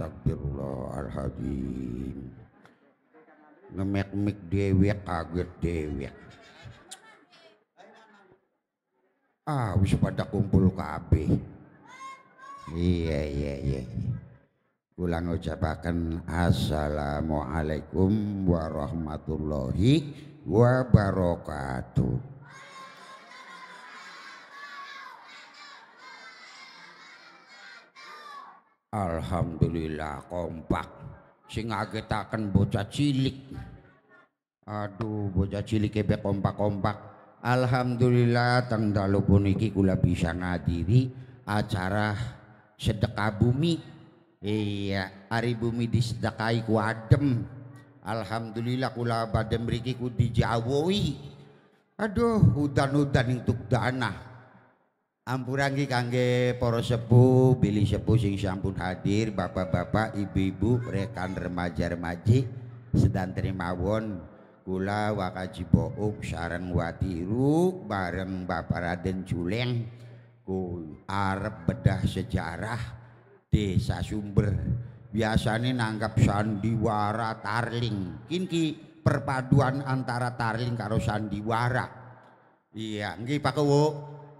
Astagfirullahaladzim Ngemek-mek dewek kaget dewek Ah wis pada kumpul KB Iya iya iya Kulang ucapakan Assalamualaikum warahmatullahi wabarakatuh Alhamdulillah kompak. Sing ngagetaken bocah cilik. Aduh, bocah cilik kebe kompak-kompak. Alhamdulillah teng dalu puniki kula bisa ngadiri acara sedekah bumi. Iya, hari bumi disedekai ku adem. Alhamdulillah kula badem riki ku dijawoi. Aduh, hudan-hudan untuk danah. Ampurangi kangge poro sepuh, pilih sepuh sing sampun hadir, bapak-bapak, ibu-ibu, rekan remaja-remaji sedang terima won, gula wakaji book sareng watiru bareng Bapak Raden Juleng ku arep bedah sejarah desa Sumber. biasanya nanggap sandiwara tarling. Kinki perpaduan antara tarling karo sandiwara. Iya, nggih Pak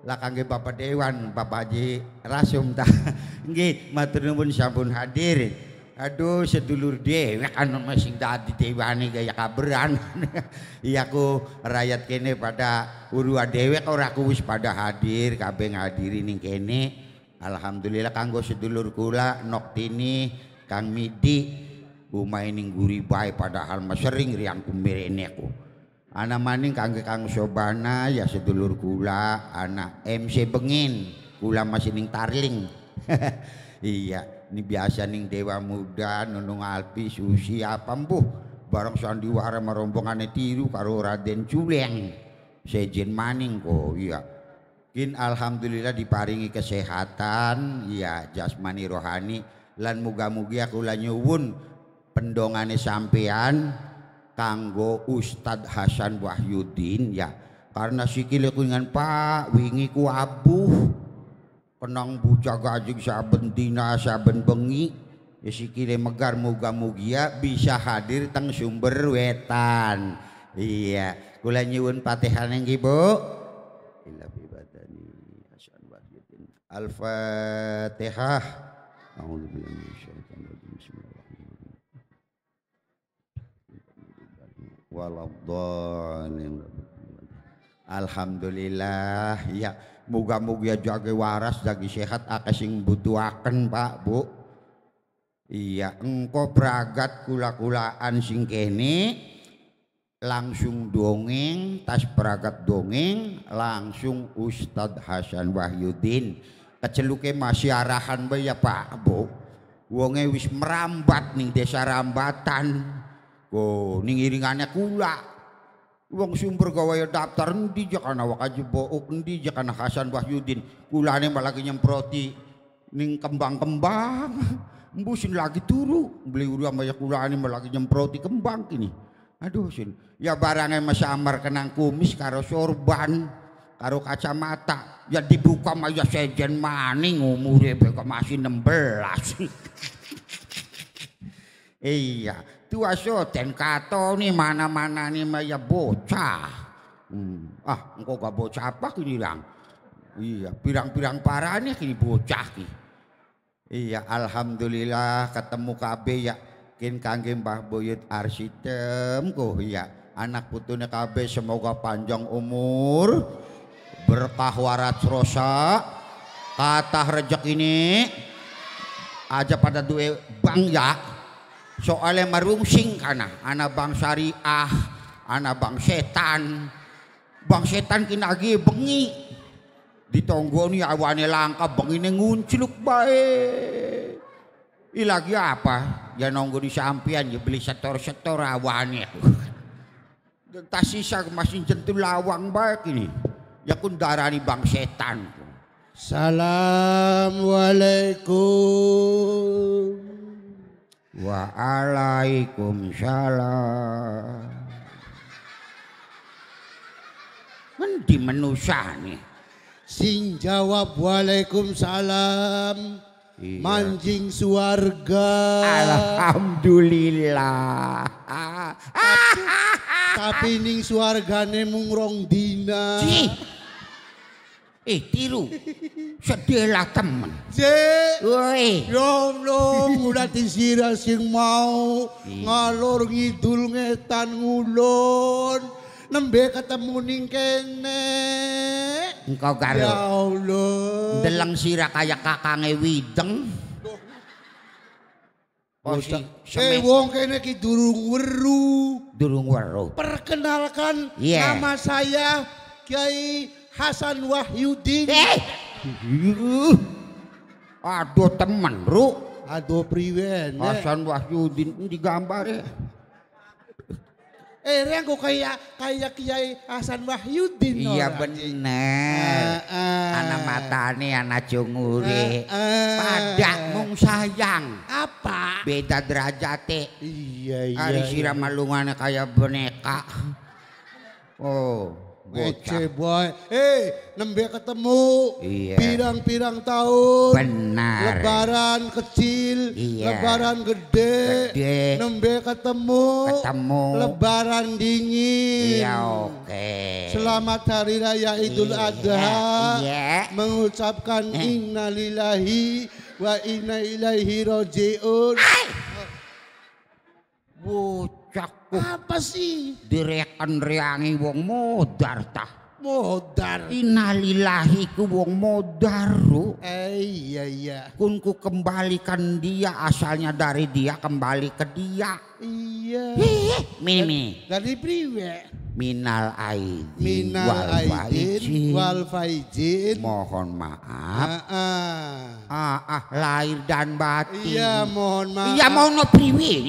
lah Bapak Dewan, Bapak Haji Rasum tak Nggih, matur nuwun sampun hadir. Aduh sedulur dewe kan masih dadi dewani gaya kaberan. iya ku rakyat kene pada urua dewe ora ku wis pada hadir kabeh ngadiri ning kene. Alhamdulillah kanggo sedulur kula Noktini, Kang Midi, umah ning guri bae padahal masering riang kumirene aku anak maning kangge kang sobana ya sedulur kula anak MC Bengin kula masih ning tarling iya ini biasa ning dewa muda nunung alpi susi apa mbuh barang sandiwara merombongannya tiru karo Raden culeng sejen maning kok iya kin alhamdulillah diparingi kesehatan iya jasmani rohani lan muga-mugi aku nyuwun pendongane sampean kanggo Ustadz Hasan Wahyudin ya karena sikile kuingan Pak wingi ku abuh penang bucah gajik saben dina saben bengi ya sikile megar muga-mugia bisa hadir teng sumber wetan iya kula nyuwun patihan yang Bu ila al-fatihah Alhamdulillah ya moga-moga jaga waras jaga sehat akeh sing butuhaken Pak Bu Iya engko pragat kula-kulaan sing kene langsung dongeng tas pragat dongeng langsung Ustadz Hasan Wahyudin keceluke masih arahan ya Pak Bu wonge wis merambat nih desa rambatan Oh, ning iringane kula. Wong sumber gawe ya daftar endi jakana ya Wakaji Book endi jakana ya Hasan Wahyudin. Kulane malah nyemproti ning kembang-kembang. Mbusin lagi turu, beli urang banyak kulane malah nyemproti kembang kini. Aduh, sin. Ya barangnya masih amar kenang kumis karo sorban, karo kacamata. Ya dibuka maya sejen maning umure masih 16. iya, tua asyo kato nih mana-mana nih maya bocah. Hmm. Ah, engkau gak bocah apa kini lang? Iya, pirang-pirang parah nih kini bocah kini. Iya, alhamdulillah ketemu KB ya. Kin kangge Mbah Boyut arsitem ko ya. Anak putune KB semoga panjang umur, berkah warat rosa, katah rejek ini aja pada duwe bang ya soalnya marungsing kana anak bang syariah anak bang setan bang setan kini lagi bengi ditonggoni awane langka bengine nguncluk bae lagi apa ya nunggu di sampian ya beli setor-setor awane tak sisa masih jentul lawang baik ini ya kun darani bang setan Assalamualaikum wa alaikum salam Mendi sing jawab waalaikumsalam iya. mancing suarga alhamdulillah tapi, tapi ning suargane mung rong dina Cih. Eh tiru. Sedih lah temen. Cik. Woi. Allah udah disira sing mau iya. ngalor ngidul ngetan ngulon. Nembe ketemu ning kene. Engkau garo. Ya Allah. Deleng sirah kayak kakange wideng. Posi, oh, eh wong kene ki durung weru. Durung weru. Perkenalkan yeah. nama saya Kiai Hasan Wahyudin. Eh. aduh teman, Ru. Aduh priwen. Eh. Hasan Wahyudin ini digambar ya. Eh, yang eh, kok kayak kayak Kiai Hasan Wahyudin. Iya benar. Uh, eh, uh, anak matane, anak cungure. Uh, uh, Pada mung sayang. Apa? Beda derajat, Iya iya. iya. siram iya. kayak boneka. Oh. Oke boy. Eh, nembe ketemu. Iya. Pirang-pirang tahun. Benar. Lebaran kecil, iya. lebaran gede. Gede. Nembe ketemu. Ketemu. Lebaran dingin. Iya, oke. Okay. Selamat hari raya Idul iya, Adha. Iya. Mengucapkan eh. innalillahi wa inna ilaihi rojiun. Wuh cakep. Apa sih? Direkan-reangi wong modar tah modar inalilahi ku wong modaru eh iya iya kunku kembalikan dia asalnya dari dia kembali ke dia iya Mimi. mimi dari priwe minal aidin wal faizin. wal faizin mohon maaf ah, ah. ah ah lahir dan batin iya mohon maaf iya mohon no priwe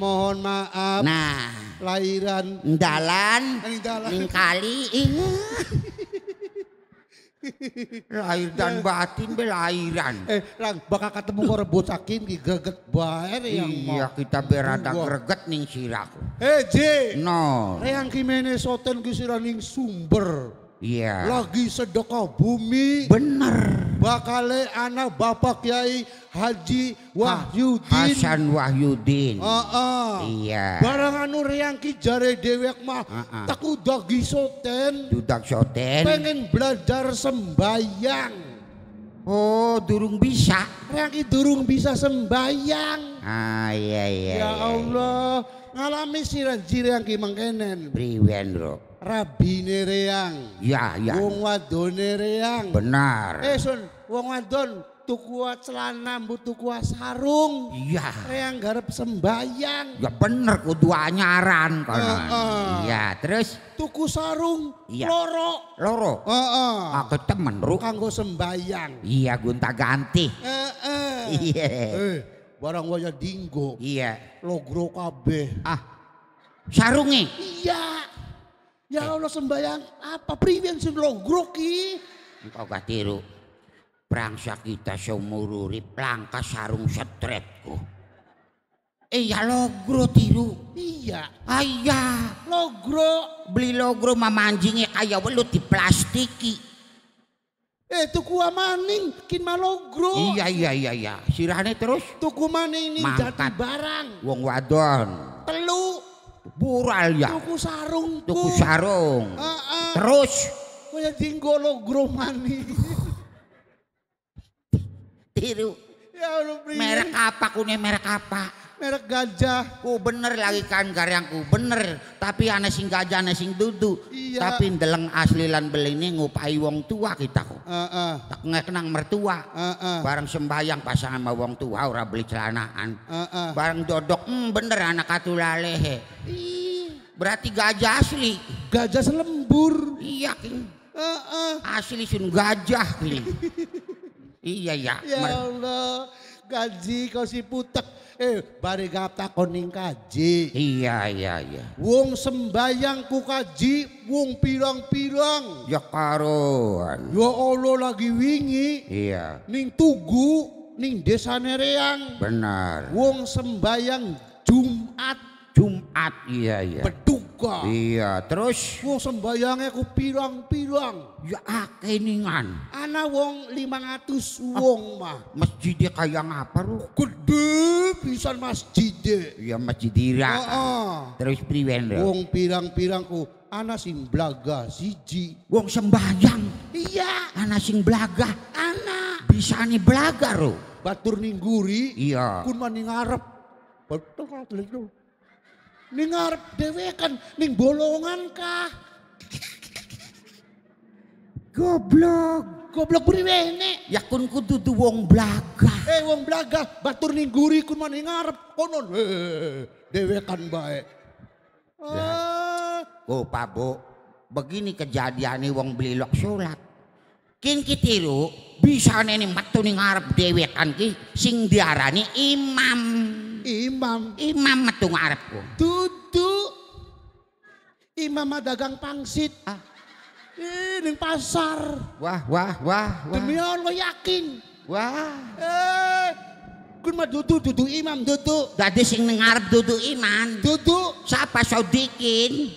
mohon maaf nah Lahiran. Dalan. Dalan. Kali. Iya. lahir dan batin belahiran. Eh, lang, bakal ketemu kau rebut sakin geget bayar yang Iya, kita berada greget ning siraku. Eh, J. No. Yang Jimenez Hotel gisiran ning sumber. Iya. Lagi sedekah bumi. Benar. Bakale anak bapak kiai Haji Wahyudin. Hasan Wahyudin. Uh Iya. Barang anu ki jare dewek mah. Uh -uh. dagi soten. Dudak soten. Pengen belajar sembayang. Oh, durung bisa. ki durung bisa sembayang. Ah, iya iya. Ya iya. Allah, ngalami siran yang ki mangkenen. Priwen, Rok rabine reyang. Ya, ya. Wong wadon reyang. Benar. Eh, Sun, wong wadon tuku celana mbok sarung. Iya. Reang garap sembayang. Ya bener kudu anyaran kono. Iya, uh, uh. terus tuku sarung ya. loro. Loro. Heeh. Uh, uh. Aku temen ru. Kanggo sembayang. Iya, gonta-ganti. Heeh. Uh, uh. Iya. Eh, barang waya dinggo. Iya. Logro kabeh. Ah. Sarungnya. Iya. Ya Allah sembahyang apa? Priwen sing longgrok ki? Engkau gak tiru. Prangsa kita seumur urip langka sarung setretku. Iya logro tiru. Iya. Ayah. Logro. Beli logro mama ayah, kaya welut plastiki. Eh tuku maning kin logro. Iya iya iya iya. Sirahane terus. Tuku maning ini jati barang. Wong wadon. Telu. Bural ya. Tuku sarung. Tuku sarung. Uh, uh. Terus. Kaya dinggolo gromani. Tiru. Ya Allah, merek apa kune merek apa? merek gajah. Ku bener lagi kan garyang bener, tapi ane sing gajah ane sing dudu. Iya. Tapi ndeleng asli lan beli ini ngupai wong tua kita kok. Uh, uh. Tak ngekenang mertua. Uh, uh. Bareng sembahyang pasangan sama wong tua ora beli celanaan. Uh, uh. Bareng dodok, mm, bener anak katulalehe. Berarti gajah asli. Gajah selembur. Iya. Uh, uh. Asli sun gajah kini. Iya, iya ya. Ya Allah. Kaji kau si putek. Eh, bari gapta koning kaji. Iya, iya, iya. Wong sembayang ku kaji, wong pirang-pirang. Ya karuan. Ya Allah lagi wingi. Iya. Ning tugu, ning desa nereang. Benar. Wong sembayang Jumat Jumat iya iya. Beduga. Iya, terus wah oh, sembayangnya ku pirang-pirang. Ya akeningan. Ana wong 500 wong mah. Masjidnya kaya ngapa lu? Gede pisan masjidnya. Iya masjid ira. Oh, oh. Terus priwen Wong pirang-pirang ku ana sing blaga siji. Wong sembayang. Iya. Ana sing blaga. Ana. Bisa nih blaga lu, Batur ningguri. Iya. Kun mani ngarep. Betul Ning ngarep dhewe kan ning bolongan kah? Goblok. Goblok priwe nek? Ya kun kudu wong blaga. Eh wong blaga batur ning guri kun maning konon. Dhewe kan baik. Ya. Ah. Oh, Pak Bu, begini kejadiannya wong lok sulat. Kin kitiru, bisa nene metu ning ngarep dhewe kan ki sing diarani imam. Imam. Imam metu ngarepku. Duduk. Imam dagang pangsit. Ah. Eh, pasar. Wah, wah, wah, wah. Demi Allah yakin. Wah. Eh, kun mah dudu dudu imam dudu. Dadi sing ngarep dudu iman. Dudu siapa Saudikin.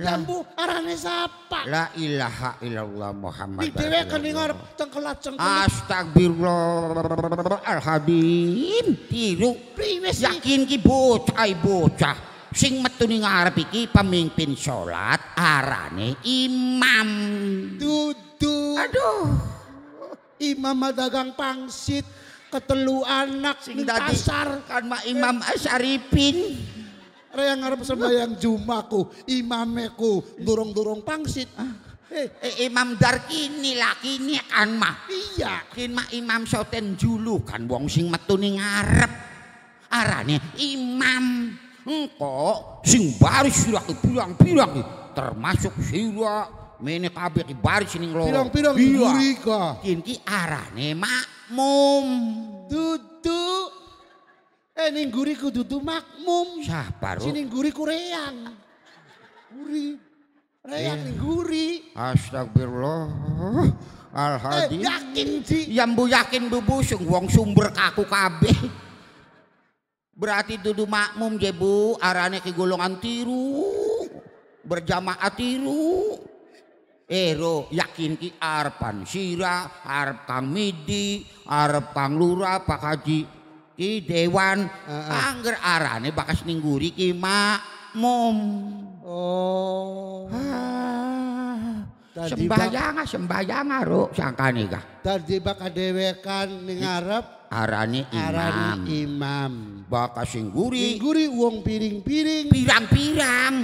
Lambu arane sapa? La ilaha illallah Muhammad. Di dhewe keningar kan teng kelajeng. Astagfirullahalazim. Tiru. Yakin ki bocah bocah sing metu ning ngarep iki pemimpin salat arane imam. Dudu. Aduh. Imam dagang pangsit ketelu anak sing di kan mak Imam Asyaripin. Arab sama sembayang jumaku, imameku dorong-dorong pangsit. Eh, eh, Imam Darkini lah kini kan mah. Iya, kini mah Imam Soten Julu kan wong sing metu ning ngarep. Arane Imam engko sing baris sira bilang-bilang termasuk sira mene kabeh baris ning loro. Bilang-bilang gurika. Iya. Kini ki arane makmum. Duduk Eh ning guri kudu makmum. Sabar. Sing ning guri ku reang. Guri. Reyang eh. ning guri. Astagfirullah. Alhadi. Eh, yakin sih. Ya mbu yakin bu busung, wong sumber kaku kabe. Berarti dudu makmum je bu, arane ke golongan tiru. Berjamaah tiru. Ero eh, yakin ki arpan sira, arpan kang midi, arpan kang lurah, Pak Haji, ki dewan uh, uh. arane bakas ning nguri ki makmum oh sembayang sembayang karo sangkane ka dadi bak dewekan ning arep arane imam arane imam bakas ning nguri wong piring-piring pirang-pirang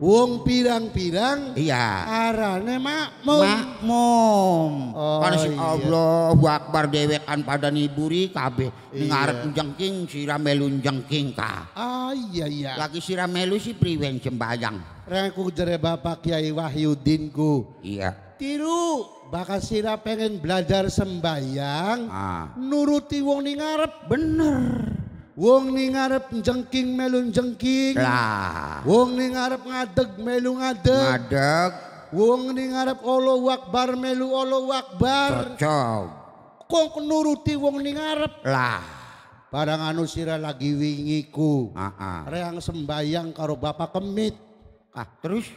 Wong pirang-pirang iya. Arane makmum. Makmum. Oh, kan si iya. Allah Akbar dewekan pada niburi kabeh Iya. Ngarep jengking sira melu jengking ka. Ah iya iya. Lagi sira melu si priwen sembayang. Rengku jere Bapak Kiai Wahyudin ku, Iya. Tiru bakal sira pengen belajar sembayang. Ah. Nuruti wong ning ngarep bener. Wong ning ngarep jengking melu jengking. Lah. Wong ning ngarep ngadeg melu ngadeg. Ngadeg. Wong ning ngarep Allahu Akbar melu Allahu Akbar. Cocok. Kok nuruti wong ning ngarep. Lah. Barang anu sira lagi wingiku. Heeh. Reang sembayang karo Bapak Kemit. Ah, terus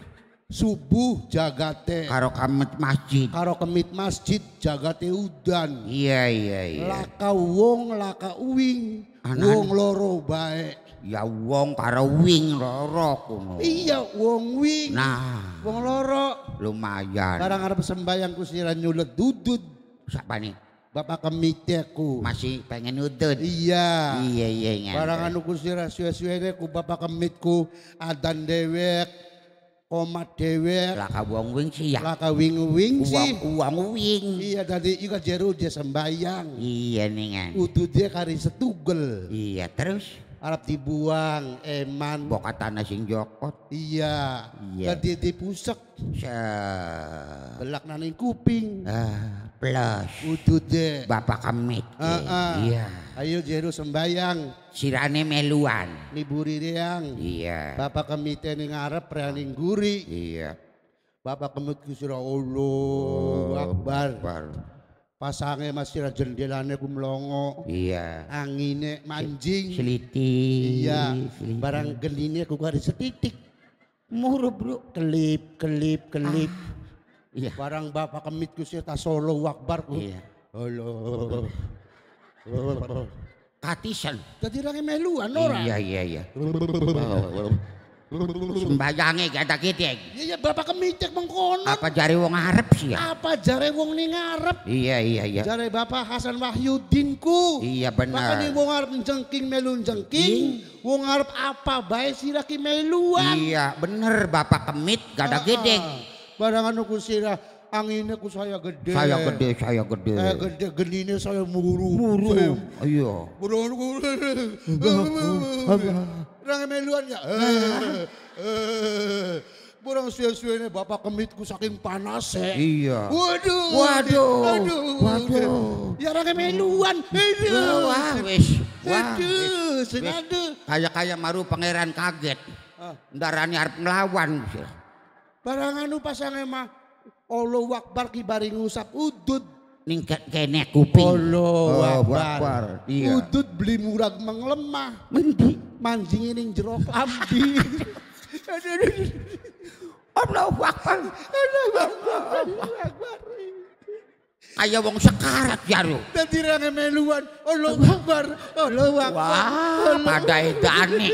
subuh jagate teh karo kemit masjid karo kemit masjid jagate udan iya iya iya laka wong laka uwing wong loro baik ya wong karo wing loro kuno iya wong wing nah wong loro lumayan barang arep sembayang kusiran nyulet dudut siapa nih Bapak kemiteku masih pengen udut. Iya. Iya iya. iya. Barang anu kusira suwe-suwene ku bapak kemitku adan dewek Omat dewe laka kawong-wing sih ya. laka wing wing sih. Uang wing. Iya dari iku jeru dia sembayang. Iya nih kan Udu dia kari setugel. Iya terus. Arab dibuang, eman. Boka tanah sing jokot. Iya. Iya. Gak di pusek. Belak naning kuping. Ah, plus. Udu deh. Bapak kemit. Uh, ah, uh. Ah. Iya. Ayo jeru sembayang. Sirane meluan. Liburi reang. Iya. Bapak kemit ini ngarep reaning guri. Iya. Bapak kemit kusira Allah. Oh, Akbar. Akbar. Pasangnya masih jendelane ku mlongo iya anginnya mancing, seliti iya seliti. barang geline ku garis setitik muru bro kelip kelip kelip ah. iya barang bapak kemit ku tak solo wakbar ku iya halo katisan jadi rangi meluan ora iya iya iya gak ada gede. Iya, iya bapak kemicek mengkonon. Apa jari wong Arab sih ya? Apa jari wong ning Arab? Iya iya iya. Jari bapak Hasan Wahyudinku. Iya benar. Makanya wong Arab jengking melun jengking. Hmm. Iya. Wong Arab apa bae siraki meluan. Iya benar, bapak kemit ada kitik. Ah, ah. Barangan aku sirah anginnya ku saya gede. Saya gede, saya gede. Saya gede genine saya muru. Muru. Iya. Muru. Nang meluan ya. Burang eh, eh. eh. suwe ini bapak kemitku saking panas ya. Iya. Waduh. Waduh. Waduh. Waduh. Ya orang meluan. Wah wis. Wah. Aduh. kayak kayak maru pangeran kaget. Ah. Ndarani harap melawan. Barang anu pasang emak, Allah wakbar kibari ngusap udut ning kene kuping. Allahu oh, Akbar. Iya. Udut beli murag menglemah. Mendi manjinge ning jero klambi. Allahu Akbar. Allahu Akbar. Ayo wong sekarat jaro. Ya, Dadi rene meluan. Allahu Akbar. Allahu Akbar. Wah, pada edane.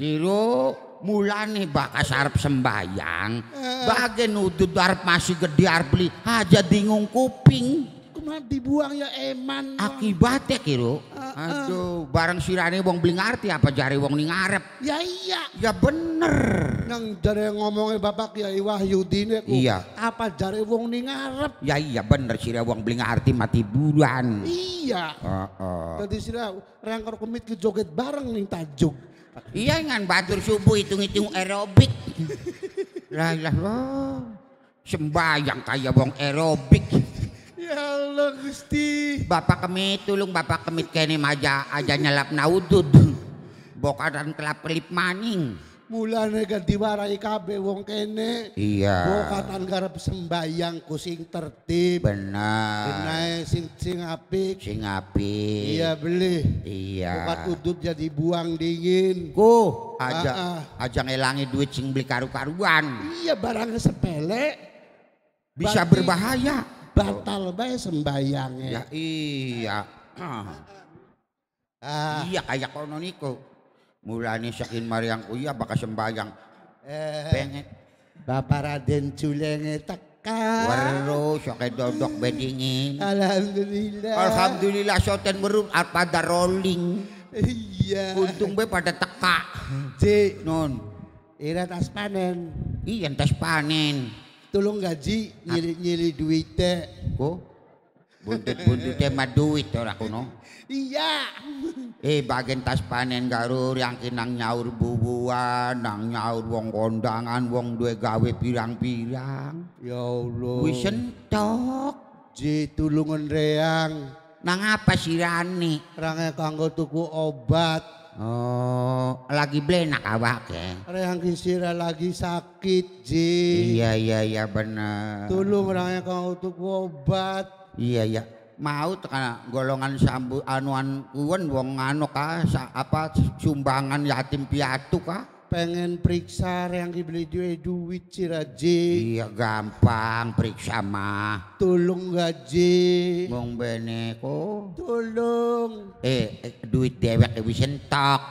Diruk mulane bakas arep sembayang eh. bagi nudut arep masih gede arep beli aja ah, dingung kuping kumah dibuang ya eman akibatnya kiro uh, eh, uh. Eh. aduh barang sirane wong beli ngerti apa jari wong ini ngarep ya iya ya bener nang jari ngomongnya bapak ya iwah yudine iya apa jari wong ini ngarep ya iya bener sira wong beli ngerti mati buruan iya uh, uh. jadi sira rangkor ke joget bareng nih tajuk Iya ngan batur subuh hitung-hitung aerobik. lah lah loh. Sembayang kayak bong aerobik. Ya Allah Gusti. Bapak kemit tulung bapak kemit kene maja aja nyelap naudud. Bokaran kelap kelip maning. Mulane ganti warai KB wong kene. Iya. bukatan garap sembayang kusing tertib. Benar. benar sing sing api Sing api Iya beli. Iya. bukat udut jadi buang dingin. Ku aja A ah, -a. Ah. aja ngelangi duit sing beli karu-karuan. Iya barangnya sepele. Bisa Bati, berbahaya. Batal bae sembayangnya. Ya iya. Ah. ah. Iya kayak kono niku mulane saking mariang kuya bakal sembayang eh, pengen Bapak Raden Culenge teka Weru soke dodok bedingin Alhamdulillah Alhamdulillah soten merum pada rolling Iya Untung be pada teka Ji Non Ira tas panen Iya tas panen Tolong gaji nyiri duit duitnya Kok? buntut-buntutnya mah duit orang kuno iya eh bagian tas panen garur yang kinang nyaur bubuan nang nyaur wong kondangan wong dua gawe pirang-pirang ya Allah wis entok Ji tulungan reang nang apa rani Rangnya kanggo tuku obat Oh, lagi belenak awak ya. Reang kisira lagi sakit, Ji. Iya, iya, iya benar Tulung orangnya kanggo tuku obat iya iya mau tekan golongan sambu anuan kuwen wong anu ka apa sumbangan yatim piatu ka pengen periksa yang dibeli duit duit ciraji iya gampang periksa mah tolong gaji wong beneko tolong eh, eh, duit dewek lebih sentok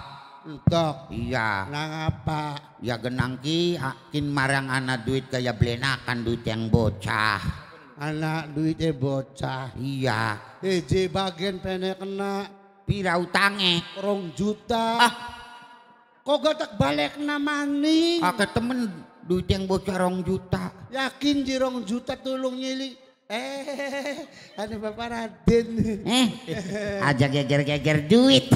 entok iya nang apa ya genangki akin marang anak duit kaya belenakan duit yang bocah anak duitnya bocah iya eje bagian pene kena pira utange rong juta ah kok gak tak balik namani ah temen duit yang bocah rong juta yakin jirong juta tolong nyili Eh, ada anu Bapak Raden. Eh, ajak geger-geger duit.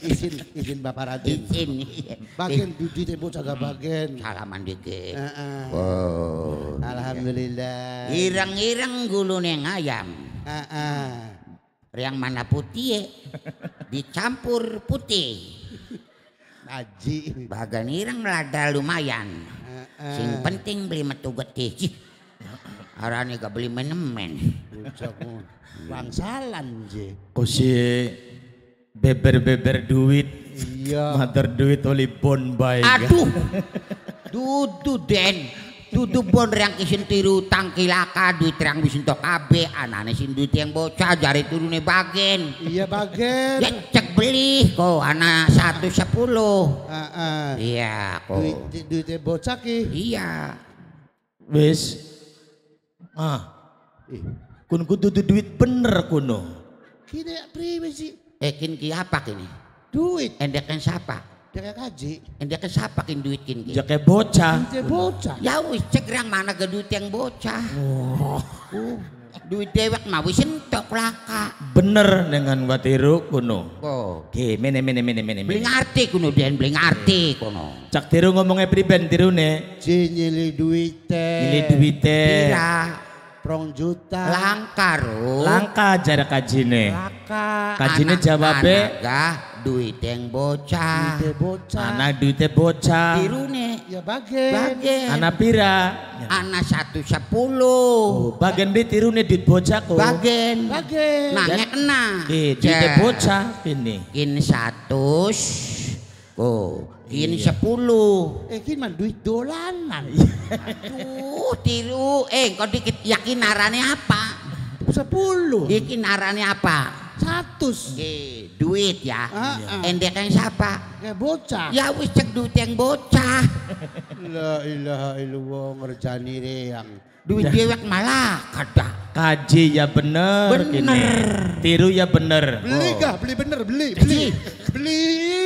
izin, izin Bapak Raden. Izin. Bagian duit ibu caga bagian. Salaman dikit. Uh -uh. Wow. Alhamdulillah. irang-irang gulung yang ayam. Uh -uh. Yang mana putih dicampur putih. Aji. Bagian irang lada lumayan. Uh -uh. Sing penting beli metu getih arane gak beli menemen. Bangsalan oh. iya. je. Kusi beber-beber duit. Iya. Mater duit oleh bon baik. Aduh. Dudu den. Dudu bon yang isin tiru tangkilaka duit yang bisin to kabe anane sin duit yang bocah jari turune bagen. Iya bagen. Ya cek beli kok anak satu sepuluh. Iya kok. Duit duitnya bocah ki. Iya. Wis Ah. Eh, kun kudu duit bener kuno. Kini priwe sih? Eh kin ki apa kini? Duit. Endekan siapa? Dek kaji. Endekan siapa kin duit kin ki? bocah. Jake bocah. Ya wis cek mana ke duit yang bocah. Oh. oh duit dewek mau wis entuk laka. Bener dengan watiru kuno. Oh. Ki mene mene mene mene. Bling arti kuno den bling arti hmm. kuno. Cak tiru ngomongnya priben tirune. Ji nyili duit Nyili teh. Pira? Prong juta. Langka ro. Langka jarak kajine. Langka. Kajine jawabe. Anak, duit yang bocah anak duit bocah nih ya bagen bagen anak pira ya. anak satu sepuluh oh, bagen duit nih duit bocah kok bagen bagen nanya kena duit duit bocah ini ini satu Oh, ini iya. sepuluh. Eh, ini mah duit dolanan. Iya. Aduh, tiru. Eh, kau dikit yakin arahnya apa? Sepuluh. Yakin arahnya apa? satus. Oke, duit ya. uh ah, -uh. Ah. Endek yang siapa? Ya bocah. Ya wis cek duit yang bocah. La ilaha illallah ngerjani reang. Duit ya. dewek malah kada. Kaji ya bener. Bener. Gini. Tiru ya bener. Beli oh. gak? Beli bener, beli, beli. beli,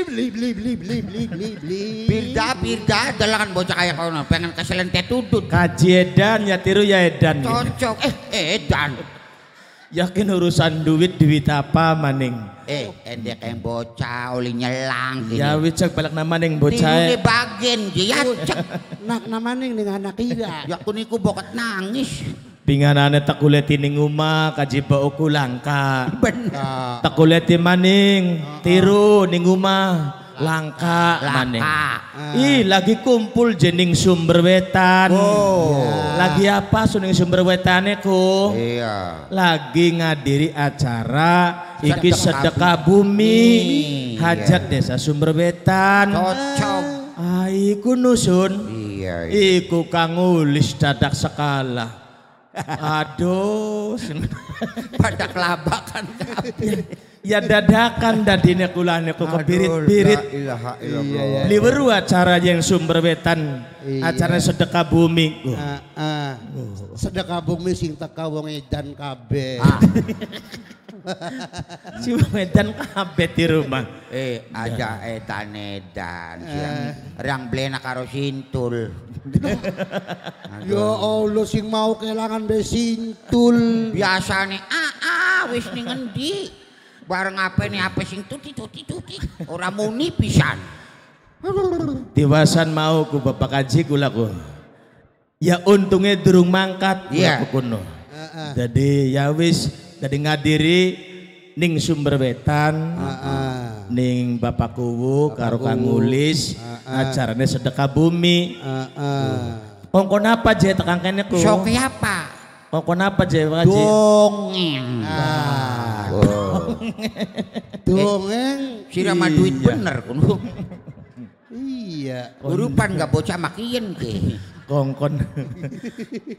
beli, beli, beli, beli, beli, beli, beli. Pirda, pirda, adalah kan bocah kayak kono pengen keselentet tudut. Kaji edan ya tiru ya edan. Cocok. Gini. Eh, eh, edan. Yakin urusan duit duit apa maning? Eh, endek yang bocah oli nyelang gini. Ya wicak balak nama maning bocah. Ini bagian dia ya, ya, eh. cek. Nak nama maning dengan anak iya. Ya kuniku bokot nangis. Pinganane takuleti ning uma kaji uku langka. Benar. Tak Takuleti maning ah. tiru ning uma langka, langka. maneh. Ah. Ih, lagi kumpul jening sumber wetan. Oh. Lagi apa suning sumber wetane, ku? Iya. Lagi ngadiri acara iki sedekah bumi, bumi. Iya. hajat desa sumber wetan. Cocok. Ah, iku nusun. Iya, iya. Iku kang ulis dadak sekala. Aduh, pada kelabakan. kan ya ya dadakan dadine kula niku kebirit-birit. Iya ya. Liweru acara yang sumber wetan. Iya. Acara sedekah bumi. Uh, uh. Sedekah bumi sing teka wong edan kabe Ah. si wong edan di rumah. Eh, aja edan edan. Eh. Siang yang blena karo sintul. ya Allah sing mau kehilangan be sintul. ah ah wis ning di bareng apa ini apa sing tuti tuti tuti orang muni pisan tiwasan mau ku bapak kaji ku laku ya untungnya durung mangkat ya yeah. kuno jadi ya wis jadi ngadiri ning sumber wetan uh-uh. ning bapak kuwu karo kang ngulis uh-uh. sedekah bumi uh-uh. Kongkon apa tekan kene ku? Sok apa? Kongkon apa je wajib Dongeng. Ah. Dongeng. Eh, Sirama duit iya. bener kuno. Iya. Urupan nggak bocah makian ke. Kongkon.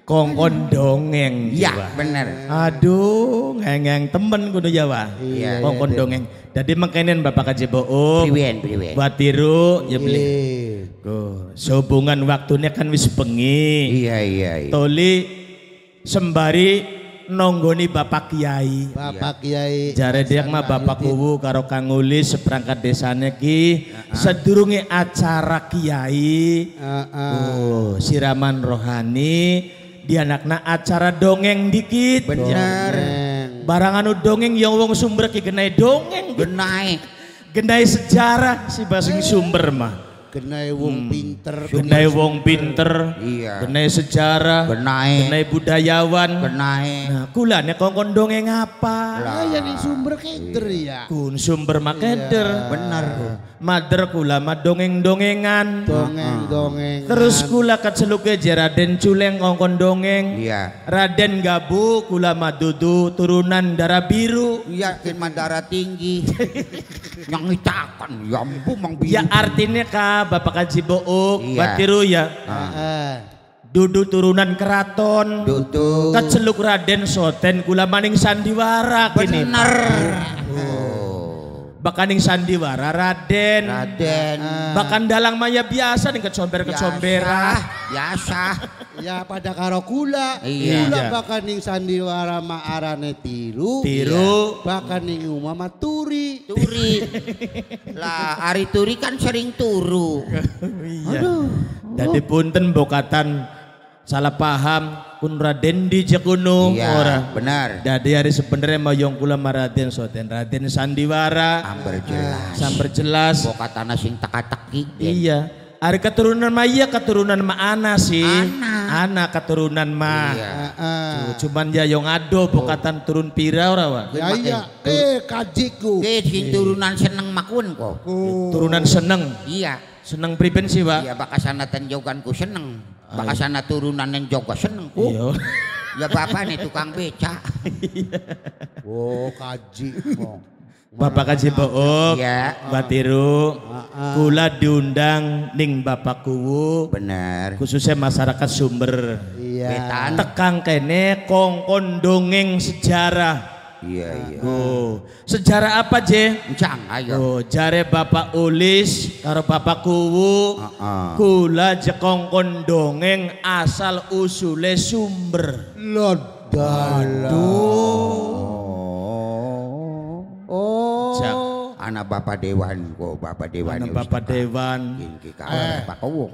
Kongkon dongeng. Iya bener. Aduh, ngengeng temen kudu Jawa. Iya. iya Kongkon iya, dongeng. Jadi makanin Bapak Kajeboong. Priwen, priwen. Buat tiru, ya iya. beli. Sehubungan waktunya kan wis bengi. Iya, iya, iya. Toli sembari nonggoni Bapak Kiai. Bapak Kiai. Jare dia mah Bapak Kubu, karo Kang Uli seperangkat desanya ki sedurungi acara Kiai. Uh Oh, siraman rohani di anakna acara dongeng dikit. benar, Barang anu dongeng yang wong sumber ki genai dongeng. Genai. Genai sejarah si basing sumber mah. Genai wong hmm. pinter. Genai wong pinter. Iya. Genai sejarah. Genai. Genai budayawan. Genai. Nah, kulane kongkon dongeng apa? Lah, yang sumber keder iya. ya. Kun sumber makeder. Iya. Benar. Nah, mader kula dongeng dongengan Dongeng-dongeng. Terus kula kaceluke je Raden Culeng kongkon dongeng. Iya. Raden Gabu kula madudu turunan darah biru. Iya, kin darah tinggi. Yang ngitakan ya ampu mang biru. Ya artinya ka Bapak Kaji Book, iya. Batiru ya. Eh. Dudu turunan keraton. Dudu. Keceluk Raden Soten kula maning sandiwara kini. Bener. Oh. Bahkan yang sandiwara Raden. Raden. Uh. Ah. Bahkan dalang maya biasa dengan kecomber kecombera. Biasa. ya pada karo kula. Iya. iya. bahkan yang sandiwara ma arane tiru. Tiru. Iya. Bahkan yang uma ma turi. Turi. lah ari turi kan sering turu. iya. Aduh. Dadi punten bokatan salah paham kun Raden di Jekuno iya, ora benar jadi hari sebenarnya mau yang kula maraden soten Raden Sandiwara samper jelas samper jelas boka tanah sing teka-teki gitu. iya hari keturunan mah iya keturunan mah ana sih ana, ana keturunan mah iya. cuman ya yang ado oh. bokatan turun pira ora wa ya iya ya. eh kajiku eh iya. turunan seneng makun kok oh. turunan seneng iya seneng priben sih wa iya tenjogan ku seneng Baka sana turunan yang jogo seneng ku. Iya. Ya bapak nih tukang beca. wow iya. oh, kaji. Bapak Kaji Book, iya. Mbak Tiru, kula diundang ning Bapak Kuwu. Bener. Khususnya masyarakat sumber. Iya. Tekang kene kongkon dongeng sejarah. Iya nah, iya. Oh, sejarah apa je? Encang ayo. Oh, jare Bapak Ulis karo Bapak Kuwu. Uh-uh. Kula jekong kondongeng asal usule sumber. Lho Oh. Oh. Jack. Anak Bapak Dewan kok Bapak Dewan. Anak ya, Bapak Dewan. Iki kalah eh. Bapak Kuwu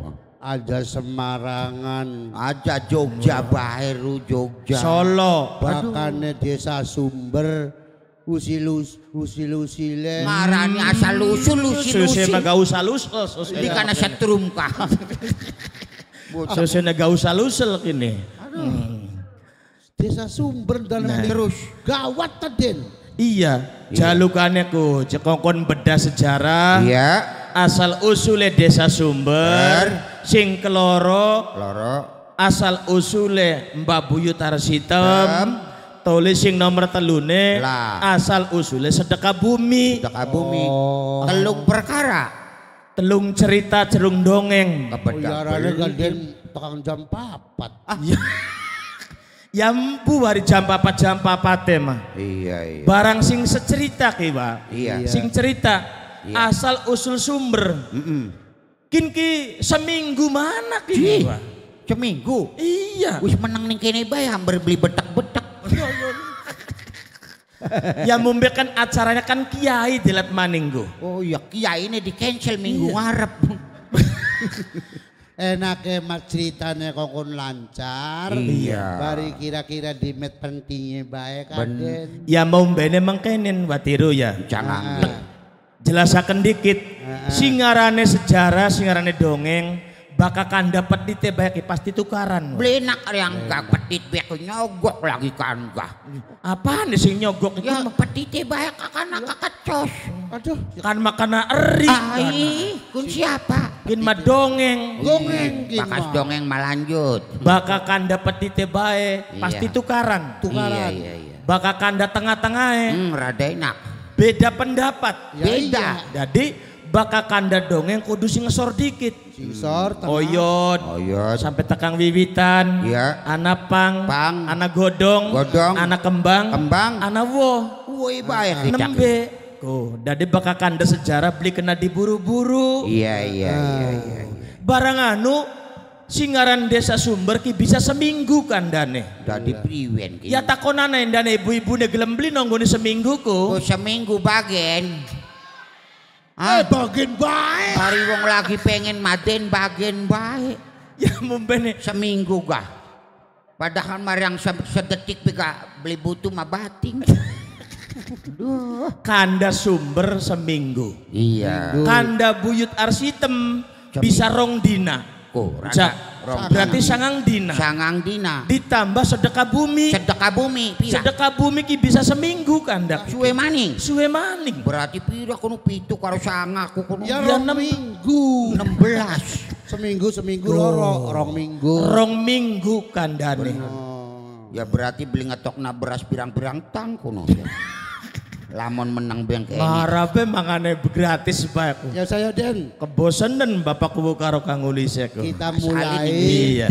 ada Semarangan, ada Jogja, Baheru Jogja, Solo, bahkan desa Sumber, usilus, usilusile marani asal usul usil usil, maga usal usul, di karena setrum kah, susah naga usal usul kini. Desa Sumber dan nah. terus gawat teden. Iya, iya, jalukannya ku cekongkon bedah sejarah. Iya. Asal usulnya desa Sumber sing keloro loro asal usule Mbak Buyu Tarsitem tulis sing nomor telune asal usule sedekah bumi sedekah bumi oh. telung perkara telung cerita jerung dongeng kebedarane oh, iya, gandeng tukang jam papat ah. ya mpu hari jam papat jam papat teh ya, mah iya iya barang sing secerita ki iya sing cerita iya. asal usul sumber mm -mm. Kini seminggu mana ki? Seminggu? Iya. Wis menang nih kini bayi hampir beli betak betak. Iya, iya, iya. ya mumbe kan acaranya kan kiai dilat minggu. Oh iya kiai ini di cancel minggu iya. ngarep. enake ya, mas kokon lancar iya bari kira-kira di met pentingnya baik kan. ya mau bene mengkenen watiru ya jangan nah jelasakan dikit uh, -huh. singarane sejarah singarane dongeng bakal kan dapat di baik eh, pasti tukaran Beli nak yang gak petit baik nyogok lagi gak kan, apa nih si nyogok itu ya petit baik kakak kakak cos aduh kan makanan eri ahi kan kun siapa gin mah dongeng dongeng bakas dongeng malanjut bakal dapat di baik pasti iya. tukaran tukaran iya, iya, iya. bakal kanda tengah-tengah eh hmm, rada enak beda pendapat. Ya, iya. beda. Iya. Jadi bakal kanda dongeng kudu sing ngesor dikit. Sing ngesor hmm. oyot, oyot sampai tekang wiwitan, Iya. anak pang, pang, anak godong, godong, anak kembang, kembang, anak wo, woi ya. nembe. Tuh, dadi bakal kanda sejarah beli kena diburu-buru. Iya, iya, iya, iya. Barang anu singaran desa sumber ki bisa seminggu dane dadi iya. priwen ki ya takonane dana ibu-ibune gelem beli nonggone seminggu ku oh, seminggu bagen ah. eh bagen baik. hari wong lagi pengen maden bagen baik. ya mumpene seminggu ga padahal marang sedetik pika beli butuh mah bating Kanda sumber seminggu. Iya. Kanda buyut arsitem bisa rong dina. Aku. Jak. Berarti sangang dina. Sangang dina. Ditambah sedekah bumi. Sedekah bumi. Pira. Sedekah bumi ki bisa seminggu kandak. Suwe maning. Suwe maning. Berarti pira kono pitu karo sanga aku kono. Ya, ya enam minggu. Enam belas. seminggu seminggu loro. Rong minggu. Rong minggu Oh. Ya berarti beli ngetokna beras pirang-pirang tang kono. Lamun menang beng kene. Ngarape mangane gratis bae Ya saya Den. bapak kubu karo Kang Ulis Kita mulai. Iya.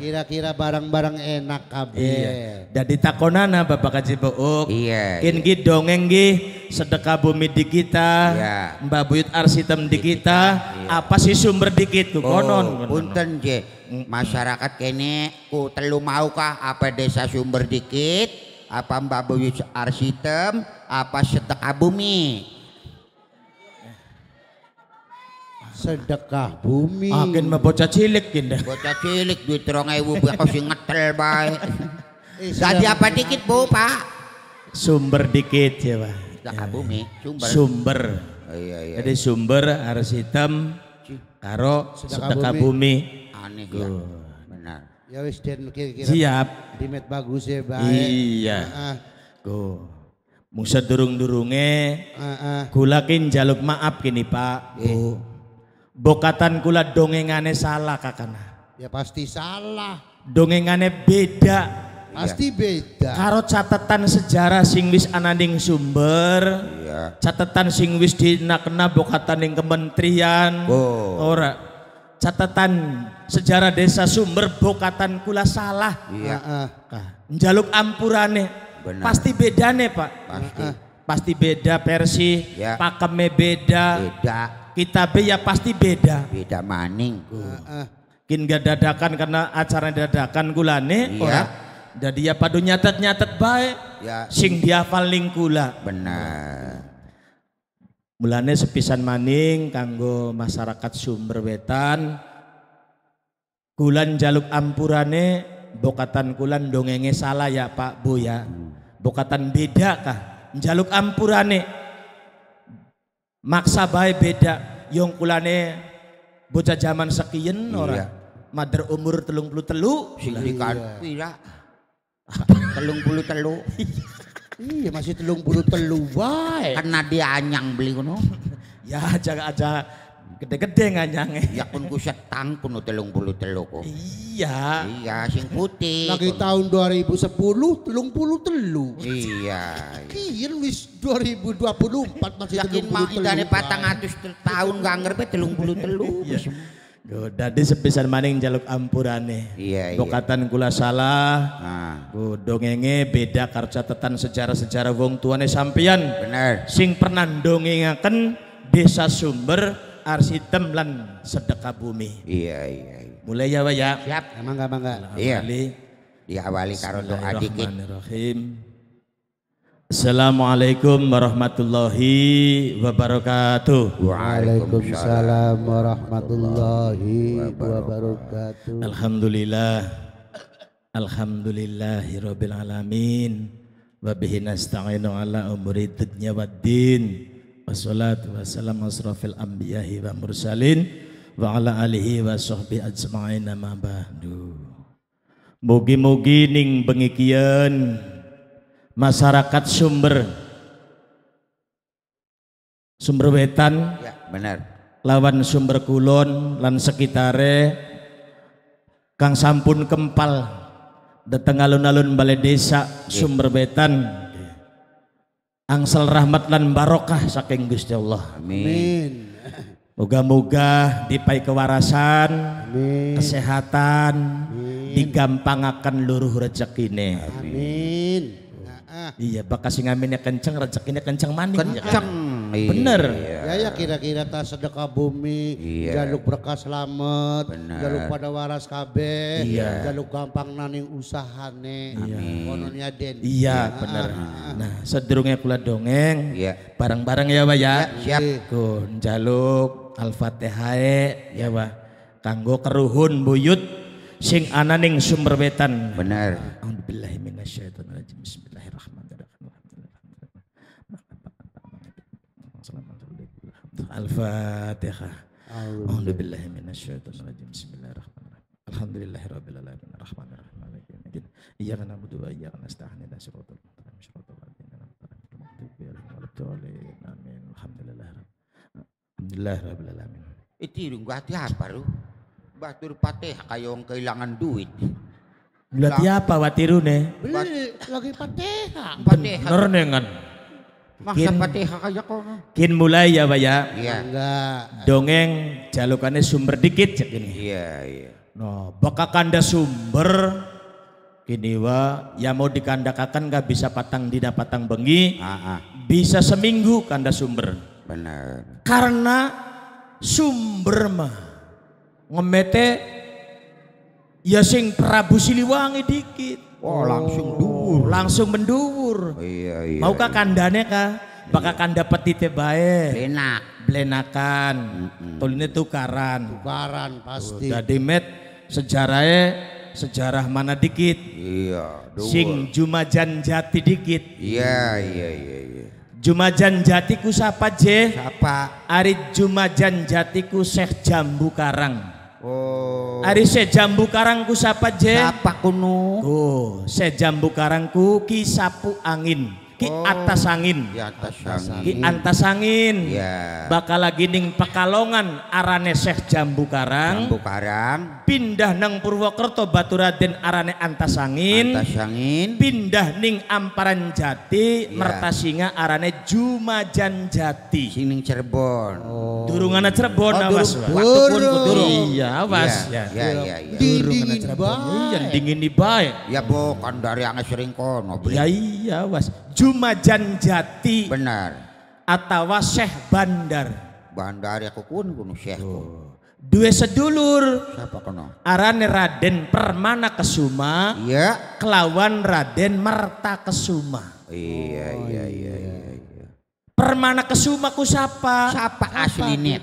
Kira-kira barang-barang enak kabeh. Iya. Jadi takonana Bapak Kaji beuk. Iya. Kin iya. dongeng ki sedekah bumi di kita. Iya. Mbak Buyut Arsitem di kita. Iya. Apa sih sumber dikit tuh oh, konon. Punten je. Masyarakat kene ku telu mau kah apa desa sumber dikit apa Mbak Buyut Arsitem apa sedekah bumi? Sedekah bumi. Akin ah, mah bocah cilik gini Bocah cilik duit rong ewu aku sih ngetel bae. jadi apa dikit bu pak? Sumber dikit ya pak. Sedekah ya. bumi. Sumber. Sumber. Oh, iya, iya. Jadi sumber harus hitam karo sedekah, sedekah bumi. bumi. Aneh ya. Benar. Ya wis den kira-kira. Siap. Dimet bagus ya baik. Iya. Uh -uh. Go. Musa durung durunge kulakin Kula ki jaluk maaf kini Pak. Bu. Bokatan kula dongengane salah kakana. Ya pasti salah. Dongengane beda. Pasti ya. beda. Karo catatan sejarah sing wis ananding sumber. Iya. Catatan sing wis kena bokatan ing kementerian. Oh. Ora. Catatan sejarah desa sumber bokatan kula salah. Iya. Nah, njaluk ampurane. Benar. Pasti nih Pak. Pasti. Uh, pasti beda versi, ya. pakemnya beda. Beda. be ya pasti beda. Beda maning. Uh, uh. Kin gak dadakan karena acara dadakan gulane iya. Jadi ya padu nyatet-nyatet baik. Ya. Sing dihafal paling gula. Benar. Mulane sepisan maning kanggo masyarakat Sumber Wetan. gulan jaluk ampurane bokatan kulan dongenge salah ya Pak Bu ya. Bokatan beda kah? Jaluk ampurane. Maksa bae beda. Yung kulane bocah zaman sekian iya. Mader umur telung puluh telu. Sing iya Telung puluh telu. Iya masih telung puluh telu wae. Karena dia anyang beli kuno ya aja aja Gede-gede nganyangnya. Ya pun ku setang pun telung puluh telung Iya. Iya, sing putih. Lagi tahun 2010 telung puluh telung. Iya. Iya, wis 2024 masih telung puluh telung. Yakin mau patang atus tahun gak ngerti telung puluh telung. Iya. Duh, dadi sepisan maning jaluk ampurane. Iya, iya. Bokatan kula salah. Nah. Bu dongenge beda karo catatan sejarah-sejarah wong tuane sampeyan. Bener. Sing pernah dongengaken desa sumber arsitem lan sedekah bumi. Iya, iya. iya. Mulai ya, ya. Siap, gak bangga. Iya. Diawali karo doa dikit. Assalamualaikum warahmatullahi wabarakatuh. Waalaikumsalam warahmatullahi wabarakatuh. Alhamdulillah. Alhamdulillahirabbil alamin. Wa bihi nasta'inu ala umuri dunya waddin wassalatu wassalamu asrafil anbiyahi wa mursalin wa ala alihi wa sahbihi ajma'in amma ba'du. Mugi-mugi ning bengikian masyarakat sumber sumber wetan ya benar lawan sumber kulon lan sekitare kang sampun kempal dateng alun-alun balai desa ya. sumber wetan angsal rahmat dan barokah saking Gusti Allah. Amin. Moga-moga dipai kewarasan, Amin. kesehatan, Amin. digampangakan luruh rezekine. Amin. Amin. Iya, bakal sing aminnya kenceng, rezekine kenceng maning. Kenceng. Ya kan? Iya. Bener. Iya. Ya ya kira-kira tas sedekah bumi, iya. jaluk berkah selamat, Bener. jaluk pada waras kabeh, iya. jaluk gampang naning usahane. Iya. den. Iya, ya. bener. Ah, nah, sedurunge kula dongeng. Iya. Bareng-bareng ya, Pak ya. Iya, siap. Kun iya. jaluk Al-Fatihah ya, Pak. Kanggo keruhun buyut sing ana ning sumber wetan. Bener. Alhamdulillah minasyaitonir Al-Fatihah. أعوذ بالله من الشيطان الرجيم بسم الله الرحمن الرحيم الحمد لله رب العالمين الرحمن الرحيم مالك يوم الدين إياك نعبد وإياك نستعين اهدنا صراط المستقيم صراط الذين أنعمت عليهم غير المغضوب آمين الحمد لله رب الحمد لله رب العالمين apa lu? Batur kayak orang kehilangan duit. Berarti apa watirune? Beli lagi pateh. Pateh. Bener nengan. Kin, Kin mulai ya Pak ya. Iya. Enggak. Dongeng jalukannya sumber dikit cek ini. Iya, iya. No, baka kanda sumber kini wa ya mau dikandakakan gak bisa patang dina patang bengi. Bisa seminggu kanda sumber. Benar. Karena sumber mah ngemete ya sing Prabu Siliwangi dikit oh, langsung duwur. Langsung menduwur. Iya, iya. Maukah iya. kandane kah? Iya. Bakal dapat petite ya, bae. Blenak. Blenakan. Mm -mm. tukaran. Tukaran pasti. Oh, jadi met sejarahnya sejarah mana dikit. Iya. Duwur. Sing Jumajan Jati dikit. Iya, iya, iya, iya. Jumajan Jatiku siapa J? Sapa? Ari Jumajan Jatiku Syekh Jambu Karang. Oh. Ari sejambu karangku sapa je? Apa kuno. Oh, sejambu karangku ki sapu angin. Ki oh. atas angin. Ki atas angin. Ki atas angin. Iya. Yeah. Bakal gining pekalongan arane Syekh Jambu Karang. Jambu Karang pindah nang Purwokerto Baturaden arane Antasangin Antasangin pindah ning Amparan Jati ya. Mertasinga arane Jumajan Jati sing ning Cirebon oh. durungana Cirebon oh, awas durung. waktu pun iya, iya awas iya, ya ya iya, ya durungana Cirebon iya dingin di bae ya bu kan dari angin sering kono ya iya awas Jumajan Jati benar atawa Syekh Bandar Bandar ya kukun kuno Syekh oh. Dua sedulur. Siapa kono? Arane Raden Permana Kesuma. Iya. Kelawan Raden marta Kesuma. Oh, iya, oh, iya, iya, iya, iya. iya. Permana Kesuma ku siapa? Siapa aslinya?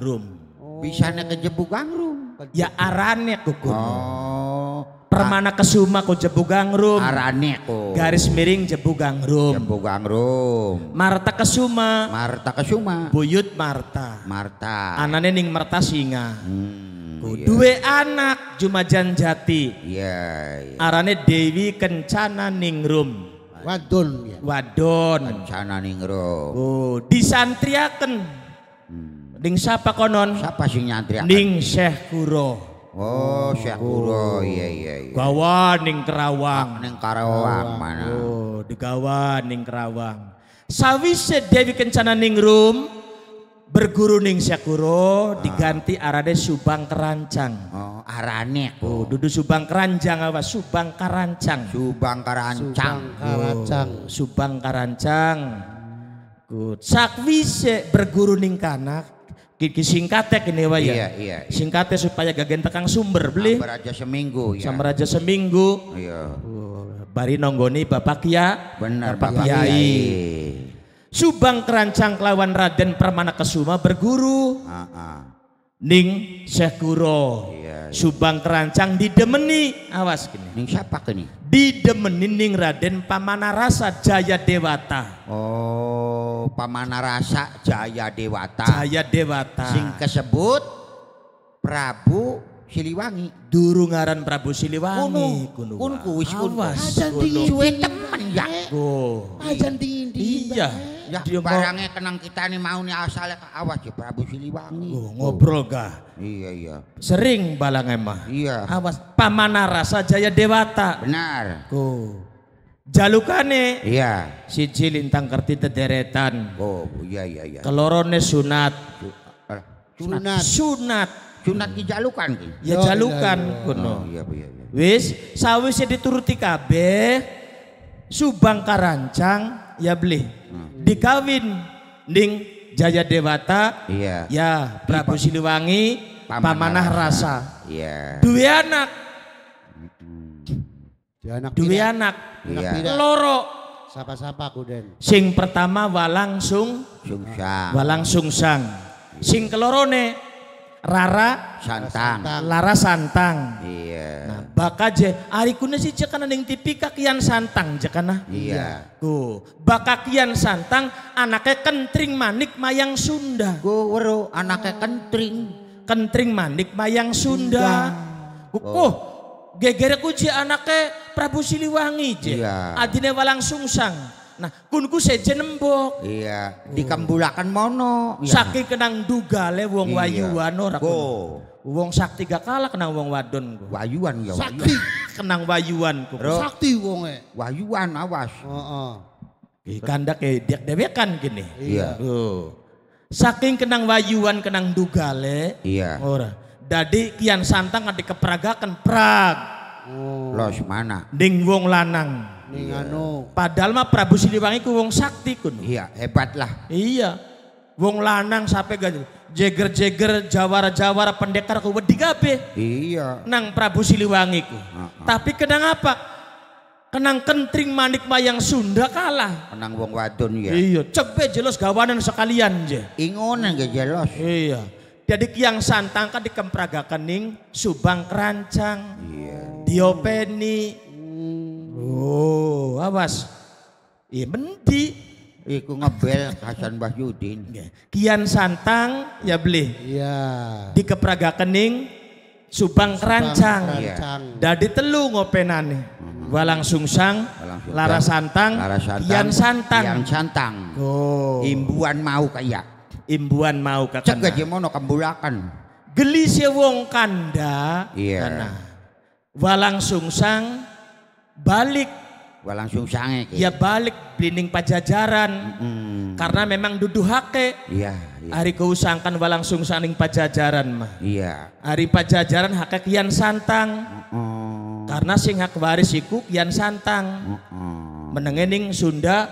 rum. Bisa nek kejebu gangrum. Ya arane gugur. Oh. Permana kesuma ku jebu gangrum. Arane ku. Garis miring jebu gangrum. Jebu gangrum. Marta kesuma. Marta kesuma. Buyut Marta. Marta. Anane ning Marta singa. Hmm. Iya. Dua anak Jumajan Jati. Ya. iya. Arane Dewi Kencana Ningrum. Wadon ya. Wadon. Kencana Ningrum. Oh, disantriaken Ning siapa konon? Siapa sing nyantri? Ning Syekh Kuro. Oh, Syekh Kuro, oh. iya iya iya. Gawa ning Kerawang. Ning Karawang oh, mana? Oh, digawa ning Kerawang. Sawise Dewi Kencana ning Rum berguru ning Syekh Kuro ah. diganti arane Subang Kerancang. Oh, arane. Oh, dudu Subang Kerancang apa? Subang Karancang. Subang Karancang. Subang Karancang. Subang Karancang. Good. Sakwise berguru ning kanak singkatnya kini wa ya. Iya, iya, iya, Singkatnya supaya gagen tekang sumber beli. Sambar seminggu ya. Sambar seminggu. Iya. Oh, Bari nonggoni Bapak Kia. Benar Bapak, Bapak Kiai. Subang kerancang kelawan Raden Permana Kesuma berguru. Uh Ning Syekh Kuro. Iya, iya. Subang kerancang didemeni. Awas kini. Ning siapa kini? Di menining Raden pamanarasa Jaya Dewata. Oh, pamanarasa Jaya Dewata. Jaya Dewata. Sing kesebut Prabu Siliwangi. Durungaran Prabu Siliwangi. Kuno. Kuno. Kuno. kuno. Kuno. Kuno. Kuno. Kuno. ya. Kuno. Kuno. Kuno Ya, dia barangnya kenang kita nih mau nih ke ya. awas ya Prabu Siliwangi. Oh, ngobrol gah. Iya iya. Sering balang emah. Iya. Awas pamanara saja ya dewata. Benar. Ku. Oh. Jalukane. Iya. si lintang kerti tederetan. Oh iya iya iya. Kelorone eh, sunat. Sunat. Sunat. Sunat di jalukan. Ya jalukan. Iya, iya, iya. Oh, iya, iya, iya. Wis sawisnya dituruti kabeh. Subang Karancang ya beli. Hmm dikawin ning Jaya Dewata iya ya Prabu Siliwangi pamanah, pamanah rasa iya dua anak Dwi anak dua anak, iya. loro siapa siapa Kuden. Sing pertama Walang Sung Sungsang. Walang sang, Sing kelorone Rara Santang. Lara Santang. Iya. Baka je, ari kuna si cekana neng tipi kakian santang cekana. Iya. Ku, baka kian santang anaknya kentring manik mayang Sunda. Ku wero anaknya kentring. Kentring manik mayang Sunda. Iya. Ku, oh. oh gegere ku je anaknya Prabu Siliwangi je. Iya. Adine walang sungsang. Nah, kunku seje nembok. Iya, dikembulakan mono. Iya. Saking kenang duga le wong wano wayuan ora. Wong sakti gak kalah kenang wong wadon ku. Wayuan ya Sakti kenang wayuan ku. Sakti wonge. Wayuan awas. Heeh. Uh -uh. Kandak e dek dewekan gini. Iya. Tuh. Saking kenang wayuan kenang dugale. Iya. Ora. Dadi kian santang ada keperagakan prag. Oh. Los mana? Ding wong lanang. Ning iya. anu. Padahal mah Prabu Siliwangi ku wong sakti kun. Iya, hebat lah. Iya. Wong lanang sampai gak jeger-jeger jawara-jawara pendekar ku wedi gabe. Iya. Nang Prabu Siliwangi ku. Uh -huh. Tapi kenang apa? Kenang kentring manik mayang Sunda kalah. Kenang wong wadon ya. Iya, cepe jelas gawanan sekalian je. Ingonan gak jelas. Iya. Jadi yang Santang kan dikempragakan ning Subang Kerancang. Iya. Diopeni. Hmm. Oh, awas. Iya, mendi. Iku ngebel Hasan Bahyudin. Iya. Kian Santang ya beli. Iya. Di Kepraga kening Subang, Subang Kerancang. Kerancang. Iya. Dadi telu ngopenane. Hmm. Walang Sungsang, Walang sungsang. Lara, santang, Lara Santang, Kian Santang. Kian Santang. Oh. Imbuan mau kaya. Imbuan mau kaya. Cek aja mau kembulakan. Gelisya wong kanda. Iya. Yeah. Nah. Walang Sungsang balik Walang sange gitu. Ya balik blinding pajajaran. mm Karena memang duduk hake. Iya. iya. Hari keusangkan langsung saning pajajaran mah. Iya. Hari pajajaran hake kian santang. mm Karena sing hak waris iku kian santang. mm Menengening Sunda.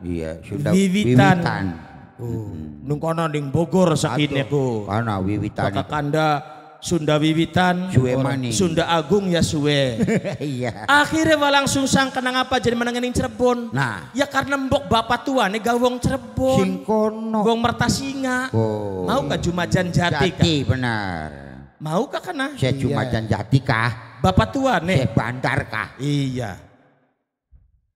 Iya, Sunda wiwitan. wiwitan. Uh, oh, hmm. nungkono ning Bogor sakitnya ku. karena wiwitan. kakanda Sunda Wiwitan, Sunda Agung ya suwe. iya. Akhirnya walang langsung sang kenang apa jadi menangani Cirebon. Nah. Ya karena mbok bapak tua nih gawong Cirebon. Singkono. Wong mertasinga. Oh. Mau gak Jumajan Jati, Jati benar. Mau kah kena? Saya iya. Jumajan kah? Bapak tua nih. Saya bandar kah? Iya.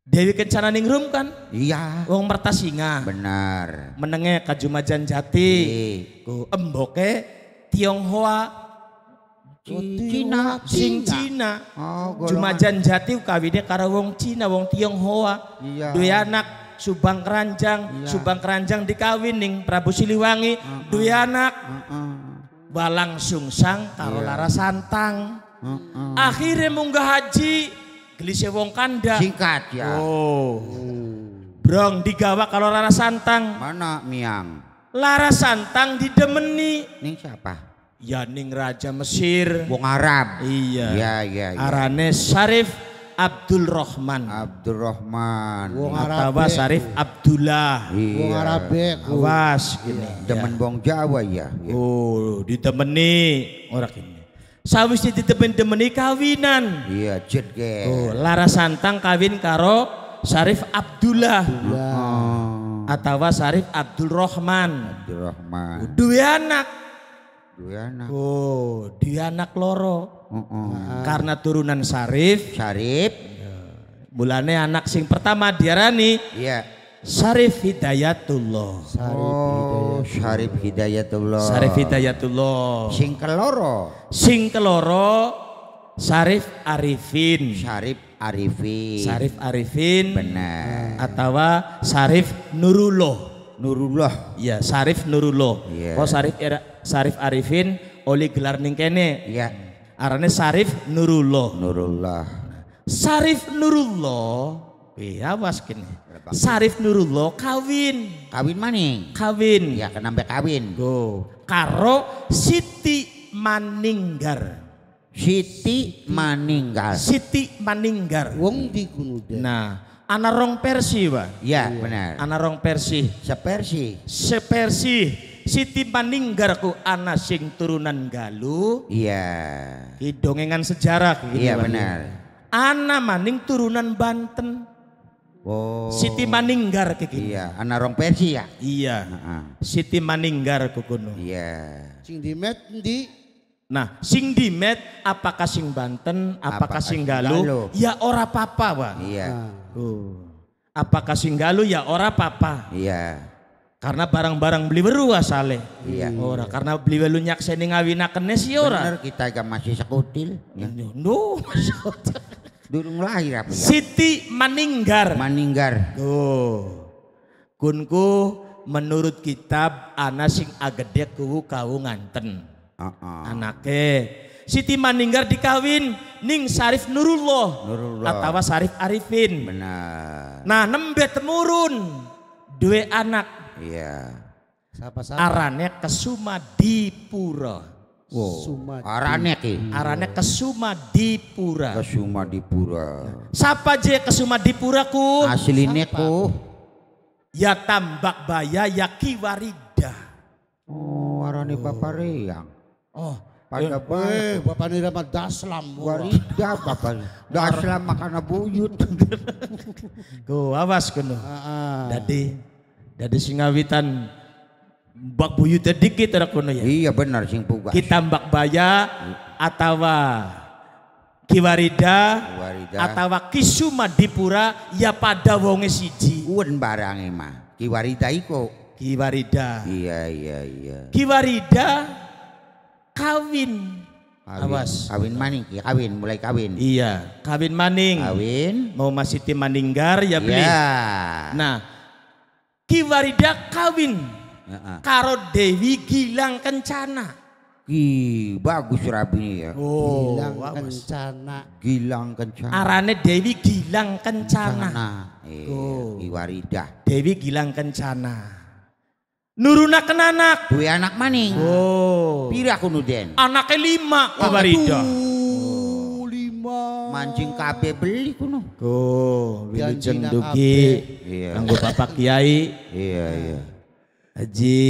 Dewi Kencana Ningrum kan? Iya. Wong Mertasinga. Benar. Menengnya Kajumajan Jumajan Jati. Iya. Ku emboke Tionghoa Cina, sing Cina. Oh, Jumajan Jati kawinnya karo wong Cina, wong Tionghoa. Iya. Duwe anak Subang Keranjang, iya. Subang Keranjang dikawining Prabu Siliwangi, uh -uh. duwe anak. Uh -uh. Balang Sungsang karo yeah. Lara Santang. Uh -uh. Akhirnya munggah haji, gelise wong kanda. Singkat ya. Oh. Uh. Brong digawa kalau Lara Santang. Mana Miang? Lara Santang didemeni. Ning siapa? Yaning raja Mesir wong Arab iya iya iya, iya. arane Syarif Abdul Rahman Abdul Rahman wong Arab Sarif Abdullah iya. wong Arab awas iya, gini iya. demen ya. wong Jawa ya, ya. oh ditemeni orang ini, sawis ditemen-temeni kawinan iya jet ge oh Lara Santang kawin karo Syarif Abdullah Abdullah oh. Atawa Syarif Abdul Rahman Abdul Rahman Dua anak anak. Oh, anak loro. Uh nah, -uh. Karena turunan Sarif. Sarif. Bulannya ya, anak sing pertama diarani. Iya. Sarif Hidayatullah. oh, Sarif Hidayatullah. Sarif Hidayatullah. Sing keloro. Sing keloro Sarif Arifin. Sarif Arifin. Sarif Arifin. Benar. Atau Sarif Nurullah. Nurullah. Iya, Sarif Nurullah. Yeah. Oh, Sarif Sarif Arifin oli gelar ningkene. kene. Iya. Arane Sarif Nurullah. Nurullah. Sarif Nurullah Iya was kene. Sarif Nurullah kawin. Kawin mana? Kawin. Ya kenapa kan kawin? Go. Karo Siti Maninggar. Siti Maninggar. Siti Maninggar. Wong di Gunuda. Nah, Anarong Persi, Pak. Ya, iya. benar. Ana rong Persi. Sepersi. Sepersi. Siti Maninggarku anak sing turunan Galu, Iya. Hidongengan sejarah gitu. Iya benar. Ana maning turunan Banten. Oh. Siti Maninggar kayak gitu. Iya, ana rong versi ya. Iya. Uh -huh. Siti Maninggar kuno. Iya. Sing dimet di Nah, sing dimet apakah sing Banten, apakah, apakah sing Galu, Iya Ya ora papa, Bang. Iya. Uh. Apakah sing Galu, ya ora papa. Iya. Karena barang-barang beli baru asale. Ah, iya. Ora karena beli belu nyakseni ngawinakene sih ora. Bener kita gak masih sekutil. Ya. ya no. Durung lahir apa ya? Siti Maninggar. Maninggar. Oh. Kunku menurut kitab ana sing agede kuwu kau nganten. Uh -uh. Anake Siti Maninggar dikawin ning Sarif Nurullah, Nurullah. atau Sarif Arifin. Benar. Nah, nembe temurun dua anak Iya. Siapa siapa? Arane Kesuma Dipura. Wow. Sumadi. Arane ki. Arane kesuma dipura. Ke dipura. Siapa je kesuma Sumadipura ku? Asline ku. Ya tambak baya ya kiwarida. Oh, arane oh. Bapak Reyang. Oh, pada eh, Bapak eh, ini nama Daslam. Warida Bapak. Daslam makan buyut. Kau awas kuno. Ah, ah. Dadi dari Singawitan bak buyutnya dikit ada ya. Iya benar sing pugas. Kita bak baya atau Kiwarida, Kiwarida. atau Kisuma Dipura ya pada wonge siji. Uwen barang emak Kiwarida iko. Kiwarida. Iya iya iya. Kiwarida kawin Kawin, Awas. Kawin maning, ya kawin, mulai kawin. Iya, kawin maning. Kawin. Mau masih tim maninggar ya iya. beli. Nah, Kiwarida kawin uh -uh. karo Dewi Gilang Kencana. Ki bagus rabi ya. Oh, Gilang bagus. Kencana. Gilang Kencana. Arane Dewi Gilang Kencana. Kencana. Eh, oh. Iwaridah. Dewi Gilang Kencana. Nuruna kenanak. Dua anak maning. Oh. Pira kunuden. Anaknya lima. Iwaridah. Mancing kabeh beli kuno. Go, wilujeng dugi. Kanggo Bapak Kiai. Iya, iya. Haji.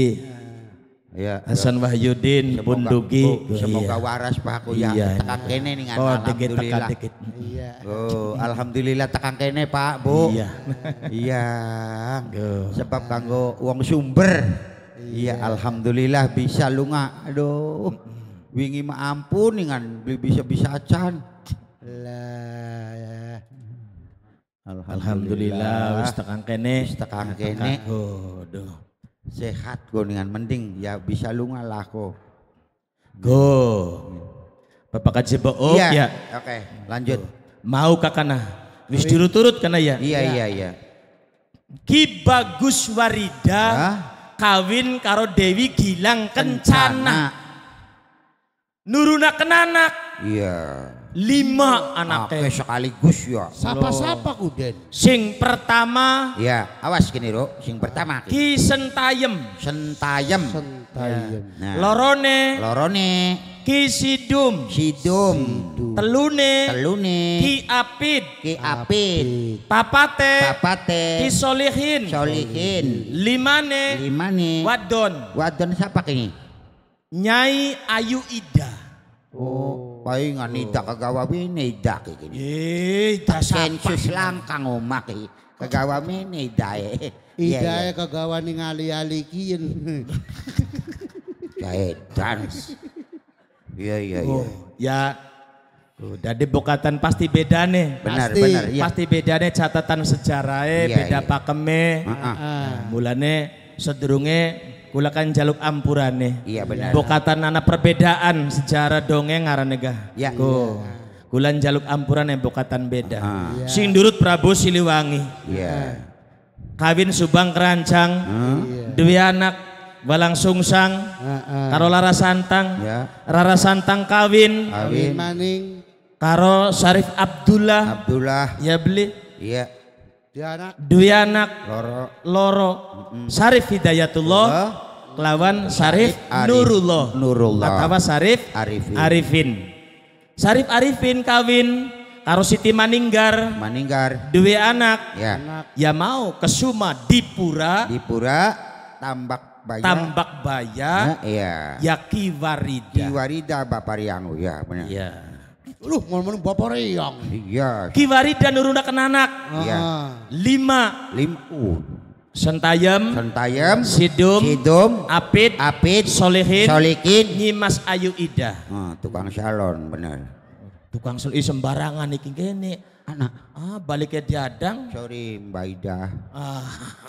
Iya. Hasan iya. Wahyudin pun iya. Semoga waras Pak aku yang Iya, tekan kene nih oh, alhamdulillah. Dikit, iya. Oh, alhamdulillah tekan kene Pak, Bu. Iya. iya. Sebab kanggo uang sumber. Iya, alhamdulillah bisa lunga. Aduh. Wingi maampun dengan bisa-bisa acan. Alhamdulillah. Ya. Alhamdulillah wis tekan kene. Wis tekan kene. Aduh. Sehat dengan mending ya bisa lunga lah ko. Go. Bapak kaji oh, iya. ya. Oke, okay, lanjut. Mau kakana. Wis turut-turut kana ya. Iya iya iya. Ki Bagus Warida kawin karo Dewi Gilang Kencana. Kencana. Nuruna kenanak. Iya lima anaknya. okay, sekaligus ya sapa siapa kuden sing pertama ya awas gini ro sing pertama ki sentayem sentayem sentayem ya, nah. lorone lorone ki sidum sidum, sidum. telune telune ki apid ki apid papate papate ki solihin solihin limane limane wadon wadon siapa kini nyai ayu ida oh paingan nida kagawawi nida iki. Eh, sensus langkang omah iki. Kagawawi nida Idae iya, iya. Ida e kagawa ning ali-ali iki yen. dance. Iya iya iya. Oh, ya jadi oh, bukatan pasti beda nih. Benar, pasti, benar. Iya. Pasti nih catatan sejarah e, iya, beda iya. pakeme. Ah. Mulane sedurunge Kula kan jaluk ampurane. Iya benar. Bokatan anak perbedaan sejarah dongeng ngaranega. Iya. Ya, Go. Iya. Kulan jaluk ampurane, yang bokatan beda. Ah. Iya. Sing durut Prabu Siliwangi. Iya. Kawin Subang Kerancang. Hmm? Iya. Dwi anak Balang Sungsang. Ah, ah. Karo Lara Santang. Yeah. Rara Santang kawin. Kawin maning. Karo Syarif Abdullah. Abdullah. Ya beli. Iya. Yeah. Dianak. anak Loro. Loro. Mm Sarif Hidayatullah. lawan Kelawan Sarif Arif. Nurullah. Nurullah. Atau Sarif Arifin. Arifin. Sarif Arifin kawin karo Siti Maninggar. Maninggar. Dwi anak. Ya. Ya mau ke Suma Dipura. Dipura tambak baya. Tambak baya. Nah, iya. Ya Kiwarida. Warida Bapak Riangu ya benar. Ya Lu ngomong bapak riang. Iya. Kiwari dan nurunda kenanak. Iya. Ah. Lima. Lima. Uh. Sentayam, Sentayam, Sidum, Sidum, Apit, Apit, Solihin, Solikin, Nyimas Ayu Ida. Ah, tukang salon bener. Tukang salon sembarangan nih kini anak ah ke diadang sorry Mbak Ida ah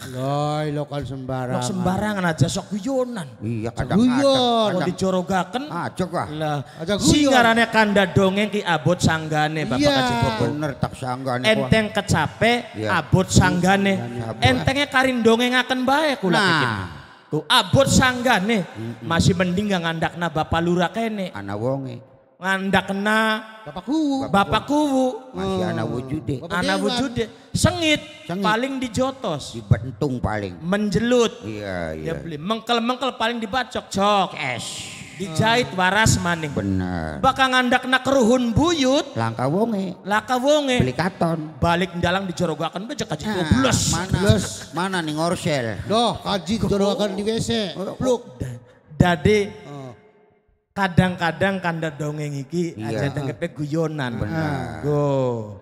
loy lokal sembarangan Lok sembarangan aja sok guyonan iya kadang guyon mau dijorogaken Ah coba. lah singarannya kanda dongeng ki abot sanggane Bapak yeah. Kaji Bogor bener tak sanggane enteng kecape yeah. abot sanggane iya, entengnya karin dongeng akan baik kula nah. Bikin. Tuh, abot sanggane mm -mm. masih mending gak ngandakna Bapak Lura kene anak wonge ngandak kena bapakku bapakku masih hmm. anak wujude anak wujude sengit, sengit, paling dijotos dibentung paling menjelut iya iya dia beli mengkel mengkel paling dibacok cok es dijahit hmm. waras maning bener bakal ngandak kena keruhun buyut langka wonge langka wonge beli katon balik dalang dijorogakan bejek kaji nah, mana belas mana nih ngorsel doh kaji dijorogakan di WC pluk oh, oh. dade oh kadang-kadang kanda dongeng iki iya. aja dengepe guyonan. Benar. Go.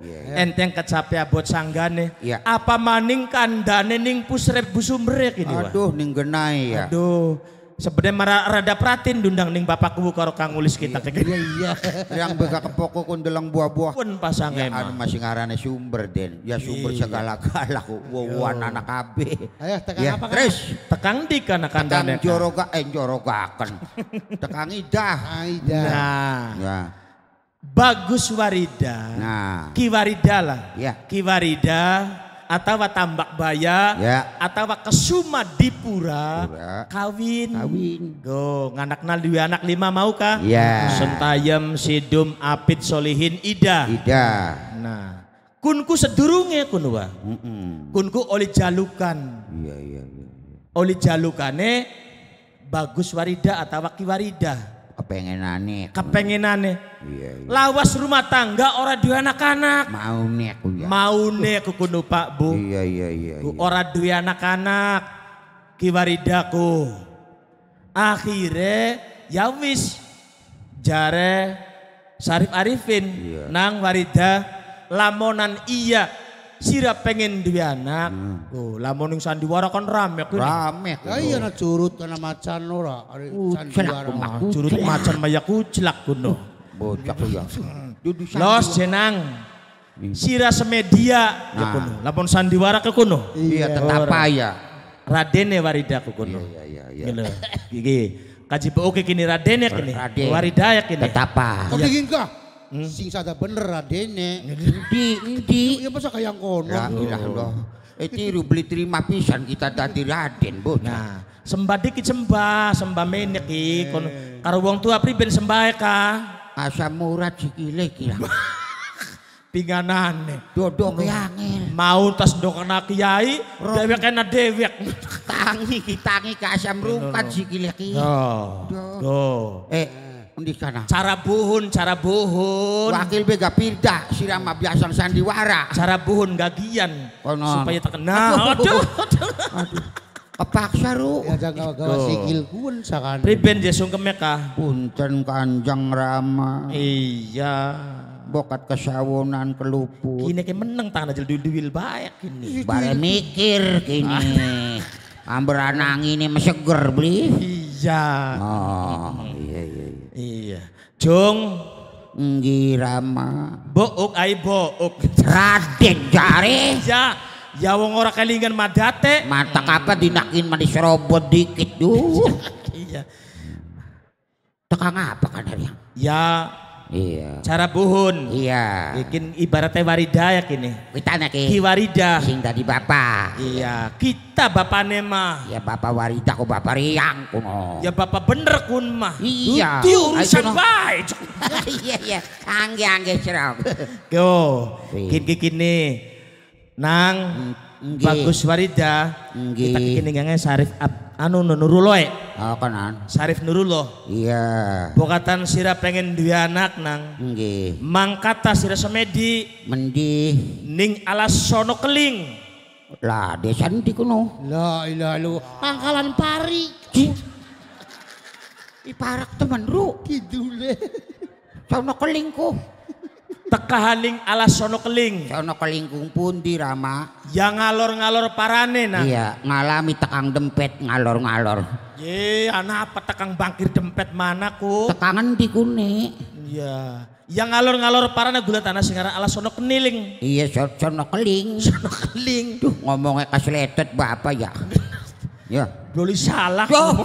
Yeah. Iya. Enteng kecapi abot sanggane. Yeah. Apa maning kandane ning pusrep busumrek ini. Aduh ning genai ya. Aduh sebenarnya rada pratin dundang ning bapak kubu karo kang ulis kita kayak Iya iya. Yang bega kepoko kun buah-buah. Pun pasang ya, anu masih ngarane sumber den. Ya sumber iya. segala-gala ku wawan anak abe. Ayo tekang ya, apa kan? Terus tekang di kana kandane. Tekang joroga eh jorogaken. tekang idah. Nah, idah. Nah. Ya. Bagus Warida. Nah. Kiwarida lah. Ya. Kiwarida atau tambak baya ya. atau kesuma dipura Pura. kawin kawin go nganak nal dua anak lima mau kah ya. sentayem sidum apit solihin ida ida nah kunku sedurunge wa mm -mm. kunku oleh jalukan iya iya iya, iya. oleh jalukane bagus warida atau warida kepengenane kepengenane iya, iya. lawas rumah tangga ora duwe anak-anak nih aku ya maune aku kudu Pak Bu iya iya iya, iya. ora duwe anak-anak kiwaridaku akhirnya ya wis jare Sarif Arifin iya. nang warida lamonan iya sira pengen duwe anak. Hmm. Oh, lamun ning sandiwara kan rame kuwi. Rame. Ya iya ana curut ana macan ora sandiwara. Curut macan maya kuclak kuno. Bocah ya. Los jenang. Sira semedia nah. Ya kuno. Lamun sandiwara ke kuno. Iya, iya tetap ya. Radene warida ke kuno. Iya iya iya. Ngene. Iya. Kaji oke kini radene kini. Warida ya kini. Tetapa. Oke kini kah? hmm? sing sada bener adene. Endi, endi. Ya masa kaya kono. Ya loh. Iya, illallah. Eh tiru terima pisan kita tadi Raden, Bu. Nah, sembah dikit sembah, sembah menek iki eh. kon karo wong tua priben sembah ya, ka. Asam murah cikile iki lah. Pinganane. Dodong angel. Mau tas anak kiai, dewek kena dewek. Tangi kita tangi ke asam rungkat cikile iki. Oh. Do. Eh, Undikana. Cara buhun, cara buhun. Wakil bega pindah siram biasa sandiwara. Cara buhun gagian oh, no. supaya terkenal. Aduh, aduh, aduh. Kepaksa ru. Ya jaga gawa sikil kun sakan. Priben dia sungkem ka. Ah. Punten kanjang Rama. Iya. Bokat kesawonan keluput. Kini kayak meneng tangan aja duil-duil baik kini. Bare mikir kini. Ah. Amber anang ini meseger beli. Iya. Oh, iya. Iya. Jung Nggirama. bouk ai bouk Raden jare. Ya. Ya wong ora kelingan madate. Mata apa dinakin manis robot dikit duh, iya. Tekang apa kan Ya Iya. Cara buhun. Iya. Bikin ibaratnya warida ya kini. Kita nak Ki warida. Sing tadi bapak. Iya. Kita bapaknya mah. Ya bapak warida ku bapak riang kuno. Ya bapak bener kun mah. Iya. Itu urusan baik. Iya iya. Angge angge cerau. Go. Kini kini. Nang. Nggih. Bagus warida. Nggih. Kita kini nggak Sarif Abdi. Anu Nuruloy. Oh e? ah, kanan. Sarif Nurullah. Iya. Bokatan sira pengen dua anak nang. Nggih. Mangkata sira semedi. Mendi. Ning alas sono keling. Lah desa ndi kuno? La ilah lu. Pangkalan pari. Iparak temen ru. Kidule. Sono kelingku tekahaning alas sono keling. Sono keling pun dirama. Rama. Ya ngalor-ngalor parane nah. Iya, ngalami tekang dempet ngalor-ngalor. Ye, anak apa tekang bangkir dempet mana ku? Tekangan di kune. Iya. Yang ngalor-ngalor parane gula tanah singaran alas sono keniling. Iya, sono keling. Sono keling. Duh, ngomongnya kasletet bapak ya. ya. boleh salah. Duh.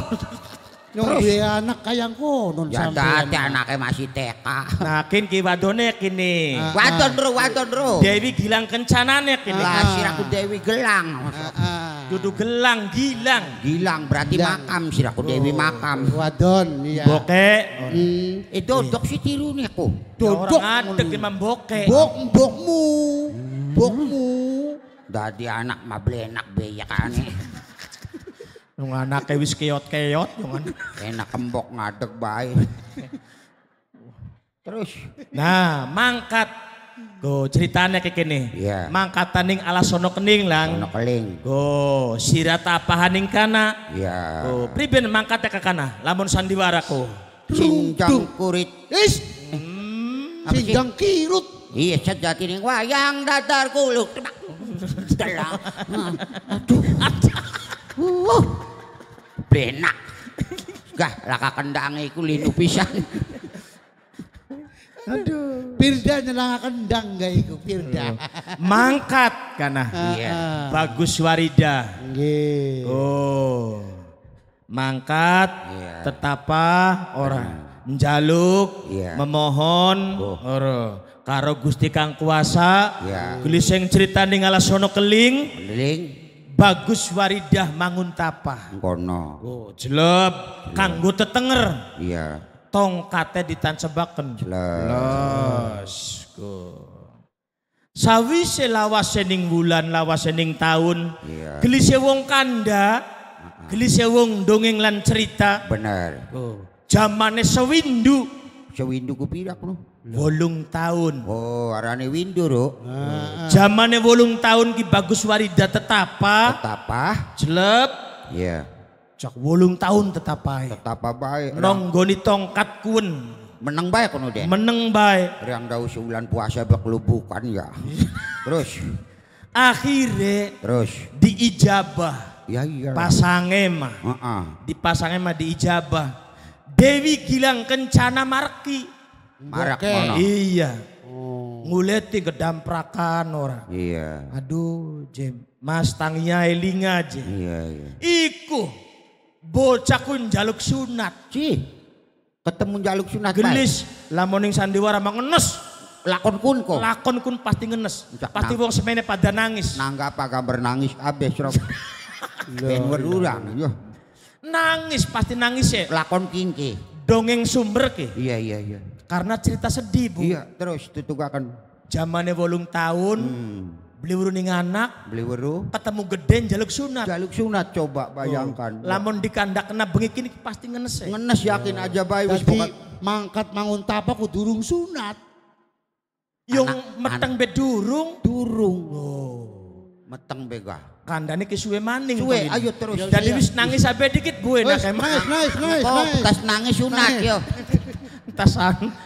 terus ya anak kayang konon ya, sampean. Ya masih TK. Nah, kin ki wadone kene. Ah, ah. Wadon ro, wadon ro. Dewi Gilang kencanane kini Lah siraku Dewi Gelang. Ah, Dudu Gelang Gilang. Gilang berarti Gilang. makam siraku Dewi oh, makam. Wadon iya. Bokek. Hmm. Eh dodok si tirune ku. Ya, dodok ngadeg memboke. Bok bokmu. Hmm. Bokmu. Dadi anak mah blenak beyak aneh. Nung anaknya wis keot-keot jangan. Enak kembok ngadeg baik. Terus. Nah, mangkat. Go ceritanya kayak gini. Yeah. Mangkat taning ala sono kening lang. Sono kening. Go sirata pahaning kana. Iya. Yeah. Go priben mangkatnya ke kana. Lamun sandiwara ko. Cincang kurit. Is. Hmm. kirut. Iya sejati ning wayang dadar kuluk. Aduh. Aduh. Aduh benak. Gah, laka kendang iku linu pisan. Aduh. Pirda nyelang kendang gak iku Pirda. Mangkat kana. Ah, ah. Iya. Bagus Warida. Nggih. Oh. Mangkat yeah. tetapa orang menjaluk, yeah. memohon oh. ora karo Gusti Kang Kuasa yeah. Iya. cerita sing critane sono keling keling Bagus Waridah Manguntapa. Kono. Oh, jeleb. Kanggo tetenger. Iya. Tongkate ditansebaken. Jelas. Go. Sawise lawasening wulan, lawasening taun, iya. gelise wong kanda, gelise wong dongeng lan cerita. Bener. Oh. Jamane sewindu. Sewindu ku pirak loh. Nah. Wolung tahun. Oh, arane windu, Ruk. Nah. wolung tahun ki bagus warida tetapa. Tetapa. Jelep. Iya. Yeah. Cak wolung tahun tetapa. Tetapa baik. Nonggoni tongkat kun. Meneng baik kono deh. Meneng baik. Riang dawu sebulan puasa beklubukan ya. Terus. Akhirnya. Terus. Diijabah. Ya iya. Pasange mah. Uh -uh. pasange mah diijabah. Dewi Gilang Kencana Marki. Marak mono. Iya. Oh. Nguleti gedamprakan ora. Iya. Aduh, Jem. Mas tangnya eling aja. Iya, iya. Iku bocah kun jaluk sunat. Cih. Ketemu jaluk sunat. Gelis. Lamoning sandiwara mengenes. Lakon kun kok. Lakon kun pasti ngenes. pasti nang. wong semene pada nangis. Nangga apa gambar nangis abis rob. ben iya. berurang. Nangis pasti nangis ya. Lakon kinki. Dongeng sumber ke. Iya iya iya. Karena cerita sedih bu. Iya terus akan Zamannya wolung tahun. Hmm. Beli ning anak. Beli wuru. Ketemu geden jaluk sunat. Jaluk sunat coba oh. bayangkan. Oh. Lamun dikandak kena bengi kini pasti ngenes ya. Ngenes yakin oh. aja bayi. Jadi mangkat mangun tapa ku durung sunat. Yung meteng be durung. Durung. Oh. Meteng begah kandane ki suwe maning. Suwe, ayo terus. Jadi iya. wis nangis sampai dikit gue enak. emang. Nangis, nangis, nangis. Kok nangis sunat yo tas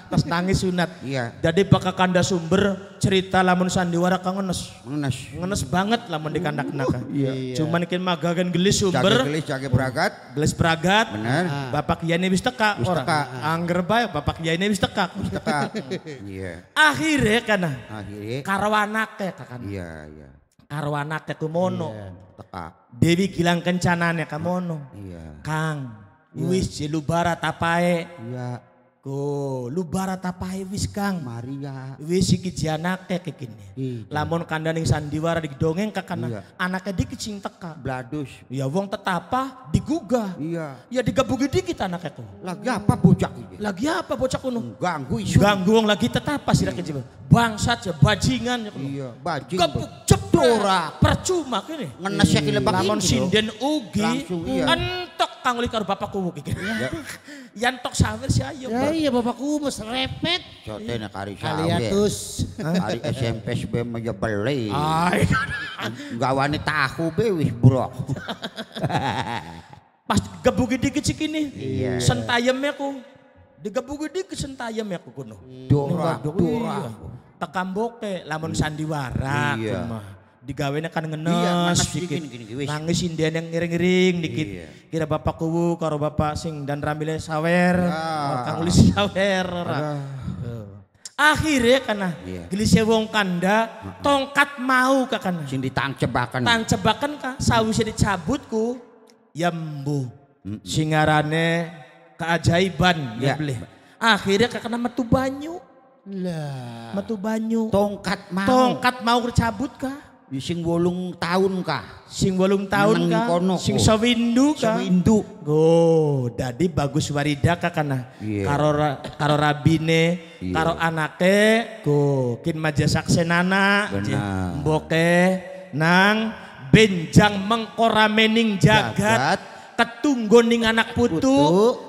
tas tangis sunat. Iya. Jadi pakai kanda sumber cerita lamun sandiwara kang ngenes. Ngenes. Ngenes banget lamun di kandak uh, Iya. Cuman kin magagan gelis sumber. Jage gelis jage beragat. Gelis beragat. Bener. Bapak ah. Bapak kiai bisa teka orang. Ah. Angger bay, bapak kiai bisa teka. Bisa teka. Iya. Akhirnya karena. Akhirnya. Karwanake kakana. Iya, iya. Karwanake kumono. Iya. Teka. Dewi kilang kencanane kamono. Iya. Kang. Wis jelubara tapae. Iya. Go, lu barat apa wis Kang. Maria. Wis iki janake kekini. Iya. Lamun kandaning sandiwara digdongeng ka kana iya. anake dik teka. Bladus. Ya wong tetapa digugah. Iya. Ya digabugi dikit anake ku. Lagi apa bocak? iki? Lagi apa bocak kuno? Ganggu isu. Ganggu wong lagi tetapa sira iya. Bangsa ya bajingan ya Iya, bajing. Gebuk jepora. Percuma kini. Ngenes ya kile Lamun sinden ugi. Langsung iya. Entok kang likar bapakku iki. Ya. Yantok sawir si ayo. Ya, iya, iya bapakku mes repet. Cote nak kari iya, sawe. Kaliatus. Kari SMP SB meja beli. gak tahu be ah, iya. wis bro. Pas gebugi dikit ini, Iya. ya ku. Digebuki dikit sentayemnya ku kuno. Dora, dora. boke lamun hmm. sandiwara. Iya. Kuma digawene kan ngenes iya, dikit. Nangis indian yang ngiring-ngiring dikit. Iya. Kira bapak kubu karo bapak sing dan ramile sawer. ya. Kang ulis sawer. Kan, ah. Akhirnya karena iya. gelisnya wong kanda, tongkat mau kak kan Sing ditangcebakan. Tangcebakan kak, sawisnya dicabutku, yambu. Singarane keajaiban ya. beli. Akhirnya kak kena metu banyu. Lah. Metu banyu. Tongkat mau. Tongkat mau dicabut kak sing wolung tahun kah? Sing wolung tahun kah? Kono, sing kah? Oh, dadi bagus warida kah kana? Yeah. Karo karo rabine, yeah. karo anake, go kin majajaksenana, mboke nang benjang mengkoramening jagat. jagat. Ketunggo anak putu, putu.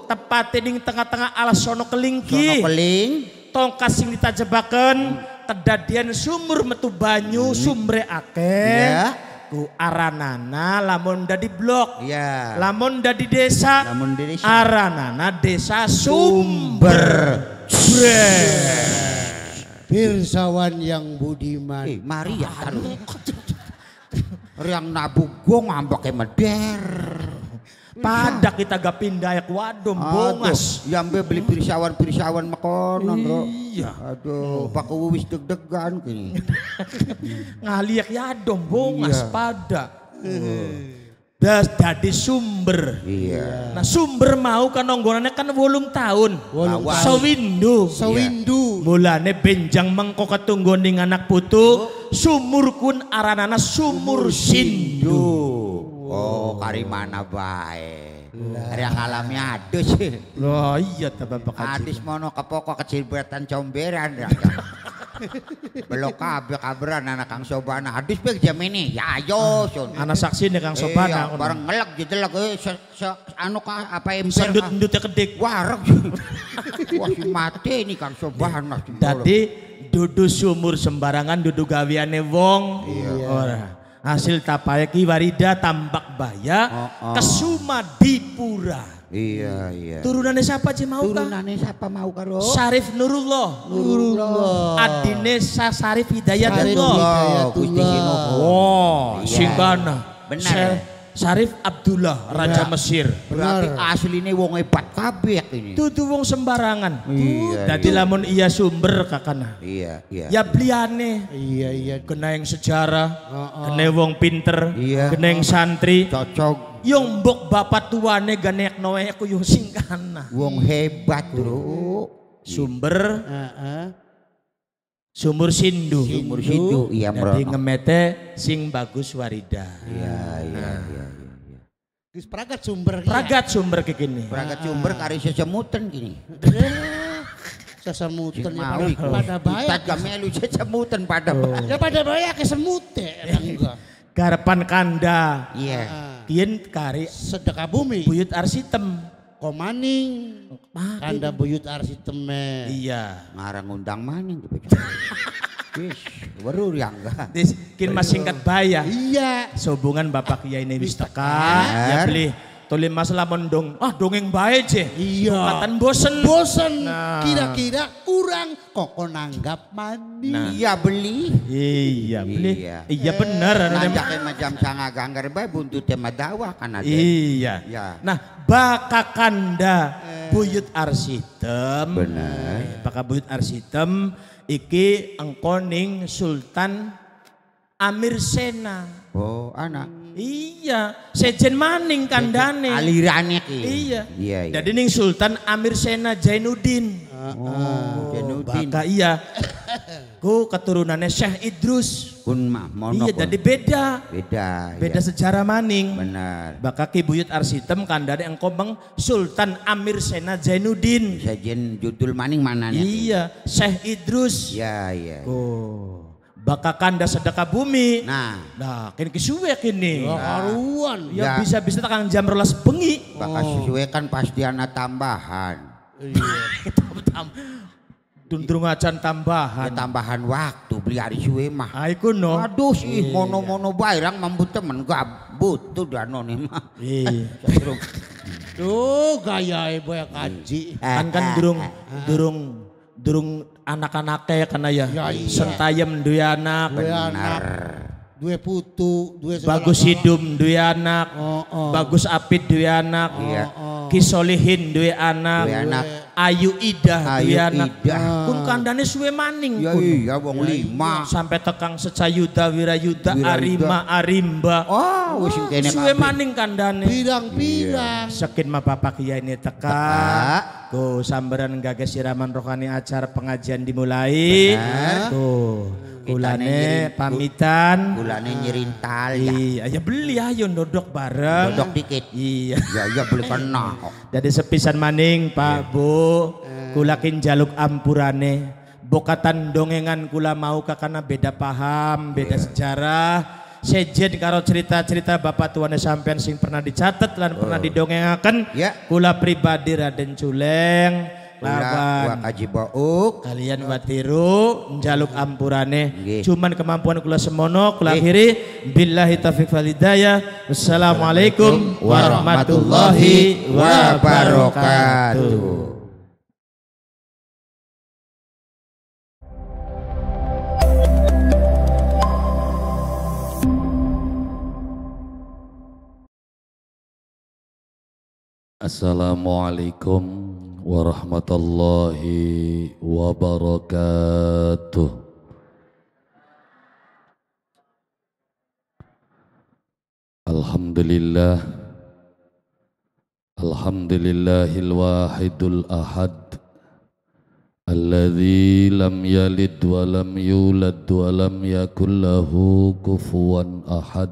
tepate ning tengah-tengah alas sono kelingki. Sono keling. Tongkas sing ditajebaken, hmm kedadian sumur metu banyu hmm. sumre ake. Yeah. Iya. Ku aranana lamun dari blok. Yeah. Lamun dari desa. Lamun dadi desa. Aranana desa sumber. Pirsawan yang budiman. Eh, mari ya kan. Riang nabu gua ngambek emeder. Pada kita gak pindah ya wadom bongas. Ya ambil beli pirsawan-pirsawan makonon, Bro. Iya. Aduh, pak wis deg-degan kini. Ngaliak yadom bongas iya. pada. Uh. Das jadi sumber. Iya. Nah sumber mau kan nonggolannya kan wolung tahun. Wolung nah, Sewindu. Sewindu. Iya. Mulane benjang mengko ketunggu anak putu. Oh. Sumur kun aranana sumur, sumur sindu. Oh, oh, kari mana bae. Yang alami adus. Loh iya tabang pekaji. Adus mono kepoko buatan comberan. Ya kan? Belok kabe kabran anak Kang Sobana. Adus pek jam ini. Ya ayo ah, Anak saksi nih Kang Sobana. Iya, bareng ngelek jedelek eh, anu ka apa ember. Sendut-endutnya kedik. warang. Wah si mati nih Kang Sobana. Dadi dudu sumur sembarangan dudu gawiannya wong. Iya. Ora hasil tapaya warida tambak baya oh, oh. kesuma dipura Iya, iya. Turunannya siapa sih mau Turunannya siapa mau karo? Sarif Nurullah. Nurullah. Adine Sarif Hidayatullah. Sarif Hidayatullah. Wow, iya. Singgana. Benar. Sel, Syarif Abdullah Raja ya. Mesir. Berarti ini wong hebat kabeh ini. Dudu wong sembarangan. Iya. iya. Dadi lamun ia sumber kakana. Iya, iya. Ya bliane. Iya, iya. Kena yang sejarah, oh, oh. kena wong pinter, iya. kena yang santri. Cocok. Yung ya mbok bapak tuane ganek noe aku yo sing Wong hebat, Bro. Sumber. Heeh. Uh -uh. Sumur Sindu. Sumur Sindu, iya Jadi ngemete sing bagus warida. Iya, iya, iya. Terus iya, iya. peragat sumber. Ya? Peragat sumber kayak gini. Peragat sumber kari sesemutan gini. sesemutan ya pada, bayak. Ustaz ya. kami lu sesemutan pada oh. bayak. Ya pada bayak kesemute. Ya, eh, Garapan kanda. Iya. Kien ah. kari. Sedekah bumi. Buyut arsitem komaning Kanda buyut arsiteme iya ngarang undang maning Wis, baru yang enggak. Kin mas singkat bayar. Iya. Sehubungan Bapak Kiai ini wis teka, ya beli Tulis Mas lamun dong. Ah dongeng baik je. Iya. Katan bosen. Bosen. Nah. Kira-kira kurang kok nanggap mandi. Nah. Iya beli. Iya beli. Iya, iya bener. Eh, Najake macam sanga ganggar bae tema madawa kan ada. Iya. iya. Nah bakakanda eh. buyut arsitem. Bener. Baka buyut arsitem iki engkoning Sultan Amir Sena. Oh, anak. Iya, sejen maning kandane. Alirane ki. Iya. Iya. iya. Dadi ning Sultan Amir Sena Jainuddin. Oh, oh Jainuddin. Baka iya. Ku keturunannya Syekh Idrus. Kun mah mono. Iya, jadi beda. Beda. Beda iya. sejarah maning. Benar. Baka Ki Buyut Arsitem kandane engko bang Sultan Amir Sena Jainuddin. Sejen judul maning mananya. Iya, Syekh Idrus. Iya, iya. iya. Oh baka kanda sedekah bumi. Nah, nah kini kesuwe kini. Ya, nah. Karuan. Ya, ya. bisa-bisa tekan jam rolas bengi. Baka oh. kan pasti anak tambahan. Iya. Dundrung acan tambahan. Ya, tambahan waktu beli hari suwe mah. aku ah, no. Aduh sih iya. mono-mono bairang mambut temen gak butuh dano nih mah. Iya. Duh gaya ibu ya kaji. Eh, kan kan durung eh, eh. durung durung anak-anaknya ya karena ya, ya iya. sentayem duwe anak dua anak duwe putu dua, bagus hidum duwe anak oh, oh. bagus apit duwe anak oh, iya. Oh. kisolihin duwe anak duwe anak Ayu Ida Ayu Diana. Ida. kandane suwe maning ya, Iya wong ya, lima. Iya. Sampai tekang secayuda wirayuda Wira arima arimba. Oh wis ah, kene Suwe maning kandane. Pirang-pirang. Iya. Sekin mah Bapak Kiai ini teka. Tuh sambaran gagas siraman rohani acara pengajian dimulai. Tuh. Gulane pamitan. gulane nyerintal ya. Iya, ya beli ayo dodok bareng. Dodok dikit. Iya. Ya iya beli kena. Jadi sepisan maning Pak iya. Bu. Eh. Kulakin jaluk ampurane. Bokatan dongengan kula mau karena beda paham, beda iya. sejarah. Sejen karo cerita-cerita Bapak Tuhan sampean sing pernah dicatat lan pernah oh. didongengaken. Ya. Kula pribadi Raden Culeng. Laban. Nah, kaji bouk. Kalian watiru njaluk ampurane. Cuman kemampuan kula semono kula akhiri billahi taufik wal hidayah. Wassalamualaikum warahmatullahi wabarakatuh. Assalamualaikum warahmatullahi wabarakatuh. Alhamdulillah Alhamdulillahil wahidul ahad Alladhi lam yalid wa lam yulad wa lam yakul kufuwan ahad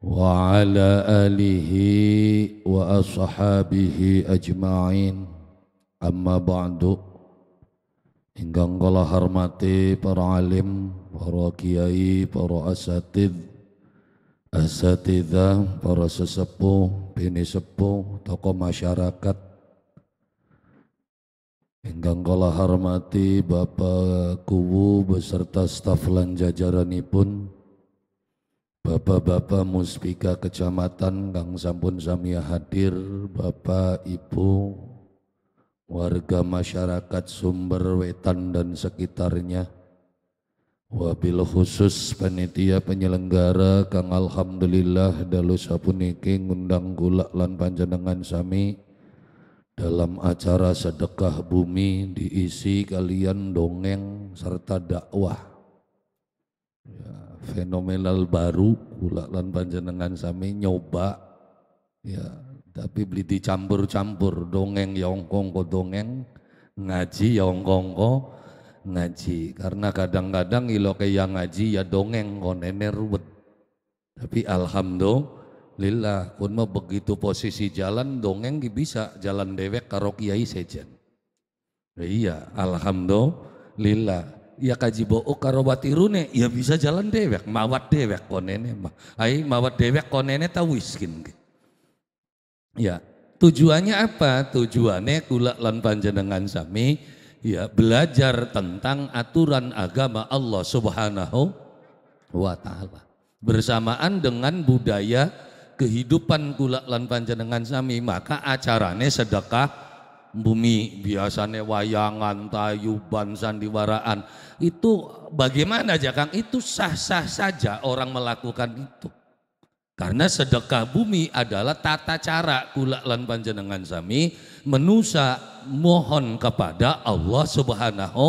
وعلى آله وأصحابه أجمعين أما بعد Hingga engkau hormati para alim, para kiai, para asatid, asatidah, para sesepuh, bini sepuh, tokoh masyarakat. Hingga engkau hormati Bapak Kuwu beserta staf lan jajaranipun, pun Bapak-bapak Muspika Kecamatan Kang Sampun Samia hadir, Bapak Ibu warga masyarakat Sumber Wetan dan sekitarnya. Wabil khusus panitia penyelenggara Kang Alhamdulillah dalu sapuniki ngundang kula lan panjenengan sami dalam acara sedekah bumi diisi kalian dongeng serta dakwah. Ya fenomenal baru kula lan panjenengan sami nyoba ya tapi beli dicampur-campur dongeng ya ongkong ko dongeng ngaji ya ongkong ko ngaji karena kadang-kadang ilo yang ngaji ya dongeng ko nenek ruwet tapi alhamdulillah pun mau begitu posisi jalan dongeng bisa jalan dewek karo kiai sejen iya alhamdulillah ya kaji bo'o karobati rune ya bisa jalan dewek mawat dewek konene mah ai mawat dewek konene wiskin ya tujuannya apa tujuannya kula lan panjenengan sami ya belajar tentang aturan agama Allah Subhanahu wa taala bersamaan dengan budaya kehidupan kula lan panjenengan sami maka acarane sedekah bumi biasanya wayangan, tayuban, sandiwaraan itu bagaimana aja Kang? Itu sah-sah saja orang melakukan itu. Karena sedekah bumi adalah tata cara kula lan panjenengan sami menusa mohon kepada Allah Subhanahu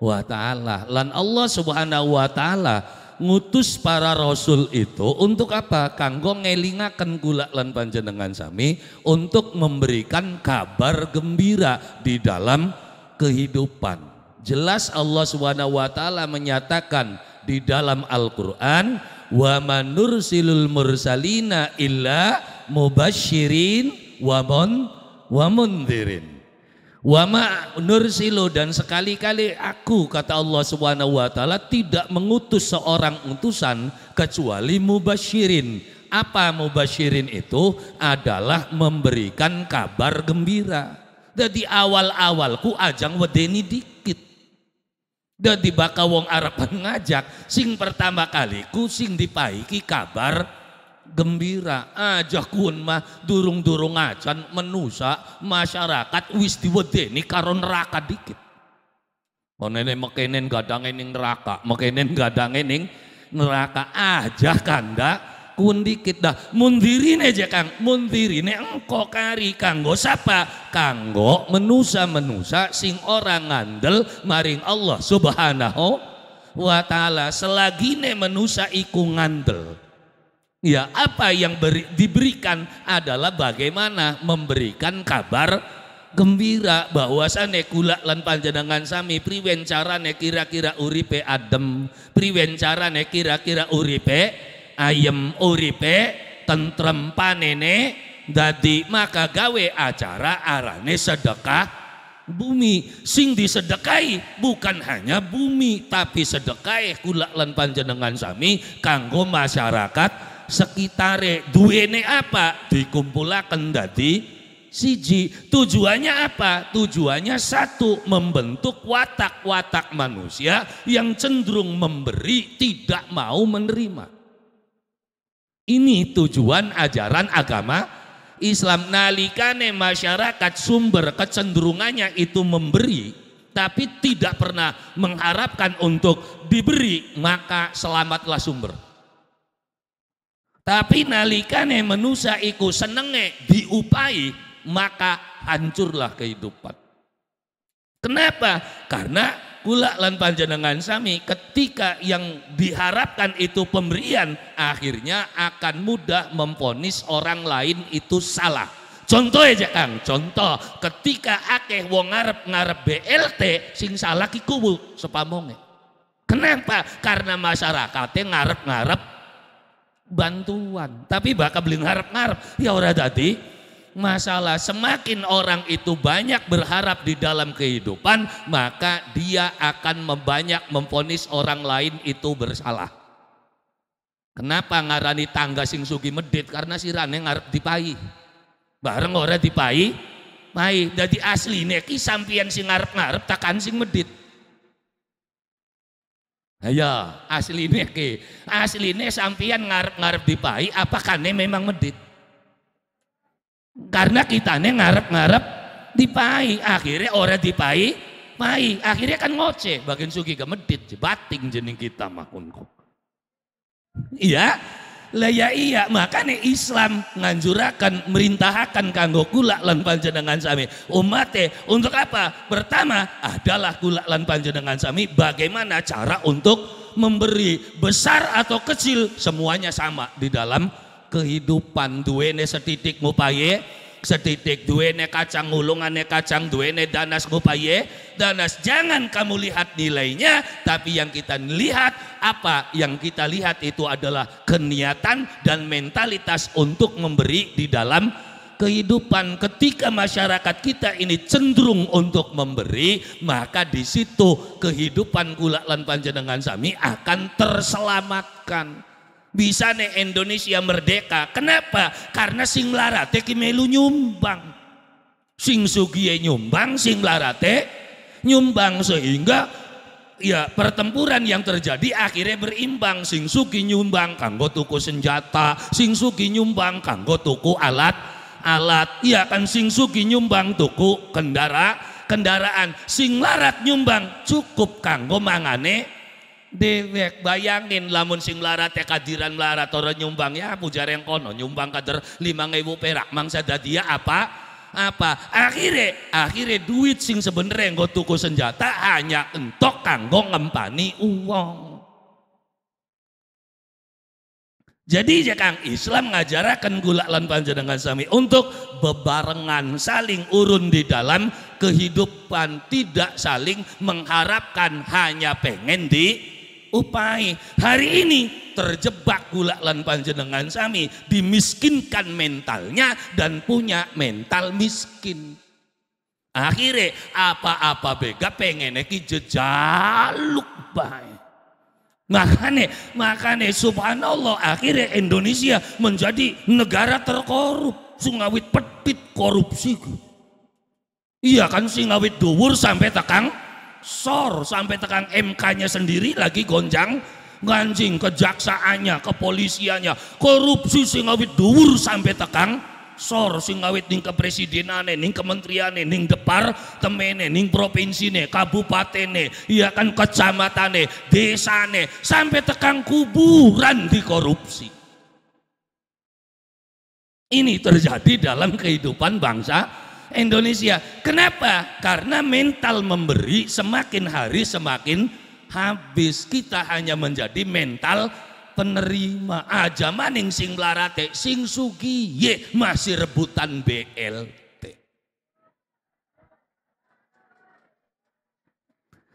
wa taala. Lan Allah Subhanahu wa taala ngutus para rasul itu untuk apa? Kanggo ngelingaken kula lan panjenengan sami untuk memberikan kabar gembira di dalam kehidupan. Jelas Allah swt menyatakan di dalam Al-Qur'an wa manursilul mursalina illa mubasyirin wa wa mundirin. Wama Nursilo dan sekali-kali aku kata Allah Subhanahu wa taala tidak mengutus seorang utusan kecuali mubasyirin. Apa mubasyirin itu adalah memberikan kabar gembira. Jadi awal awal ku ajang wedeni dikit. Jadi bakal wong Arab mengajak sing pertama kali ku sing dipaiki kabar gembira aja kun mah durung-durung aja menusa masyarakat wis ni karo neraka dikit onene oh, mekenen gadang ini neraka mekenen gadang ini neraka aja kanda kun dikit dah mundirine aja kang mundirine engko kari kanggo siapa? kanggo menusa-menusa sing orang ngandel maring Allah subhanahu wa ta'ala selagi selagine menusa iku ngandel Ya, apa yang beri, diberikan adalah bagaimana memberikan kabar gembira bahwa bahwasane kula lan panjenengan sami priwen ne kira-kira uripe adem, priwen ne kira-kira uripe ayem, uripe tentrem panene dadi maka gawe acara arane sedekah bumi sing disedekai bukan hanya bumi tapi sedekai kula lan panjenengan sami kanggo masyarakat sekitare ini apa dikumpulakan dadi siji tujuannya apa tujuannya satu membentuk watak-watak manusia yang cenderung memberi tidak mau menerima ini tujuan ajaran agama Islam nalikane masyarakat sumber kecenderungannya itu memberi tapi tidak pernah mengharapkan untuk diberi maka selamatlah sumber tapi nalikane manusia iku senenge diupai maka hancurlah kehidupan. Kenapa? Karena kula lan panjenengan sami ketika yang diharapkan itu pemberian akhirnya akan mudah memponis orang lain itu salah. Contoh aja Kang, contoh ketika akeh wong ngarep-ngarep BLT sing salah ki sepamonge. Kenapa? Karena masyarakatnya ngarep-ngarep bantuan. Tapi bakal beli ngarep-ngarep. Ya orang tadi masalah semakin orang itu banyak berharap di dalam kehidupan maka dia akan membanyak memfonis orang lain itu bersalah kenapa ngarani tangga sing sugi medit karena sirane ngarep dipai bareng orang dipai mai jadi asli neki sampian sing ngarep-ngarep takkan sing medit Ya, ini ke. Asline sampian ngarep-ngarep dipai apa kane memang medit. Karena kita nih ngarep-ngarep dipai, akhirnya ora dipai, pai, akhirnya kan ngoceh bagian sugi ke medit, bating jening kita mah Iya, lah ya iya makanya Islam nganjurakan merintahkan kanggo gula lan panjenengan sami Umatnya e, untuk apa pertama adalah gula lan panjenengan sami bagaimana cara untuk memberi besar atau kecil semuanya sama di dalam kehidupan duene setitik ngupaye setitik duene kacang gulungan, kacang duene danas ngupaye danas jangan kamu lihat nilainya tapi yang kita lihat apa yang kita lihat itu adalah keniatan dan mentalitas untuk memberi di dalam kehidupan ketika masyarakat kita ini cenderung untuk memberi maka di situ kehidupan kula lan panjenengan sami akan terselamatkan bisa nih Indonesia merdeka. Kenapa? Karena sing larate kimelu nyumbang. Sing sugie nyumbang, sing larate nyumbang. Sehingga ya pertempuran yang terjadi akhirnya berimbang sing Sugi nyumbang kanggo tuku senjata sing Sugi nyumbang kanggo tuku alat alat ya kan sing Sugi nyumbang tuku kendara kendaraan sing larat nyumbang cukup kanggo mangane dewek bayangin lamun sing melarat teh kadiran melarat orang nyumbang ya pujar yang kono nyumbang kader lima ribu perak mangsa dadia ya, apa apa akhirnya akhirnya duit sing sebenernya yang tuku senjata hanya entok kanggo ngempani uang jadi ya Kang Islam ngajarakan gula lan panjenengan sami untuk bebarengan saling urun di dalam kehidupan tidak saling mengharapkan hanya pengen di upai hari ini terjebak gula lan panjenengan sami dimiskinkan mentalnya dan punya mental miskin akhirnya apa-apa bega pengen ki jejaluk baik Makanya, makanya subhanallah akhirnya Indonesia menjadi negara terkorup. Sungawit petit korupsi. Iya kan singawit duwur sampai tekang sor sampai tekan MK-nya sendiri lagi gonjang nganjing, kejaksaannya, kepolisiannya, korupsi sing awit dhuwur sampai tekan sor sing awit ning kepresidenane, ning kementeriane, ning depar temene, ning provinsine, kabupatene, iya kan kecamatane, desane, sampai tekan kuburan di korupsi. Ini terjadi dalam kehidupan bangsa Indonesia. Kenapa? Karena mental memberi semakin hari semakin habis. Kita hanya menjadi mental penerima. Aja maning sing larate, sing sugi, ye, masih rebutan BLT.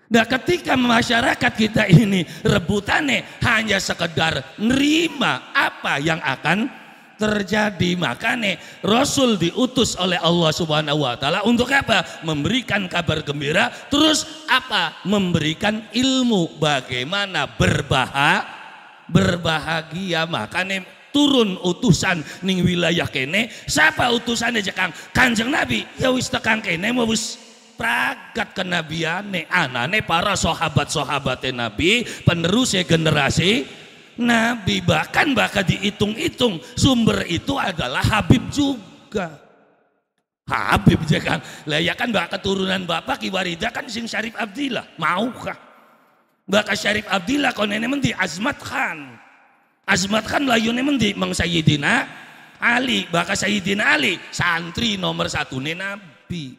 Nah ketika masyarakat kita ini rebutannya hanya sekedar nerima apa yang akan terjadi. Makanya Rasul diutus oleh Allah Subhanahu wa taala untuk apa? Memberikan kabar gembira, terus apa? Memberikan ilmu bagaimana berbahagia berbahagia. Makanya turun utusan ning wilayah kene. Siapa utusannya jekang? Kanjeng Nabi. Ya wis tekan kene mau wis pragat kenabiane anane para sahabat sahabatnya Nabi, penerusnya generasi Nabi bahkan bahkan dihitung-hitung sumber itu adalah Habib juga. Habib ya kan. Lah ya kan bahkan turunan bapak Kibarida kan sing Syarif Abdillah. Maukah? bahkan Syarif Abdillah konennya mendi Azmat Khan. Azmat Khan layune mendi Mang Sayyidina Ali. bahkan Sayyidina Ali santri nomor satu nih Nabi.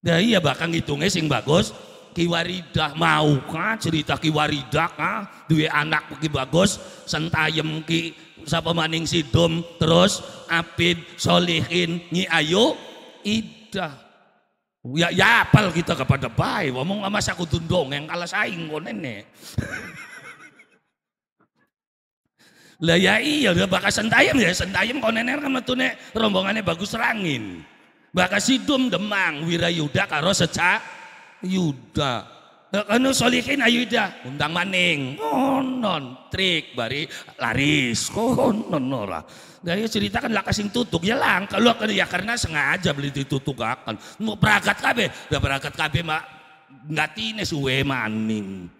Nah iya bahkan ngitungnya sing bagus Kiwaridah mau kah cerita Kiwaridah kah duwe anak ki bagus sentayem ki sapa maning sidom terus apid solihin nyi ayo idah ya ya apal kita kepada baik ngomong sama aku tundong yang kalah saing kok nih lah ya iya udah bakal sentayem ya sentayem konener kan metu rombongannya bagus rangin bakal sidom demang wirayuda karo secak Yuda. Anu solihin ayuda, undang maning, konon trik bari laris, konon nora. Dari ya cerita kan lakasing tutuk ya lang, kalau kan ya karena sengaja beli ditutuk akan. Mau perangkat kabe, udah perangkat kabe mak nggak tines maning.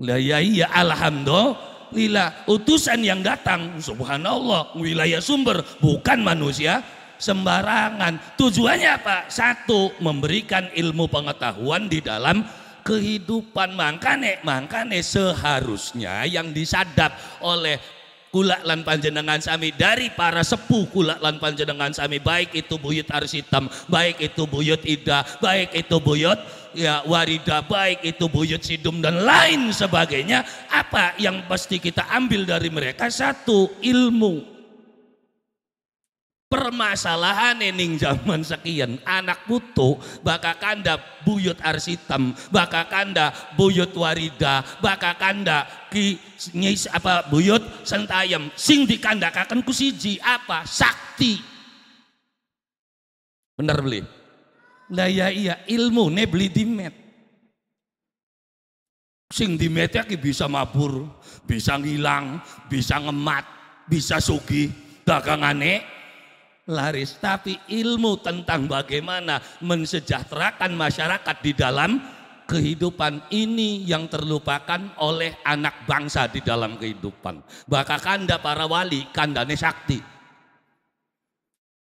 Lah ya iya alhamdulillah utusan yang datang subhanallah wilayah sumber bukan manusia sembarangan. Tujuannya apa? Satu, memberikan ilmu pengetahuan di dalam kehidupan. mangkane mangkane seharusnya yang disadap oleh kulak lan panjenengan sami dari para sepuh kulak lan panjenengan sami baik itu buyut arsitam baik itu buyut ida baik itu buyut ya warida baik itu buyut sidum dan lain sebagainya apa yang pasti kita ambil dari mereka satu ilmu permasalahan ning zaman sekian anak putu baka kanda buyut arsitam baka kanda buyut warida baka kanda ki nyis apa buyut sentayem sing di dikandakaken ku siji apa sakti bener beli lah ya iya, iya ilmu ne beli dimet sing dimetnya ki bisa mabur bisa ngilang bisa ngemat bisa sugi dagangane laris, tapi ilmu tentang bagaimana mensejahterakan masyarakat di dalam kehidupan ini yang terlupakan oleh anak bangsa di dalam kehidupan. Bahkan kanda para wali, kandane sakti.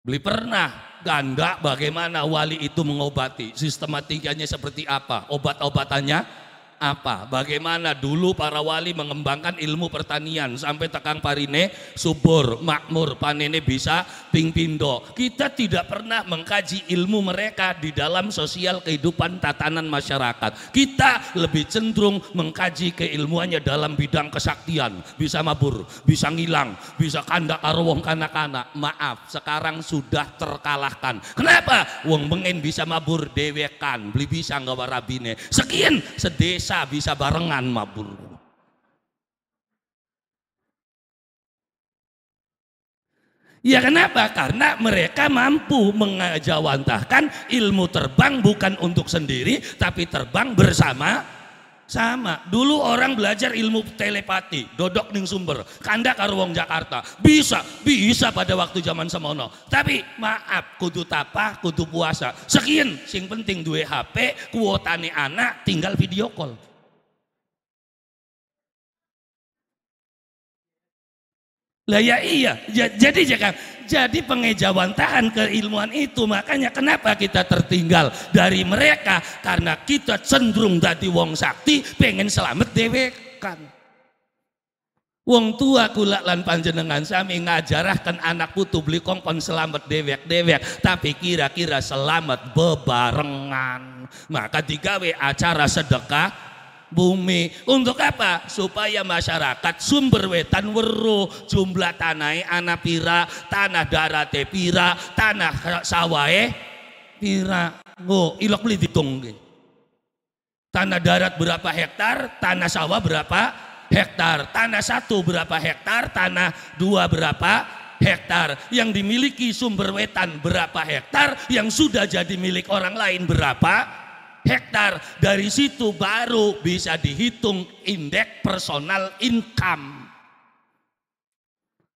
Beli pernah ganda bagaimana wali itu mengobati, sistematikanya seperti apa, obat-obatannya apa? Bagaimana dulu para wali mengembangkan ilmu pertanian sampai tekang parine subur, makmur, panene bisa ping pindo. Kita tidak pernah mengkaji ilmu mereka di dalam sosial kehidupan tatanan masyarakat. Kita lebih cenderung mengkaji keilmuannya dalam bidang kesaktian. Bisa mabur, bisa ngilang, bisa kandak arwong kanak-kanak. Maaf, sekarang sudah terkalahkan. Kenapa? Wong mengen bisa mabur dewekan, beli bisa nggak warabine. Sekian sedih bisa bisa barengan mabur. Ya kenapa? Karena mereka mampu mengajawantahkan ilmu terbang bukan untuk sendiri tapi terbang bersama sama, dulu orang belajar ilmu telepati, dodok ning sumber, kanda karo wong Jakarta. Bisa, bisa pada waktu zaman semono. Tapi maaf, kudu tapa, kudu puasa. Sekian, sing penting duwe HP, kuotane anak, tinggal video call. Lah ya iya, jadi jangan jadi pengejawantahan keilmuan itu makanya kenapa kita tertinggal dari mereka karena kita cenderung tadi wong sakti pengen selamat dewekan Wong tua kula lan panjenengan sami ngajarahkan anak putu beli kongkon selamat dewek-dewek tapi kira-kira selamat bebarengan maka digawe acara sedekah bumi. Untuk apa? Supaya masyarakat sumber wetan weru jumlah tanah anak pira, tanah darat pira, tanah sawah eh pira. Oh, ilok beli ditung. Tanah darat berapa hektar, tanah sawah berapa hektar, tanah satu berapa hektar, tanah dua berapa hektar yang dimiliki sumber wetan berapa hektar yang sudah jadi milik orang lain berapa hektar dari situ baru bisa dihitung indeks personal income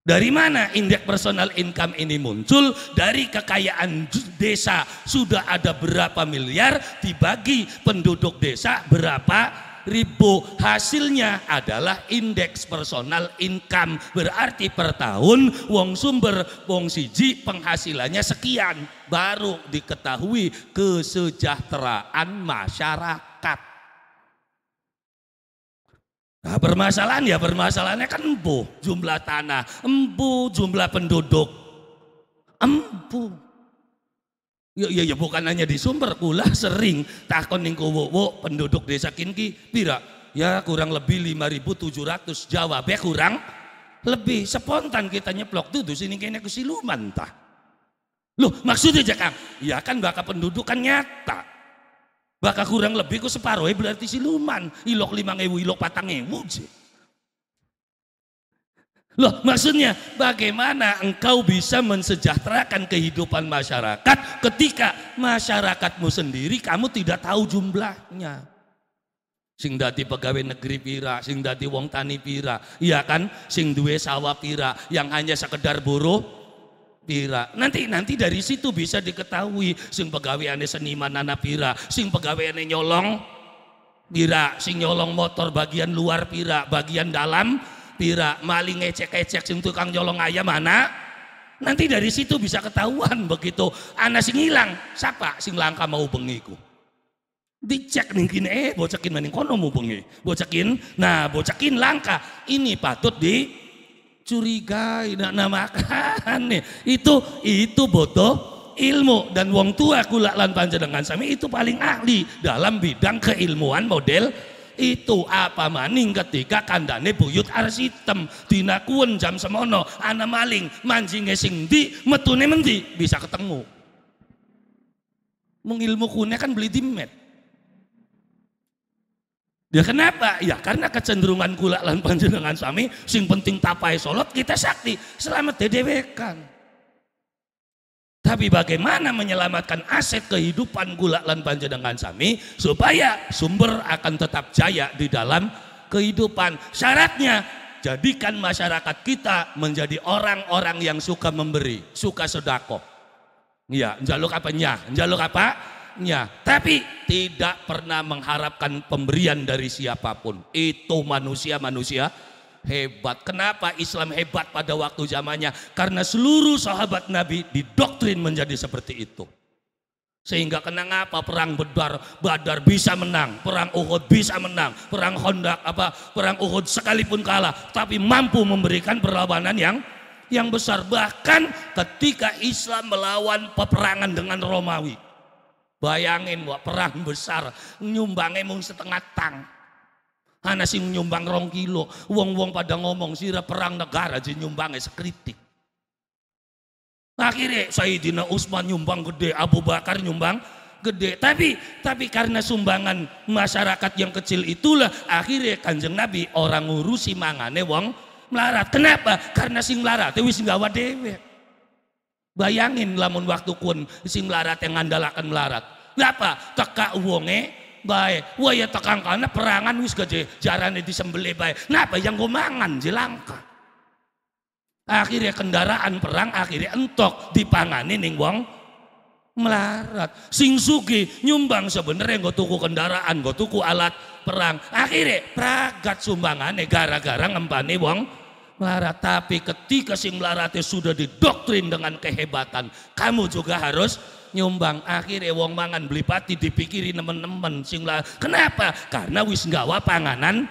dari mana indeks personal income ini muncul? Dari kekayaan desa. Sudah ada berapa miliar dibagi penduduk desa berapa ribu hasilnya adalah indeks personal income berarti per tahun wong sumber wong siji penghasilannya sekian baru diketahui kesejahteraan masyarakat nah permasalahan ya permasalahannya kan empu jumlah tanah empu jumlah penduduk empu Ya ya ya bukan hanya di Sumber, kula sering takon ning kowo penduduk desa Kinki pira? Ya kurang lebih 5.700 ya kurang lebih spontan kita nyeplok tuh sini kayaknya kesiluman tah. Loh maksudnya Jakang, ya kan bakal penduduk kan nyata. Bakal kurang lebih ku separuh berarti siluman. Ilok lima ngewu, ilok patang ngewu. Loh, maksudnya bagaimana engkau bisa mensejahterakan kehidupan masyarakat ketika masyarakatmu sendiri kamu tidak tahu jumlahnya. Sing dadi pegawai negeri pira, sing dadi wong tani pira, iya kan? Sing duwe sawah pira yang hanya sekedar buruh pira. Nanti nanti dari situ bisa diketahui sing pegawaiane seniman anak pira, sing pegawaiane nyolong pira, sing nyolong motor bagian luar pira, bagian dalam Bira maling ngecek-ngecek sing tukang nyolong ayam mana nanti dari situ bisa ketahuan begitu anak sing hilang siapa sing langka mau bengiku dicek ningkin eh bocakin maning kono mau bengi bocakin nah bocakin langka ini patut di Nama nak namakan nih itu itu bodoh ilmu dan wong tua kulak lan panjenengan sami itu paling ahli dalam bidang keilmuan model itu apa maning ketika kandane buyut arsitem dinakuen jam semono ana maling manjinge sing di metune mendi bisa ketemu mengilmu kunya kan beli dimet Ya kenapa? Ya karena kecenderungan kula lan panjenengan sami sing penting tapai solot kita sakti selamat dedewekan. Tapi bagaimana menyelamatkan aset kehidupan gula dan panjenengan sami supaya sumber akan tetap jaya di dalam kehidupan. Syaratnya jadikan masyarakat kita menjadi orang-orang yang suka memberi, suka sedako. Ya, jaluk apa nyah, jaluk apa nyah. Tapi tidak pernah mengharapkan pemberian dari siapapun. Itu manusia-manusia Hebat. Kenapa Islam hebat pada waktu zamannya? Karena seluruh sahabat Nabi didoktrin menjadi seperti itu. Sehingga kenang apa perang Badar, Badar bisa menang, perang Uhud bisa menang, perang Hondak apa perang Uhud sekalipun kalah, tapi mampu memberikan perlawanan yang yang besar bahkan ketika Islam melawan peperangan dengan Romawi. Bayangin wah perang besar nyumbangnya mung setengah tang. Ana sing nyumbang rong kilo. Wong-wong pada ngomong sira perang negara jin nyumbang sekritik. Akhirnya Sayyidina Usman nyumbang gede, Abu Bakar nyumbang gede. Tapi tapi karena sumbangan masyarakat yang kecil itulah akhirnya Kanjeng Nabi orang ngurusi mangane wong melarat. Kenapa? Karena sing melarat wis gawa dewek. Bayangin lamun waktu kun sing melarat yang ngandalakan melarat. Kenapa? kakak wonge baik wah ya tekang karena perangan wis gede jarane disembelih baik napa yang gue mangan jelangka akhirnya kendaraan perang akhirnya entok dipangani ning wong melarat sing sugi nyumbang sebenarnya gue tuku kendaraan gue tuku alat perang akhirnya pragat sumbangan gara-gara ngempani wong melarat. Tapi ketika sing melaratnya sudah didoktrin dengan kehebatan, kamu juga harus nyumbang akhirnya wong mangan beli pati dipikiri temen-temen sing kenapa karena wis nggawa panganan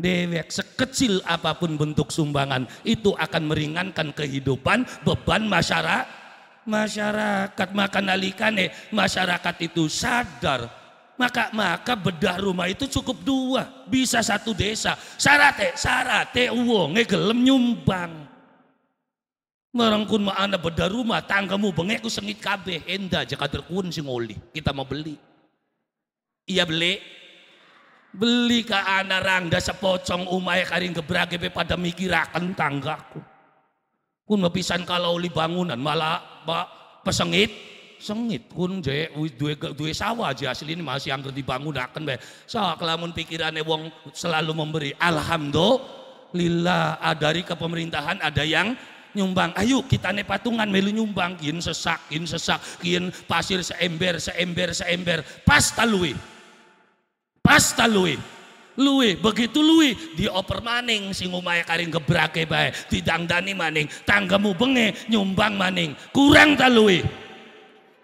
dewek sekecil apapun bentuk sumbangan itu akan meringankan kehidupan beban masyarakat masyarakat maka nalikane masyarakat itu sadar maka maka bedah rumah itu cukup dua bisa satu desa sarate sarate uonge gelem nyumbang Narangkun maana beda rumah, tanggamu bengek sengit kabeh, enda jaka terkun sing oli, kita mau beli. Iya beli, beli ke anak rangga sepocong umai karing gebrage be pada mikirakan tanggaku. Kun mepisan kalau li bangunan malah pak pesengit, sengit kun je duwe duwe sawah aja asli ini masih dibangun akan be. sawah kelamun pikirannya wong selalu memberi. Alhamdulillah dari kepemerintahan ada yang nyumbang ayo kita ne patungan melu nyumbang Kian sesak kian sesak kian pasir seember seember seember pas talui pas talui luwe begitu luwe dioper maning sing umahe karing gebrake bae didandani maning tanggamu benge nyumbang maning kurang ta luwe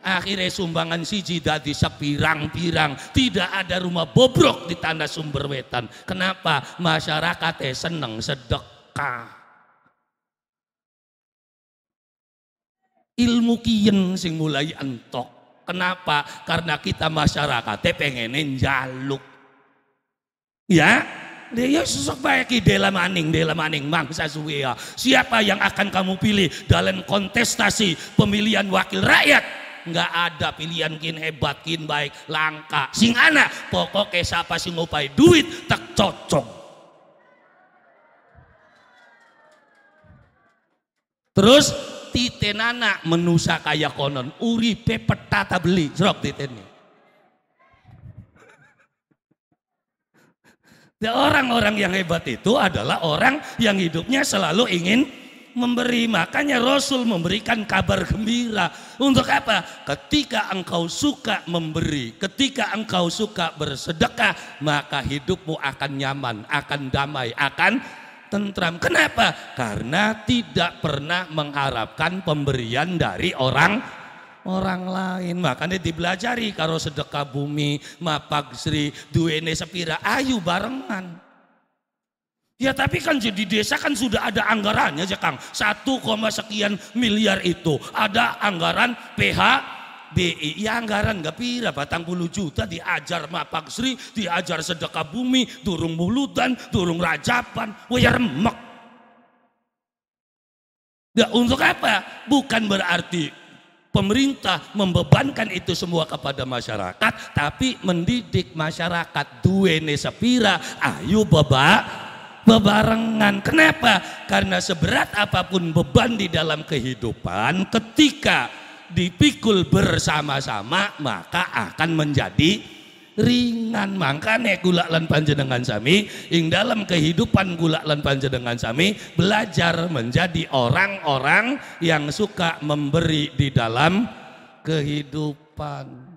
akhirnya sumbangan siji dadi sepirang-pirang tidak ada rumah bobrok di tanah sumber wetan kenapa masyarakatnya seneng sedekah ilmu kian sing mulai entok. Kenapa? Karena kita masyarakat, pengenin jaluk. Ya, dia ya susuk baik di dalam di dalam maning mangsa suwe ya. Siapa yang akan kamu pilih dalam kontestasi pemilihan wakil rakyat? Enggak ada pilihan kin hebat, kin baik, langka. Sing ana, pokoknya siapa sih mau ngupai duit tak cocok. Terus anak menusa kaya konon uripe petata beli serok titen ini. Nah, orang-orang yang hebat itu adalah orang yang hidupnya selalu ingin memberi. Makanya Rasul memberikan kabar gembira. Untuk apa? Ketika engkau suka memberi, ketika engkau suka bersedekah, maka hidupmu akan nyaman, akan damai, akan tentram. Kenapa? Karena tidak pernah mengharapkan pemberian dari orang orang lain. Makanya dipelajari kalau sedekah bumi, mapak sri, duene sepira, ayu barengan. Ya tapi kan jadi desa kan sudah ada anggarannya ya Kang. 1, sekian miliar itu. Ada anggaran PH BI ya anggaran gak pira batang bulu juta diajar mapak sri diajar sedekah bumi durung mulutan durung rajapan wayar remek ya untuk apa bukan berarti pemerintah membebankan itu semua kepada masyarakat tapi mendidik masyarakat duene sepira ayo babak bebarengan. Kenapa? Karena seberat apapun beban di dalam kehidupan, ketika dipikul bersama-sama maka akan menjadi ringan makanya gula lan panjenengan sami ing dalam kehidupan gula lan panjenengan sami belajar menjadi orang-orang yang suka memberi di dalam kehidupan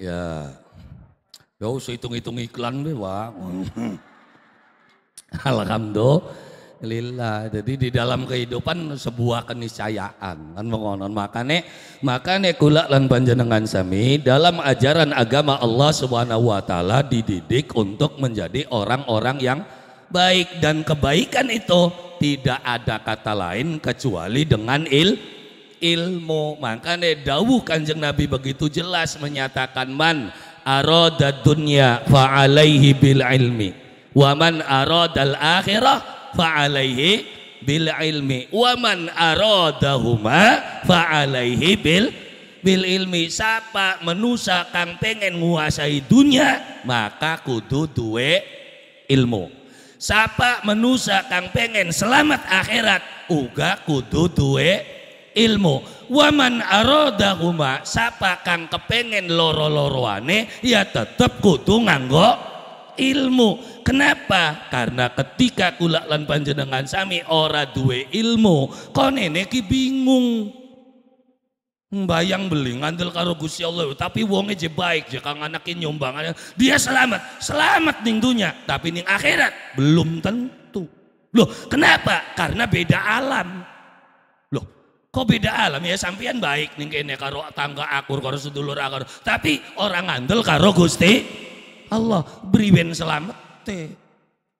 Ya. Ya usah hitung-hitung iklan deh, Pak. Alhamdulillah. Jadi di dalam kehidupan sebuah keniscayaan kan mengonon makane makane kula lan panjenengan sami dalam ajaran agama Allah Subhanahu wa taala dididik untuk menjadi orang-orang yang baik dan kebaikan itu tidak ada kata lain kecuali dengan il ilmu. Makanya dawuh kanjeng Nabi begitu jelas menyatakan man aroda dunya fa'alaihi bil ilmi wa man aroda al akhirah fa'alaihi bil ilmi wa man aradahuma fa'alaihi bil bil ilmi siapa menusa kang pengen nguasai dunia maka kudu duwe ilmu siapa menusa kang pengen selamat akhirat uga kudu duwe ilmu waman aroda siapa kang kepengen loro-loroane ya tetep kudu nganggo ilmu kenapa karena ketika kula lan panjenengan sami ora duwe ilmu konene ki bingung bayang beli ngandel karo Gusti Allah tapi wonge je baik je kang nyombang nyumbang dia selamat selamat ning dunya tapi ning akhirat belum tentu loh kenapa karena beda alam Kok beda alam ya sampean baik nih kene karo tangga akur karo sedulur akur. Tapi orang ngandel karo Gusti Allah beriwen selamat teh.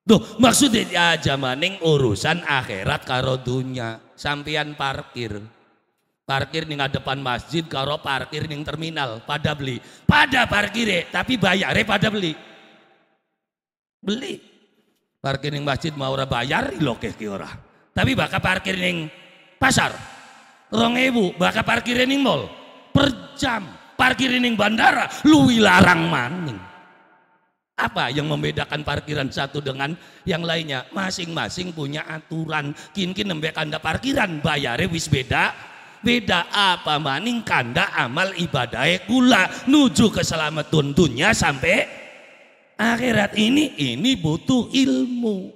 tuh maksudnya zaman ya maning urusan akhirat karo dunia. Sampean parkir. Parkir nih depan masjid karo parkir nih terminal pada beli. Pada parkir ya tapi bayar ya pada beli. Beli. Parkir nih masjid mau ora bayar loh ki Tapi bakal parkir nih pasar rong ewu bakal parkir ning mall per jam parkir ning bandara luwi larang maning apa yang membedakan parkiran satu dengan yang lainnya masing-masing punya aturan kin-kin nembek kanda parkiran bayare wis beda beda apa maning kanda amal ibadah gula, nuju keselamatan dunia sampai akhirat ini ini butuh ilmu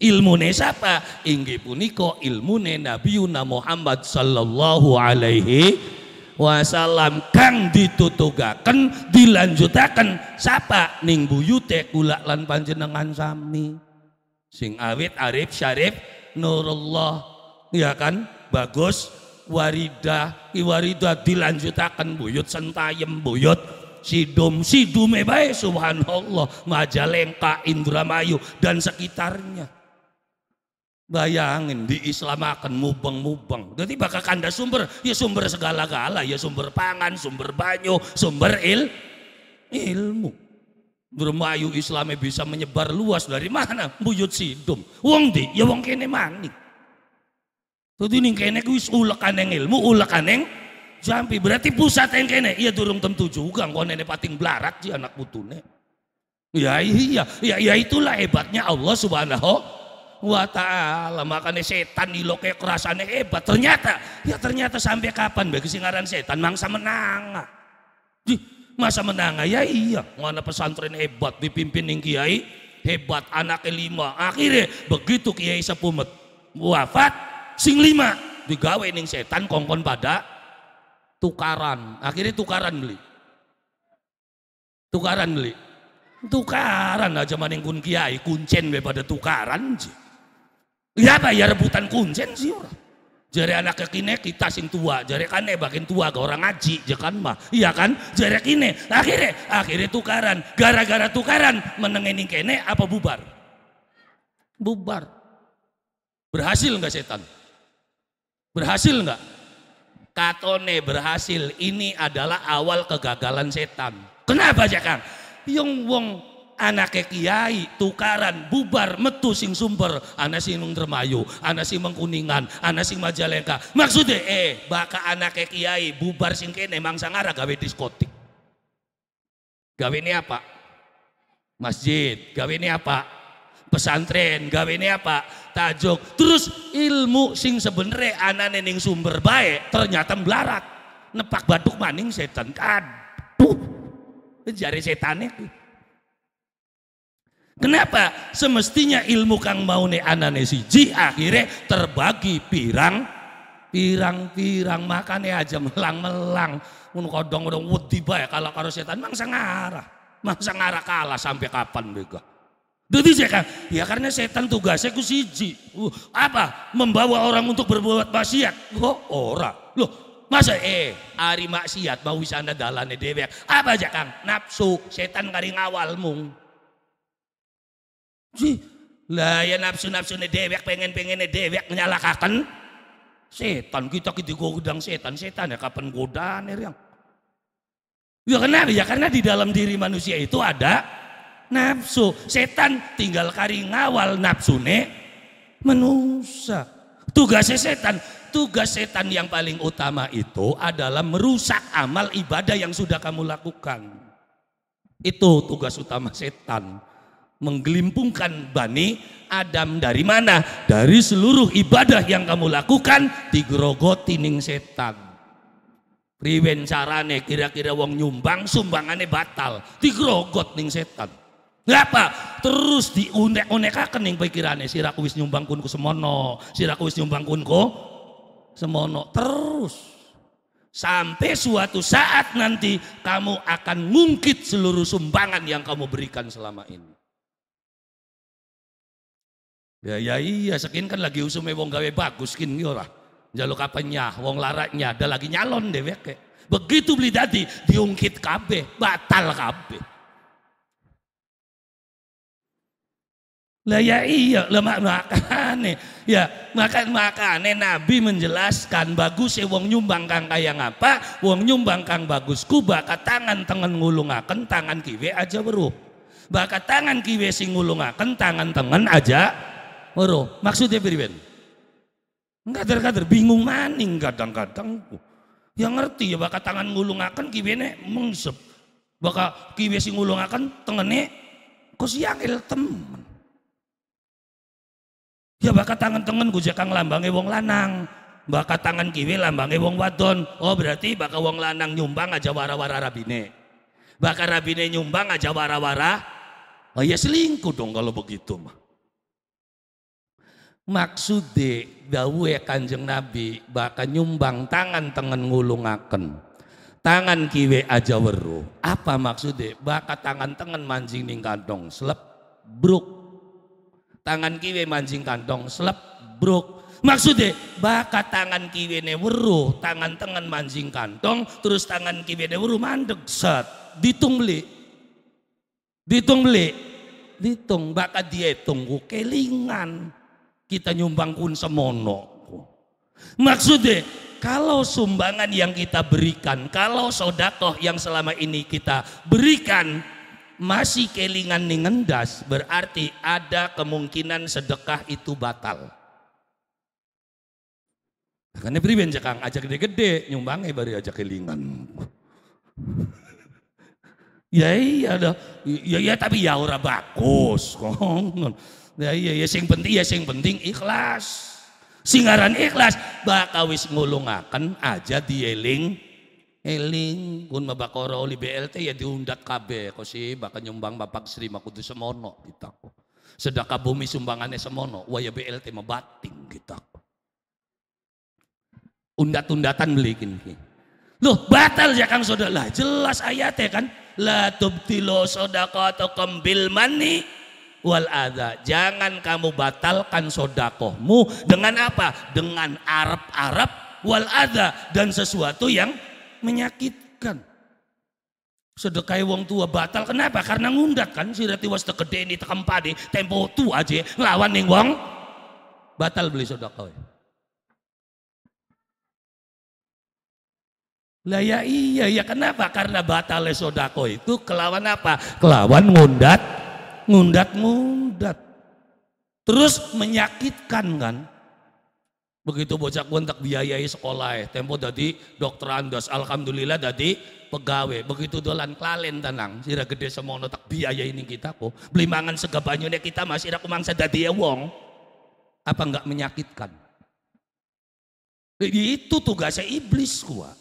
Ilmu Ilmune siapa? Inggih punika ilmune Nabiuna Muhammad sallallahu alaihi wasallam kang ditutugakan dilanjutaken siapa? ning buyute kula lan panjenengan sami sing awit arif syarif nurullah ya kan bagus waridah iwaridah dilanjutaken buyut sentayem buyut sidum sidume bae subhanallah majalengka indramayu dan sekitarnya Bayangin di Islam akan mubeng-mubeng. Jadi bakal kanda sumber, ya sumber segala-gala, ya sumber pangan, sumber banyu, sumber il, ilmu. Bermayu Islamnya bisa menyebar luas dari mana? Buyut sidum. Wong di, ya wong kene mani. Jadi ini kene kuis ulekan yang ilmu, ulekan yang jampi. Berarti pusat yang kene, iya durung tentu juga. Kau nenek pating belarak si iya, anak putune. Ya iya, ya, ya itulah hebatnya Allah subhanahu wa ta'ala makanya setan di loke kerasannya hebat ternyata ya ternyata sampai kapan bagi singaran setan mangsa menang masa menang ya iya mana pesantren hebat dipimpin yang kiai hebat anak lima akhirnya begitu kiai sepumet wafat sing lima digawe ning setan kongkon pada tukaran akhirnya tukaran beli tukaran beli tukaran aja maning kun kiai kuncen be pada tukaran sih Iya apa ya rebutan kuncen sih orang. Jari anak kekine kita sing tua, jari kane bakin tua ke orang ngaji, jekan mah, iya kan? Jari kine, akhirnya, akhirnya tukaran, gara-gara tukaran, menengeni kene apa bubar? Bubar. Berhasil nggak setan? Berhasil nggak? Katone berhasil, ini adalah awal kegagalan setan. Kenapa aja Yang wong anaknya kiai tukaran bubar metu sing sumber anak sing Indramayu anak sing Mengkuningan anak sing Majalengka maksudnya eh baka anaknya kiai bubar sing kene mangsa ngara gawe diskotik gawe ini apa masjid gawe ini apa pesantren gawe ini apa tajuk terus ilmu sing sebenernya anak nening sumber baik ternyata melarat nepak batuk maning setan kan jari setan itu Kenapa? Semestinya ilmu kang maune anane siji akhirnya terbagi pirang pirang-pirang makane aja melang-melang mun kodong kodong wedi bae kalau karo setan mangsa ngarah. Mangsa ngarah kalah sampai kapan mereka? Jadi saya kan, ya karena setan tugasnya ku siji. Uh, apa? Membawa orang untuk berbuat maksiat. Kok oh, ora? Loh, Masa eh hari maksiat mau wisana dalane dewek. Apa aja Kang? Nafsu, setan kari ngawalmu. Ji, lah ya nafsu-nafsune nafsu dewek pengen-pengene pengen dewek nyalakaken setan kita kita godang setan setan ya kapan godaan ya ya kenapa ya karena di dalam diri manusia itu ada nafsu setan tinggal kari ngawal nafsu nafsune menusa tugas setan tugas setan yang paling utama itu adalah merusak amal ibadah yang sudah kamu lakukan itu tugas utama setan menggelimpungkan Bani Adam dari mana? Dari seluruh ibadah yang kamu lakukan digerogoti ning setan. Riwen carane kira-kira wong nyumbang sumbangane batal, grogot ning setan. Ngapa? Terus diunek-unekaken ning pikirane siraku wis nyumbang kunku semono, siraku wis nyumbang kunku semono. Terus sampai suatu saat nanti kamu akan ngungkit seluruh sumbangan yang kamu berikan selama ini. Ya, ya iya, sekin kan lagi usume wong gawe bagus kin iya ora. Jaluk apanya, wong laraknya, ada lagi nyalon dhewek. Ya, Begitu beli dadi diungkit kabeh, batal kabeh. Lah ya iya, lemak mak makane. Ya, makan makane Nabi menjelaskan bagus e wong nyumbang kang kaya ngapa, wong nyumbang kang bagus ku bakat tangan tengen ngulungaken tangan kiwe aja weruh. Bakat tangan kiwe sing ngulungaken tangan tengen aja Moro, maksudnya piriwen. nggak kadar bingung maning kadang-kadang. Ya ngerti ya bakal tangan ngulung akan kibene mengsep. Bakal kibene si akan tengene kusiangil temen. Ya bakal tangan tengen kang lambangnya wong lanang. Bakal tangan kiwe lambange wong wadon. Oh berarti bakal wong lanang nyumbang aja wara-wara rabine. Bakal rabine nyumbang aja wara-wara. Oh ya selingkuh dong kalau begitu mah maksude dawe kanjeng nabi bahkan nyumbang tangan tengen ngulungaken tangan kiwe aja weru apa maksude bahkan tangan tengen mancing ning kantong selep bruk tangan kiwe mancing kantong selep bruk maksude bahkan tangan kiwe ne weru tangan tengen mancing kantong terus tangan kiwe ne weru mandek set ditung beli ditung beli ditung bakal dihitung kelingan kita nyumbang pun semono. Maksudnya, kalau sumbangan yang kita berikan, kalau sodakoh yang selama ini kita berikan, masih kelingan ningendas, berarti ada kemungkinan sedekah itu batal. Karena priben cekang, ajak gede-gede, nyumbangnya baru ajak kelingan. ya iya dah, ya, ya tapi ya ora bagus. Ya iya ya sing penting ya sing penting ikhlas. Singaran ikhlas bakal wis ngulungaken aja dieling eling kun mabakoro oli BLT ya diundat kok sih? bakal nyumbang Bapak Sri Makudu Semono kita Sedaka bumi sumbangannya Semono waya BLT mabating kita Undat-undatan beli gini, Loh batal ya Kang Saudara. Lah jelas ayatnya kan la tubtilu sadaqatakum bil mani wal ada. Jangan kamu batalkan sodakohmu dengan apa? Dengan Arab-Arab wal ada dan sesuatu yang menyakitkan. Sedekai wong tua batal kenapa? Karena ngundat kan sirati was tekede ini tekempade tempo tua aja lawan nih wong batal beli sodakoh. Lah ya iya ya kenapa? Karena batal sodakoh itu kelawan apa? Kelawan ngundat ngundat-ngundat. Terus menyakitkan kan. Begitu bocah pun tak biayai sekolah eh. Tempo tadi dokter andos. Alhamdulillah tadi pegawai. Begitu dolan klalen tenang. Sira gede semono tak biaya ini kita kok. Beli mangan segabanyunya kita masih ada kumangsa dadi ya wong. Apa enggak menyakitkan? Jadi itu tugasnya iblis gua.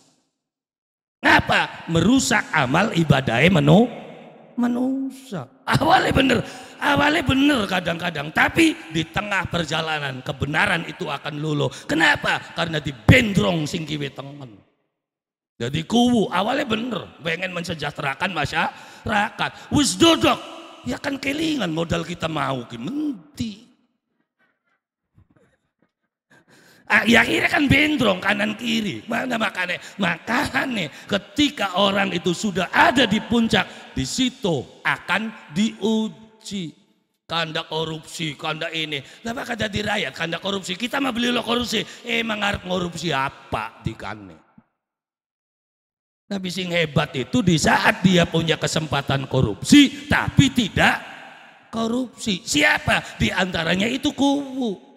Ngapa? Merusak amal ibadahnya menu manusia. Awalnya bener awalnya bener kadang-kadang. Tapi di tengah perjalanan kebenaran itu akan lulu. Kenapa? Karena dibendrong singki wetengen. Jadi kubu awalnya bener, pengen mensejahterakan masyarakat. Wis dodok, ya kan kelingan modal kita mau ki menti. Ah, ya akhirnya kan bendrong kanan kiri. Mana makannya? Makannya ketika orang itu sudah ada di puncak, di situ akan diuji. Kanda korupsi, kanda ini. Kenapa kada di rakyat, kanda korupsi. Kita mah beli lo korupsi. Eh, emang harus korupsi apa di kane? Nabi sing hebat itu di saat dia punya kesempatan korupsi, tapi tidak korupsi. Siapa? Di antaranya itu kubu.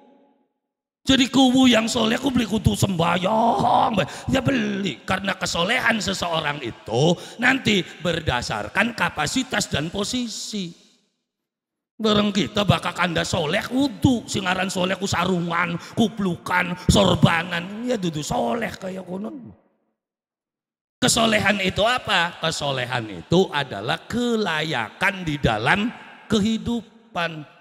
Jadi kubu yang soleh aku beli kutu sembahyang. Ya beli karena kesolehan seseorang itu nanti berdasarkan kapasitas dan posisi. Bareng kita bakal kanda soleh kutu, singaran soleh kusarungan, kuplukan, sorbanan. Ya dudu soleh kayak konon. Kesolehan itu apa? Kesolehan itu adalah kelayakan di dalam kehidupan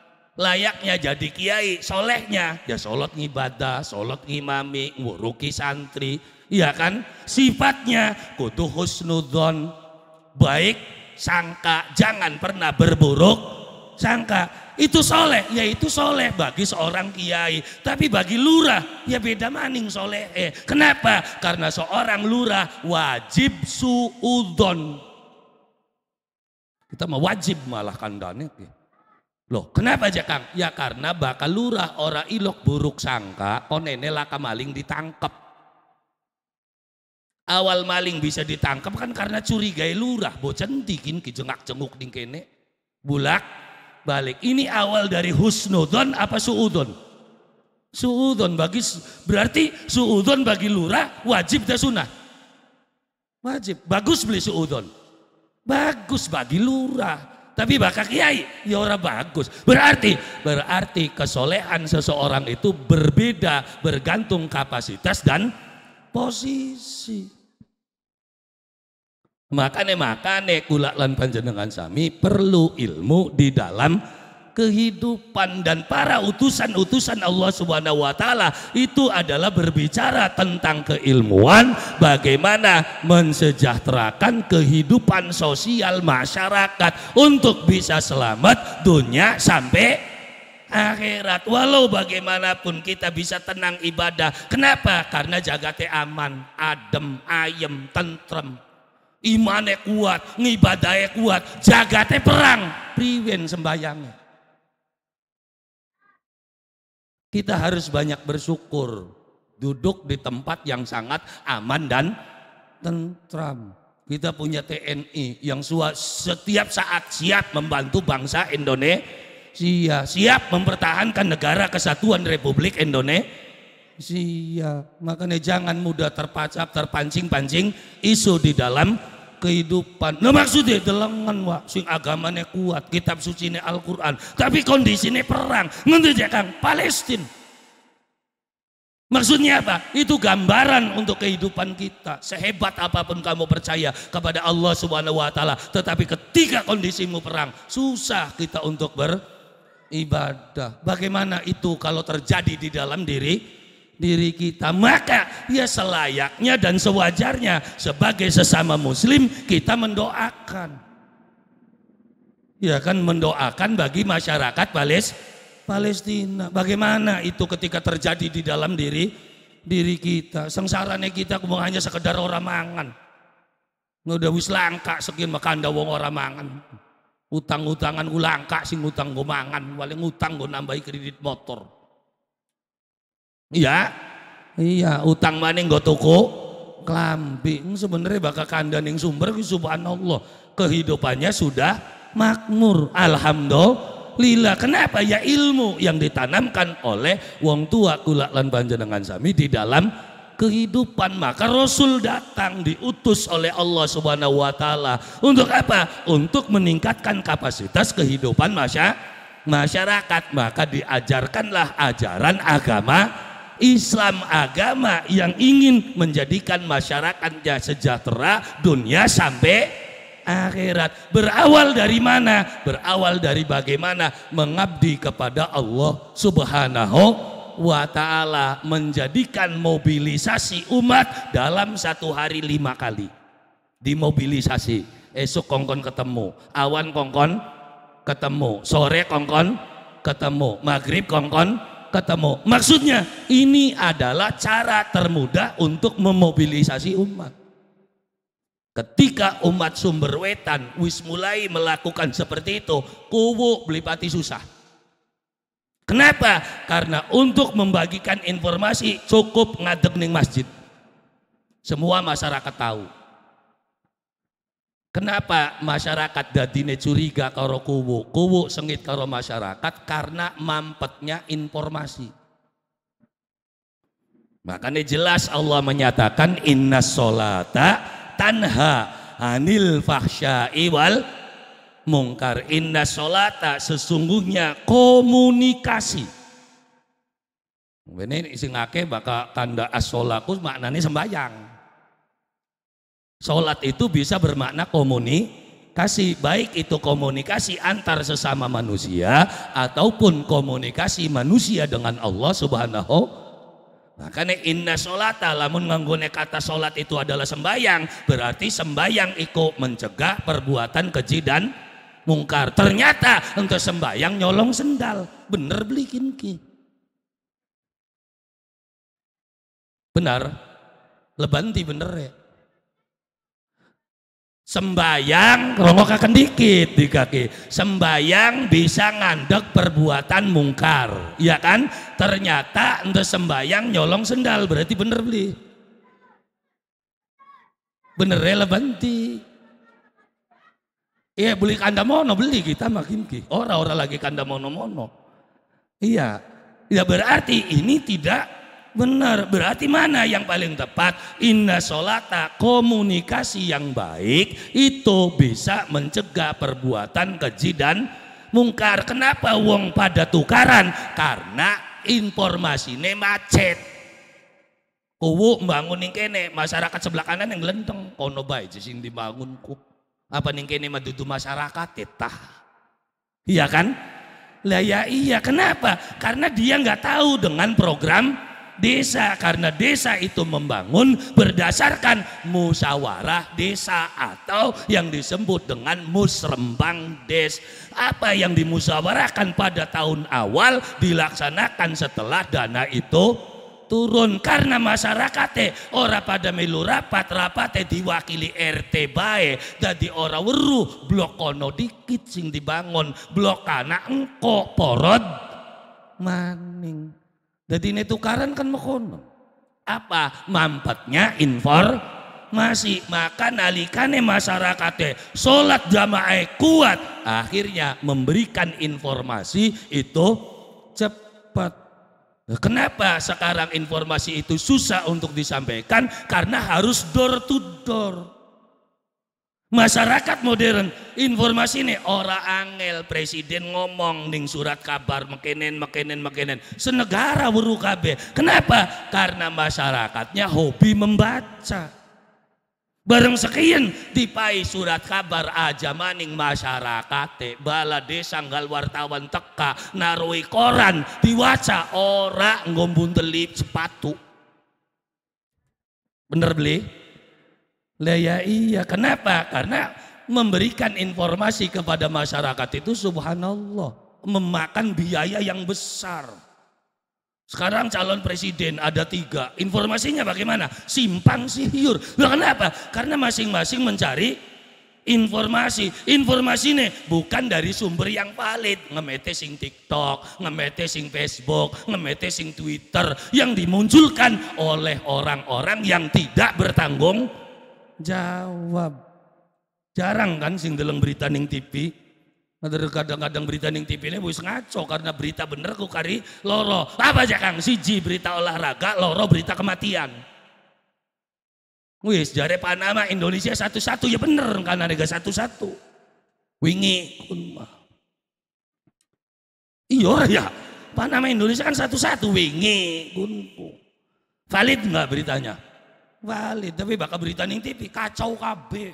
layaknya jadi kiai, solehnya ya solot ngibadah, solot ngimami, nguruki santri, ya kan? Sifatnya kudu husnudon, baik sangka, jangan pernah berburuk sangka. Itu soleh, ya itu soleh bagi seorang kiai. Tapi bagi lurah, ya beda maning soleh. Eh, kenapa? Karena seorang lurah wajib suudon. Kita wajib malah kandani. Loh, kenapa aja Kang? Ya karena bakal lurah ora ilok buruk sangka, konene laka maling ditangkap Awal maling bisa ditangkap kan karena curiga lurah, bocan dikin jengak jenguk dingkene Bulak balik. Ini awal dari husnudon apa suudon? Suudon bagi berarti suudon bagi lurah wajib dan sunnah. Wajib. Bagus beli suudon. Bagus bagi lurah tapi bakal kiai, ya orang bagus. Berarti, berarti kesolehan seseorang itu berbeda bergantung kapasitas dan posisi. Makanya makanya kulak lan panjenengan sami perlu ilmu di dalam kehidupan dan para utusan-utusan Allah Subhanahu wa taala itu adalah berbicara tentang keilmuan bagaimana mensejahterakan kehidupan sosial masyarakat untuk bisa selamat dunia sampai akhirat walau bagaimanapun kita bisa tenang ibadah kenapa karena jagate aman adem ayem tentrem imane kuat ngibadahnya kuat jagate perang priwen sembayangnya Kita harus banyak bersyukur. Duduk di tempat yang sangat aman dan tentram. Kita punya TNI yang setiap saat siap membantu bangsa Indonesia. Siap mempertahankan negara kesatuan Republik Indonesia. Makanya jangan mudah terpacap, terpancing-pancing isu di dalam kehidupan. Nah maksudnya delengan wa, sing agamanya kuat, kitab suci ini Al-Quran. Tapi kondisinya perang, ngerti ya Kang? Palestina. Maksudnya apa? Itu gambaran untuk kehidupan kita. Sehebat apapun kamu percaya kepada Allah Subhanahu wa taala, tetapi ketika kondisimu perang, susah kita untuk beribadah. Bagaimana itu kalau terjadi di dalam diri diri kita. Maka ya selayaknya dan sewajarnya sebagai sesama muslim kita mendoakan. Ya kan mendoakan bagi masyarakat Palestina. Bagaimana itu ketika terjadi di dalam diri diri kita. Sengsaranya kita bukan hanya sekedar orang mangan. Udah wis langka sekian makan wong orang mangan. Utang-utangan ulangka sing utang gue mangan, paling utang gue nambahi kredit motor. Iya. Iya, utang maning nggo tuku klambi. Sebenarnya bakal kandang yang sumber subhanallah. Kehidupannya sudah makmur. Alhamdulillah. Kenapa? Ya ilmu yang ditanamkan oleh wong tua kula lan panjenengan sami di dalam kehidupan maka Rasul datang diutus oleh Allah Subhanahu wa taala untuk apa? Untuk meningkatkan kapasitas kehidupan masyarakat masyarakat maka diajarkanlah ajaran agama Islam agama yang ingin menjadikan masyarakatnya sejahtera dunia sampai akhirat. Berawal dari mana? Berawal dari bagaimana mengabdi kepada Allah Subhanahu wa ta'ala menjadikan mobilisasi umat dalam satu hari lima kali dimobilisasi esok kongkon ketemu awan kongkon ketemu sore kongkon ketemu maghrib kongkon ketemu. Maksudnya ini adalah cara termudah untuk memobilisasi umat. Ketika umat sumber wetan wis mulai melakukan seperti itu, kubu belipati susah. Kenapa? Karena untuk membagikan informasi cukup ngadeg ning masjid. Semua masyarakat tahu. Kenapa masyarakat dadine curiga karo Kubu Kubu sengit karo masyarakat karena mampetnya informasi. Makanya jelas Allah menyatakan inna solata tanha anil fahsyai Iwal mungkar. Inna solata sesungguhnya komunikasi. Ini isi ngake tanda tanda asolakus maknanya sembayang. Sholat itu bisa bermakna komunikasi, baik itu komunikasi antar sesama manusia ataupun komunikasi manusia dengan Allah Subhanahu Makanya inna sholata lamun nganggone kata sholat itu adalah sembayang berarti sembayang iku mencegah perbuatan keji dan mungkar. Ternyata untuk sembayang nyolong sendal, bener beli kinki. Benar, lebanti bener ya. Sembayang rongo kakan dikit di kaki. Sembayang bisa ngandek perbuatan mungkar, ya kan? Ternyata untuk sembayang nyolong sendal berarti bener beli. Bener relevanti. Iya beli kanda mono beli kita makin ki. Orang-orang lagi kanda mono mono. Iya. Ya berarti ini tidak Benar, berarti mana yang paling tepat? Inna solata, komunikasi yang baik itu bisa mencegah perbuatan keji dan mungkar. Kenapa wong pada tukaran? Karena informasi ini macet. Kuwu bangun ning kene, masyarakat sebelah kanan yang lenteng Kono bae sing dibangun ku. Apa ning kene madudu masyarakat tetah. Ya iya kan? Lah ya iya, kenapa? Karena dia nggak tahu dengan program desa karena desa itu membangun berdasarkan musyawarah desa atau yang disebut dengan musrembang des. Apa yang dimusyawarahkan pada tahun awal dilaksanakan setelah dana itu turun karena masyarakat ora pada melu rapat rapat diwakili RT bae jadi ora weru blok kono dikit sing dibangun blok kana engko porod maning jadi ini tukaran kan mekono. Apa? Mampetnya informasi. Maka nalikane masyarakatnya sholat jamaah kuat. Akhirnya memberikan informasi itu cepat. Nah, kenapa sekarang informasi itu susah untuk disampaikan? Karena harus door to door. Masyarakat modern, informasi ini orang angel presiden ngomong ning surat kabar mekenen mekenen mekenen senegara wuru kabeh. Kenapa? Karena masyarakatnya hobi membaca. Bareng sekian dipai surat kabar aja maning masyarakat bala desa nggal wartawan teka narui koran diwaca orang ngombun telip sepatu. Bener beli? Ya iya, kenapa? Karena memberikan informasi kepada masyarakat itu subhanallah. Memakan biaya yang besar. Sekarang calon presiden ada tiga. Informasinya bagaimana? Simpang siur. Lah kenapa? Karena masing-masing mencari informasi. Informasi ini bukan dari sumber yang valid. Ngemete sing TikTok, ngemete sing Facebook, ngemete sing Twitter. Yang dimunculkan oleh orang-orang yang tidak bertanggung jawab jawab. Jarang kan sing deleng berita ning TV. Kadang-kadang berita ning TV ini wis ngaco karena berita bener ku kari loro. Apa aja Kang? Siji berita olahraga, loro berita kematian. Wis jare Panama Indonesia satu-satu ya bener karena nega satu-satu. Wingi kunma. Iya ya. Panama Indonesia kan satu-satu wingi kunku. Valid nggak beritanya? Valid, tapi bakal berita ning TV kacau KB.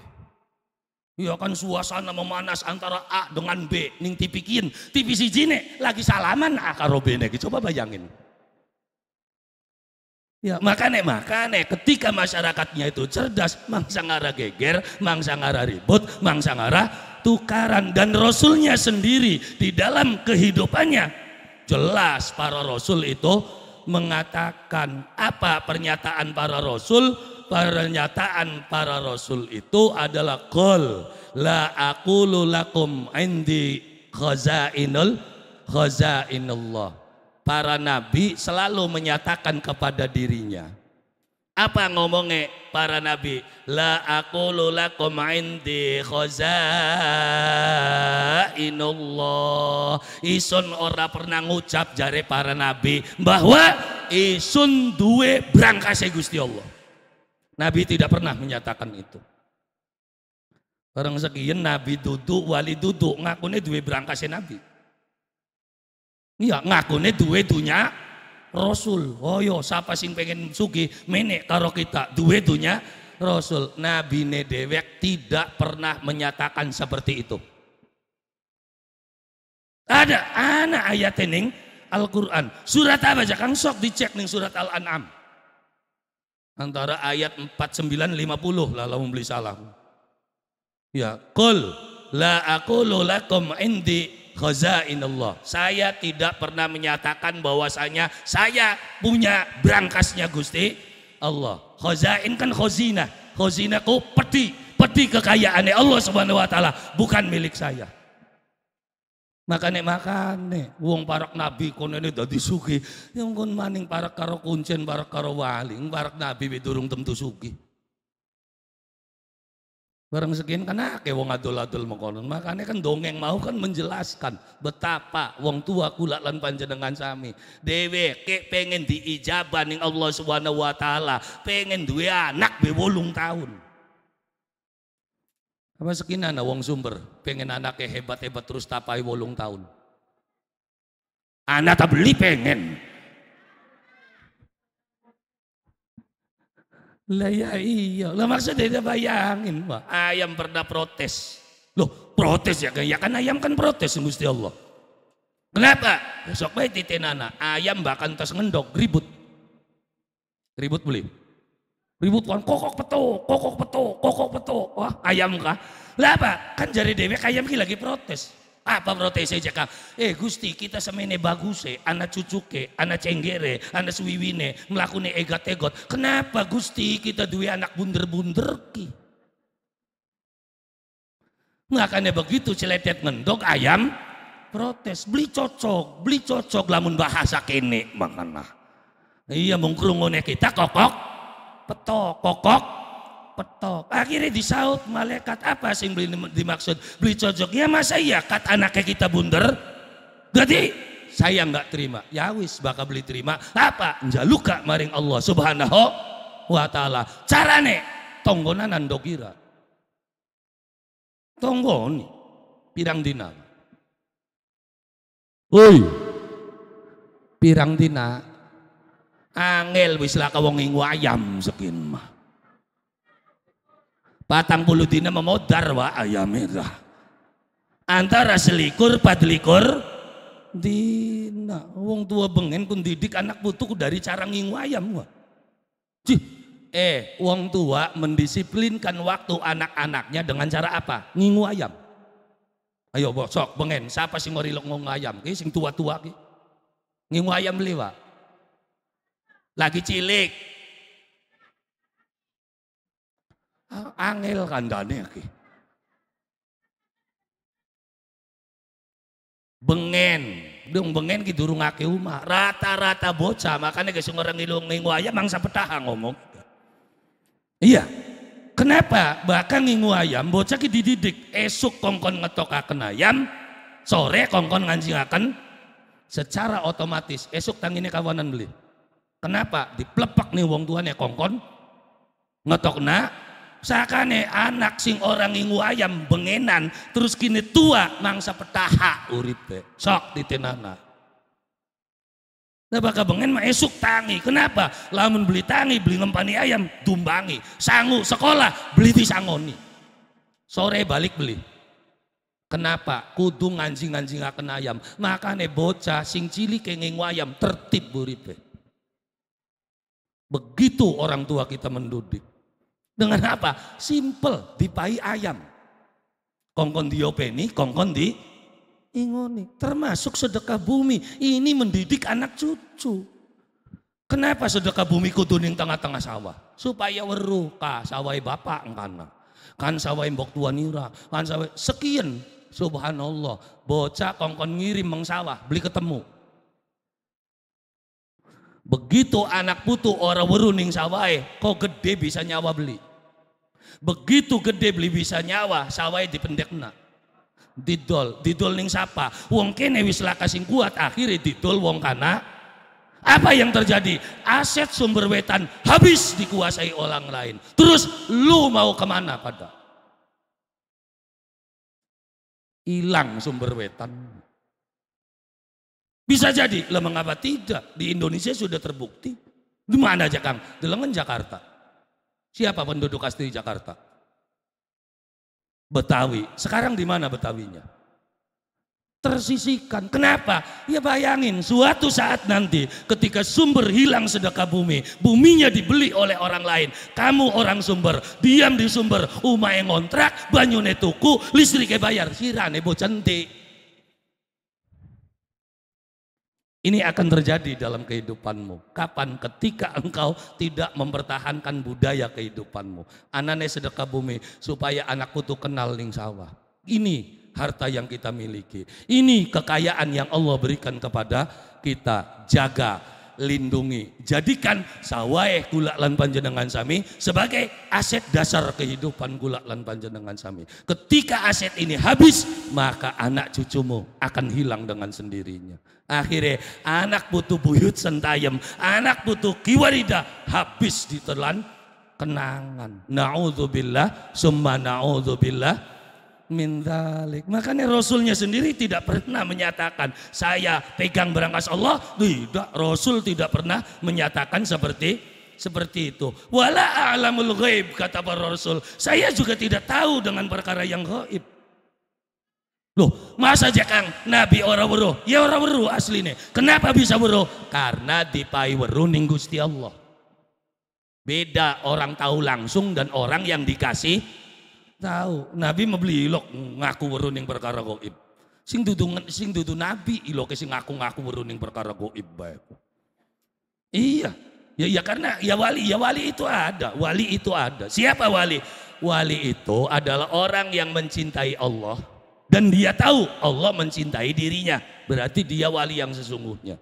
Iya kan suasana memanas antara A dengan B ning TV kian. TV si jine lagi salaman A karo B nek. Coba bayangin. Ya, makane makane. ketika masyarakatnya itu cerdas, mangsa ngara geger, mangsa ngara ribut, mangsa ngara tukaran dan rasulnya sendiri di dalam kehidupannya jelas para rasul itu mengatakan apa pernyataan para rasul? Pernyataan para rasul itu adalah qol la aqulu lakum indi khazainul khazainullah. Para nabi selalu menyatakan kepada dirinya, apa ngomongnya para nabi? La aku komain di khaza khazainullah. Isun ora pernah ngucap jare para nabi bahwa isun duwe brangkase Gusti Allah. Nabi tidak pernah menyatakan itu. orang sekian nabi duduk, wali duduk, ngakune duwe brangkase nabi. Iya, ngakune duwe dunya Rasul. Oh yo, iya, siapa sih pengen sugi menek karo kita duwe dunya Rasul. Nabi Nedewek tidak pernah menyatakan seperti itu. Ada anak ayat tening Al-Quran. Surat apa aja? Kang sok dicek nih surat Al-An'am. Antara ayat 49 50 lah lamun membeli salam. Ya, qul la lola lakum indi Khazainallah, Allah. Saya tidak pernah menyatakan bahwasanya saya punya berangkasnya Gusti Allah. Khazain kan khazina. Khazina ku peti, peti kekayaannya Allah Subhanahu wa taala, bukan milik saya. Makane makane wong parak nabi kono ini dadi sugih. Yang kon maning parek karo kuncen, parek karo wali, parek nabi durung tentu sugih. Barang sekian kan ake wong adol-adol mengkonon. Makanya kan dongeng mau kan menjelaskan betapa wong tua kula lan panjenengan sami. Dewe ke pengen diijaban yang Allah Subhanahu wa taala, pengen dua anak bewolung tahun. Apa anak wong sumber pengen anaknya hebat-hebat terus tapai wolung tahun. Anak tak beli pengen. Lah ya iya, lah maksudnya dia bayangin Pak, ayam pernah protes. Loh protes ya, ya kan ayam kan protes Gusti Allah. Kenapa? Besok baik titenana, ayam bahkan terus ngendok, ribut. Ribut beli, Ribut kan, kokok peto, kokok peto, kokok peto. Wah ayam kah? Lah apa? Kan jari dewek ayam lagi protes. Apa saya cakap? Eh Gusti kita semene bagus eh. Anak cucu cucuke, anak cenggere, anak suwiwine. melakukan egat-egot. Kenapa Gusti kita dua anak bunder-bunder ki? Makanya begitu celetet mendok ayam protes. Beli cocok, beli cocok lamun bahasa kene. Makanya. Iya mengkrungone kita kokok. Petok kokok petok. Akhirnya disaut malaikat apa sih yang dimaksud? Beli cocok. Ya masa iya kat anaknya kita bunder? Jadi saya nggak terima. Ya wis bakal beli terima. Apa? Jaluka maring Allah subhanahu wa ta'ala. Carane tonggonan andogira. Tonggoni pirang dina. Woi. Pirang dina. Angel wis lah kawong ayam sekin mah. Patang puluh dina memodar wa ayam merah. Antara selikur, padlikur, dina. Wong tua bengen kun didik anak putu dari cara ngingu ayam wa. Cih, eh wong tua mendisiplinkan waktu anak-anaknya dengan cara apa? Ngingu ayam. Ayo bosok bengen, siapa sih ngorilok ngongo ayam? Ki sing tua-tua ki. Ngingu ayam wa. Lagi cilik, Ah, angel kandane iki. Bengen, dong bengen ki durung akeh Rata-rata bocah, makanya geus ilung ngingu aya mangsa petahang ah, ngomong. Iya. Kenapa? Bahkan ngingu ayam, bocah ki dididik. Esuk kongkon ngetokaken ayam, sore kongkon nganjingaken secara otomatis. Esuk tangine kawanan beli. Kenapa? Diplepak nih wong tuane kongkon ngetokna sakane anak sing orang ngingu ayam bengenan terus kini tua mangsa petaha uripe sok tenana. Nah bakal bengen mah esuk tangi. Kenapa? Lamun beli tangi, beli ngempani ayam, tumbangi. Sangu sekolah, beli di sangoni. Sore balik beli. Kenapa? Kudu anjing ngancing akan ayam. Makane bocah sing cilik kenging ayam tertib uripe. Begitu orang tua kita mendudik. Dengan apa? Simple, dipai ayam. Kongkon diopeni, kongkon di ingoni. Termasuk sedekah bumi. Ini mendidik anak cucu. Kenapa sedekah bumi kuduning tengah-tengah sawah? Supaya weruh ka sawai bapak engkana. Kan sawai mbok tua nira, kan sawai sekian. Subhanallah, bocah kongkon ngirim meng sawah beli ketemu. Begitu anak putu orang weruh ning sawai. kok gede bisa nyawa beli. Begitu gede beli bisa nyawa, sawai dipendekna. Didol, didol ning sapa? Wong kene wis lakasing kuat, akhirnya didol wong kana. Apa yang terjadi? Aset sumber wetan habis dikuasai orang lain. Terus lu mau kemana pada? Hilang sumber wetan. Bisa jadi, lah mengapa tidak? Di Indonesia sudah terbukti. Di mana aja Kang? Di Lengan Jakarta. Siapa penduduk asli Jakarta? Betawi. Sekarang di mana Betawinya? Tersisihkan. Kenapa? Ya bayangin suatu saat nanti ketika sumber hilang sedekah bumi, buminya dibeli oleh orang lain. Kamu orang sumber, diam di sumber, Umay ngontrak, banyune tuku, listriknya bayar, sirane bocentik. Ini akan terjadi dalam kehidupanmu. Kapan? Ketika engkau tidak mempertahankan budaya kehidupanmu. Anane sedekah bumi supaya anakku tuh kenal ning sawah. Ini harta yang kita miliki. Ini kekayaan yang Allah berikan kepada kita. Jaga, lindungi. Jadikan sawah gula lan panjenengan sami sebagai aset dasar kehidupan gula lan panjenengan sami. Ketika aset ini habis, maka anak cucumu akan hilang dengan sendirinya. Akhirnya anak butuh buyut sentayem, anak butuh kiwarida habis ditelan kenangan. Naudzubillah, summa naudzubillah. min Makanya Rasulnya sendiri tidak pernah menyatakan saya pegang berangkas Allah. Tidak, Rasul tidak pernah menyatakan seperti seperti itu. Wala a'lamul ghaib kata para Rasul. Saya juga tidak tahu dengan perkara yang gaib. Loh, masa aja Kang Nabi orang weruh? Ya orang weruh aslinya. Kenapa bisa weruh? Karena dipai ning Gusti Allah. Beda orang tahu langsung dan orang yang dikasih tahu. Nabi membeli ilok ngaku ning perkara gaib. Sing dudu sing dudu nabi iloke sing ngaku-ngaku ning perkara gaib bae. Iya. Ya, ya karena ya wali, ya wali itu ada, wali itu ada. Siapa wali? Wali itu adalah orang yang mencintai Allah, dan dia tahu Allah mencintai dirinya. Berarti dia wali yang sesungguhnya.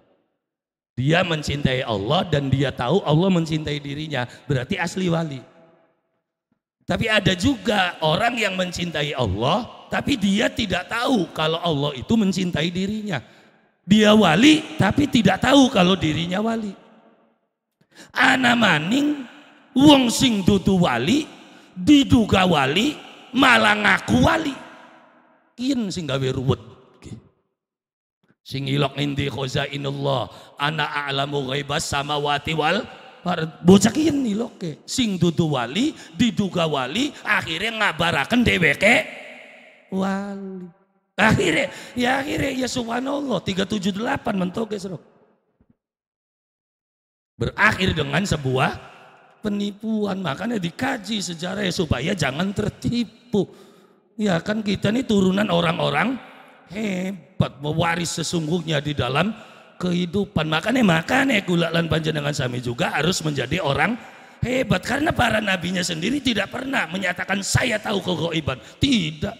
Dia mencintai Allah dan dia tahu Allah mencintai dirinya. Berarti asli wali. Tapi ada juga orang yang mencintai Allah, tapi dia tidak tahu kalau Allah itu mencintai dirinya. Dia wali, tapi tidak tahu kalau dirinya wali. Ana maning, wong sing dudu wali, diduga wali, malah ngaku wali yakin sing gawe ruwet sing ilok indi khazainullah ana a'lamu ghaibas samawati wal bocah ini ilok sing dudu wali diduga wali akhirnya ngabarakan dheweke wali akhirnya ya akhirnya ya subhanallah 378 mentoke serok berakhir dengan sebuah penipuan makanya dikaji sejarah ya supaya jangan tertipu Ya kan kita ini turunan orang-orang hebat, mewaris sesungguhnya di dalam kehidupan. Makanya makanya gulat lan panjenengan sami juga harus menjadi orang hebat karena para nabinya sendiri tidak pernah menyatakan saya tahu kegoiban. Tidak.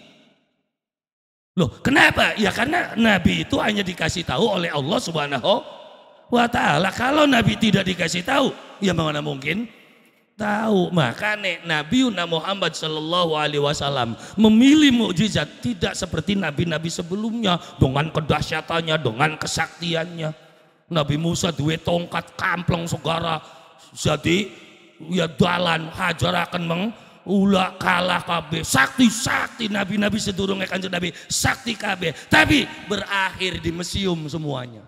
Loh, kenapa? Ya karena nabi itu hanya dikasih tahu oleh Allah Subhanahu wa taala. Kalau nabi tidak dikasih tahu, ya mana mungkin tahu makanya Nabi Muhammad Shallallahu Alaihi Wasallam memilih mukjizat tidak seperti nabi-nabi sebelumnya dengan kedahsyatannya dengan kesaktiannya Nabi Musa duwe tongkat kampleng segara jadi ya dalan hajar akan meng kalah KB, sakti sakti nabi-nabi sedurungnya kanjeng Nabi sakti KB. tapi berakhir di museum semuanya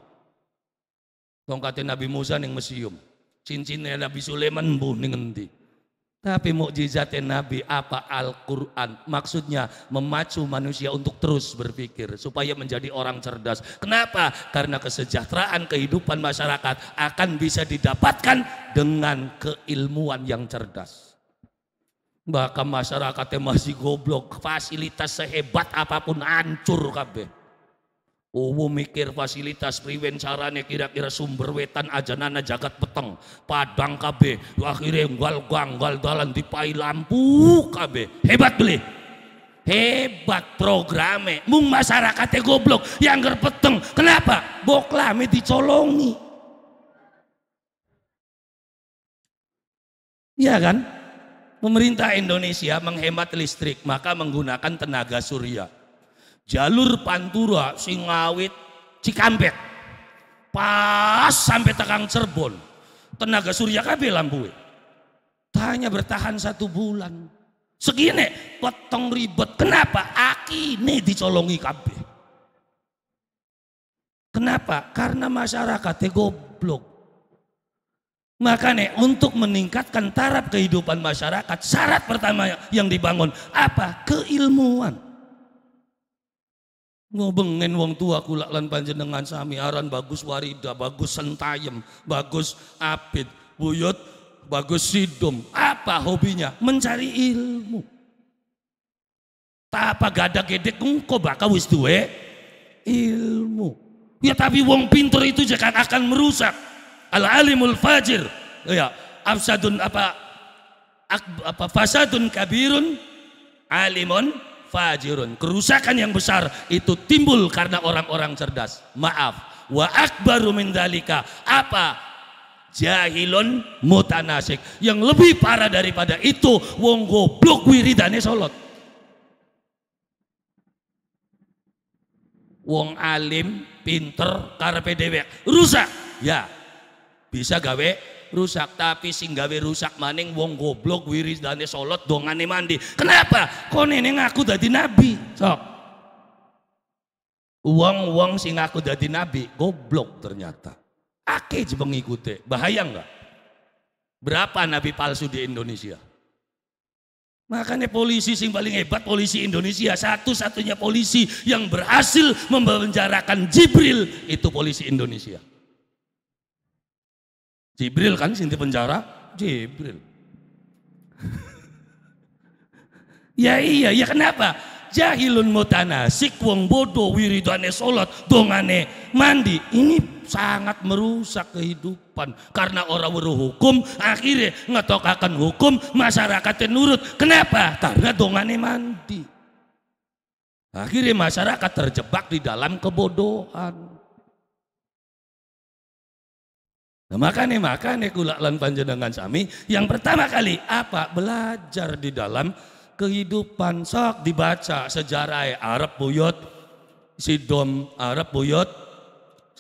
tongkatnya Nabi Musa yang museum Cincinnya Nabi Sulaiman bu ngendi. Tapi mukjizatnya Nabi apa Al-Quran? Maksudnya memacu manusia untuk terus berpikir supaya menjadi orang cerdas. Kenapa? Karena kesejahteraan kehidupan masyarakat akan bisa didapatkan dengan keilmuan yang cerdas. Bahkan masyarakatnya masih goblok, fasilitas sehebat apapun hancur kabeh. Uwu mikir fasilitas priwen carane kira-kira sumber wetan aja nana jagat peteng padang KB akhirnya nggal ganggal dalan dipai lampu KB hebat beli hebat programe mung masyarakatnya goblok yang gerpeteng kenapa boklame dicolongi iya kan pemerintah Indonesia menghemat listrik maka menggunakan tenaga surya jalur Pantura Singawit Cikampek pas sampai tegang Cirebon tenaga surya kabel lampu tanya bertahan satu bulan segini potong ribet kenapa aki ini dicolongi kabel kenapa karena masyarakat goblok Makanya untuk meningkatkan taraf kehidupan masyarakat syarat pertama yang dibangun apa? Keilmuan ngobengin wong tua kulaklan lan panjenengan sami aran bagus warida, bagus sentayem, bagus apit, buyut, bagus sidum. Apa hobinya? Mencari ilmu. Tak apa gada gedekung koba bakal wis duwe ilmu. Ya tapi wong pinter itu jangan akan merusak. Al alimul fajir. Ya, afsadun apa ak, apa fasadun kabirun alimun fajirun. Kerusakan yang besar itu timbul karena orang-orang cerdas. Maaf. Wa akbaru min dalika. Apa? Jahilun mutanasik. Yang lebih parah daripada itu wong goblok wiridane salat. Wong alim, pinter, karepe dewek. Rusak. Ya. Bisa gawe rusak tapi sing gawe rusak maning wong goblok wiris wiridane solot dongane mandi kenapa kok ning aku dadi nabi sok uang-uang sing aku dadi nabi goblok ternyata akeh mengikuti bahaya enggak berapa nabi palsu di Indonesia Makanya polisi sing paling hebat polisi Indonesia satu-satunya polisi yang berhasil membenjarakan Jibril itu polisi Indonesia. Jibril kan sing di penjara, Jibril. ya iya, ya kenapa? Jahilun mutana, wong bodoh wiridane sholat, dongane mandi. Ini sangat merusak kehidupan karena orang weruh hukum akhirnya ngetokakan hukum masyarakatnya nurut. Kenapa? Karena dongane mandi. Akhirnya masyarakat terjebak di dalam kebodohan. Nah makanya makanya nih lan panjenengan sami yang pertama kali apa belajar di dalam kehidupan sok dibaca sejarah e, Arab buyut Sidom Arab buyut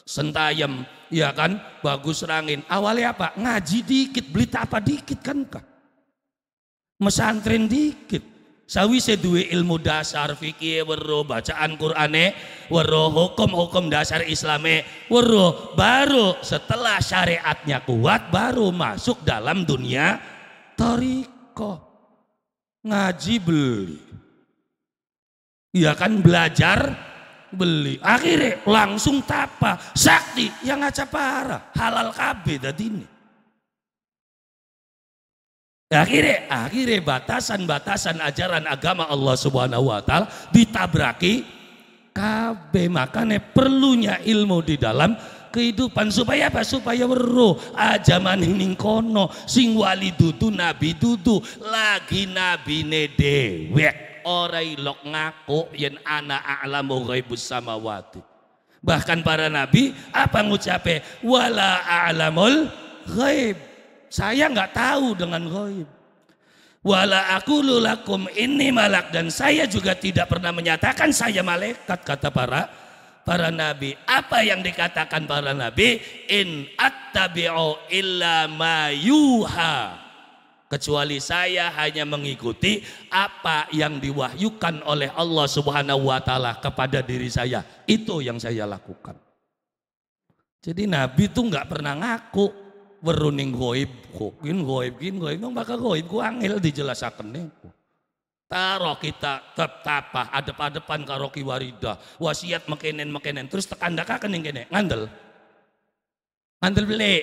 Sentayem ya kan bagus rangin awalnya apa ngaji dikit beli apa dikit kan kah mesantren dikit Sawi duwe ilmu dasar fikih wero bacaan Qur'ane wero hukum-hukum dasar Islame wero baru setelah syariatnya kuat baru masuk dalam dunia tariko ngaji beli ya kan belajar beli akhirnya langsung tapa sakti yang ngaca parah halal kabe tadi ini Akhirnya, akhirnya batasan-batasan ajaran agama Allah Subhanahu wa taala ditabraki KB makanya perlunya ilmu di dalam kehidupan supaya apa supaya weruh aja maning kono sing wali dudu nabi dudu lagi nabi ne dewek ora ilok ngaku yen ana a'lamu ghaibus samawati bahkan para nabi apa ngucape wala a'lamul ghaib saya nggak tahu dengan goib. Wala aku lulakum ini malak dan saya juga tidak pernah menyatakan saya malaikat kata para para nabi. Apa yang dikatakan para nabi? In attabi'u illa ma yuha. Kecuali saya hanya mengikuti apa yang diwahyukan oleh Allah Subhanahu wa taala kepada diri saya. Itu yang saya lakukan. Jadi nabi itu nggak pernah ngaku weruning goib ku gin goib gin goib nang bakal goib ku angil dijelasakan nih Taro kita tetapa adep-adepan karo Ki Warida Wasiat makanan makanan terus tekan tekandakaken kening kene ngandel. Ngandel beli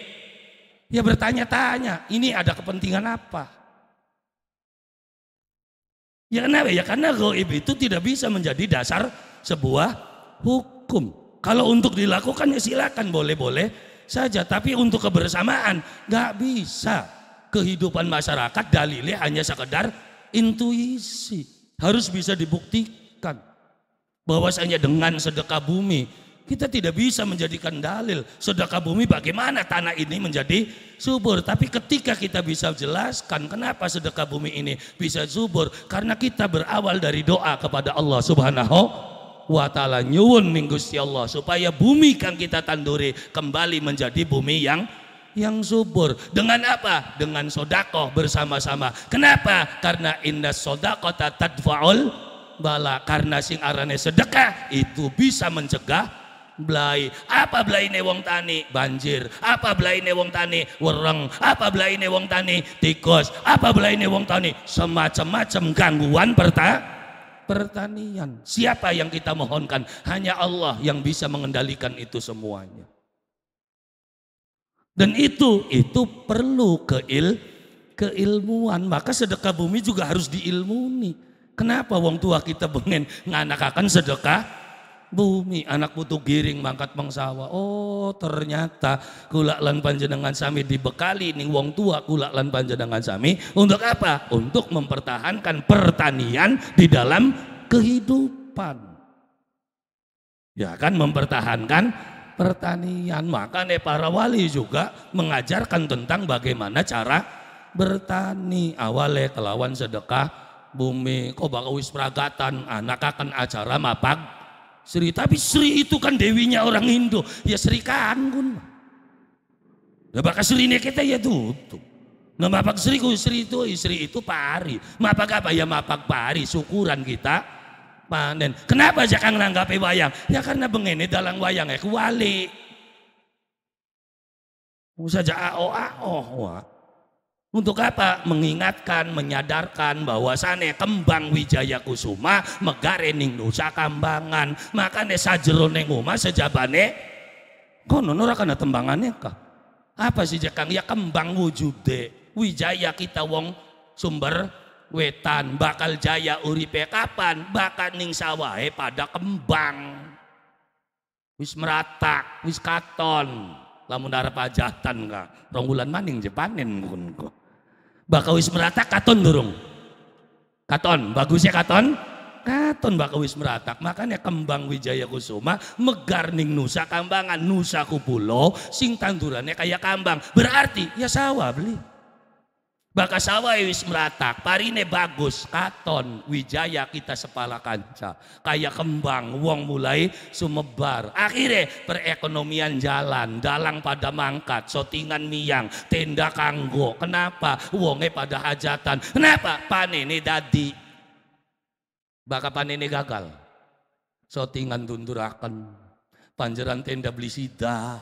Ya bertanya-tanya, ini ada kepentingan apa? Ya kenapa? Ya karena goib itu tidak bisa menjadi dasar sebuah hukum. Kalau untuk dilakukan ya silakan boleh-boleh saja. Tapi untuk kebersamaan nggak bisa. Kehidupan masyarakat dalilnya hanya sekedar intuisi. Harus bisa dibuktikan. Bahwasanya dengan sedekah bumi kita tidak bisa menjadikan dalil sedekah bumi bagaimana tanah ini menjadi subur tapi ketika kita bisa jelaskan kenapa sedekah bumi ini bisa subur karena kita berawal dari doa kepada Allah Subhanahu wa taala nyuwun ning Gusti Allah supaya bumi kang kita tanduri kembali menjadi bumi yang yang subur dengan apa dengan sodako bersama-sama kenapa karena indah sodako tadfaul bala karena sing arane sedekah itu bisa mencegah belai apa belai wong tani banjir apa belai wong tani wereng apa belai wong tani tikus apa belai wong tani semacam-macam gangguan pertama pertanian. Siapa yang kita mohonkan? Hanya Allah yang bisa mengendalikan itu semuanya. Dan itu itu perlu keil keilmuan. Maka sedekah bumi juga harus diilmuni. Kenapa wong tua kita pengen nganakakan sedekah bumi anak butuh giring mangkat pengsawa oh ternyata kulaklan lan panjenengan sami dibekali ning wong tua kulaklan lan panjenengan sami untuk apa untuk mempertahankan pertanian di dalam kehidupan ya kan mempertahankan pertanian makanya para wali juga mengajarkan tentang bagaimana cara bertani awalnya kelawan sedekah bumi kok bakal wis pragatan anak akan acara mapag Sri, tapi Sri itu kan dewinya orang Hindu. Ya Sri Kangun. Ya bakal Sri ini kita ya tutup. Nah mapak Sri ku Sri itu, eh, Sri itu pari. Mapak apa? Ya mapak pari, syukuran kita panen. Kenapa aja kang nanggapi wayang? Ya karena bengene dalang wayang ya kuali. Musa jaa o a o untuk apa? Mengingatkan, menyadarkan bahwa sana kembang wijaya kusuma megarening nusa kambangan. Makanya sajero uma sejabane kono ora karena tembangannya kah? Apa sih jekang? Ya kembang wujude. Wijaya kita wong sumber wetan bakal jaya uripe kapan bakal ning sawahe pada kembang wis meratak wis katon lamun darah pajatan ka rong maning jepanen kun kok bakau wis merata katon durung katon bagusnya katon katon bakau wis meratak makanya kembang wijaya kusuma megarning nusa kambangan nusa kupulo sing tandurannya kayak kambang berarti ya sawah beli Baka sawah wis meratak, parine bagus, katon, wijaya kita sepala kanca. Kaya kembang, wong mulai sumebar. Akhirnya perekonomian jalan, dalang pada mangkat, sotingan miang, tenda kanggo. Kenapa? Wongnya pada hajatan. Kenapa? Panene dadi. Baka panene gagal. Sotingan tundurakan. Panjeran tenda beli sida.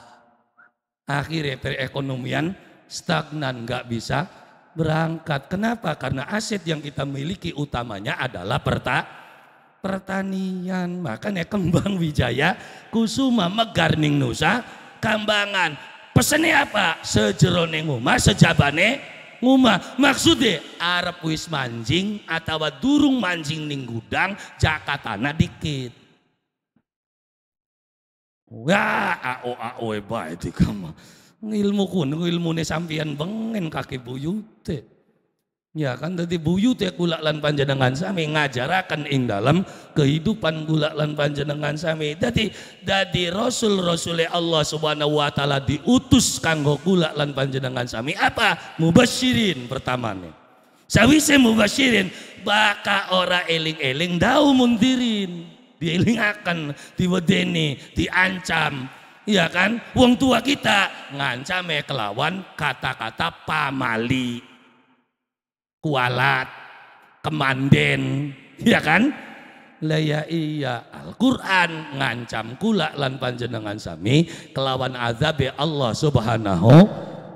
Akhirnya perekonomian stagnan, gak bisa berangkat. Kenapa? Karena aset yang kita miliki utamanya adalah perta pertanian. Makanya kembang wijaya, kusuma, megarning nusa, kambangan. Pesennya apa? Sejerone ngumah, sejabane ngumah. Maksudnya Arab wis manjing atau durung manjing ning gudang, jakatana dikit. Wah, ao ao baik di kamar ilmu kuno ilmune sampean bengen kaki buyut ya kan tadi buyut ya kula lan panjenengan sami ngajarakan ing dalam kehidupan kula lan panjenengan sami tadi dari rasul rasulnya Allah subhanahu wa taala diutus kanggo kula lan panjenengan sami apa mubasyirin pertama nih sawise mubasyirin baka ora eling-eling dau mundirin dielingakan diwedeni diancam Ya kan? Wong tua kita ngancam ya kelawan kata-kata pamali, kualat, kemanden, iya kan? ya kan? Laya iya Al-Quran ngancam kula lan panjenengan sami kelawan azab ya Allah subhanahu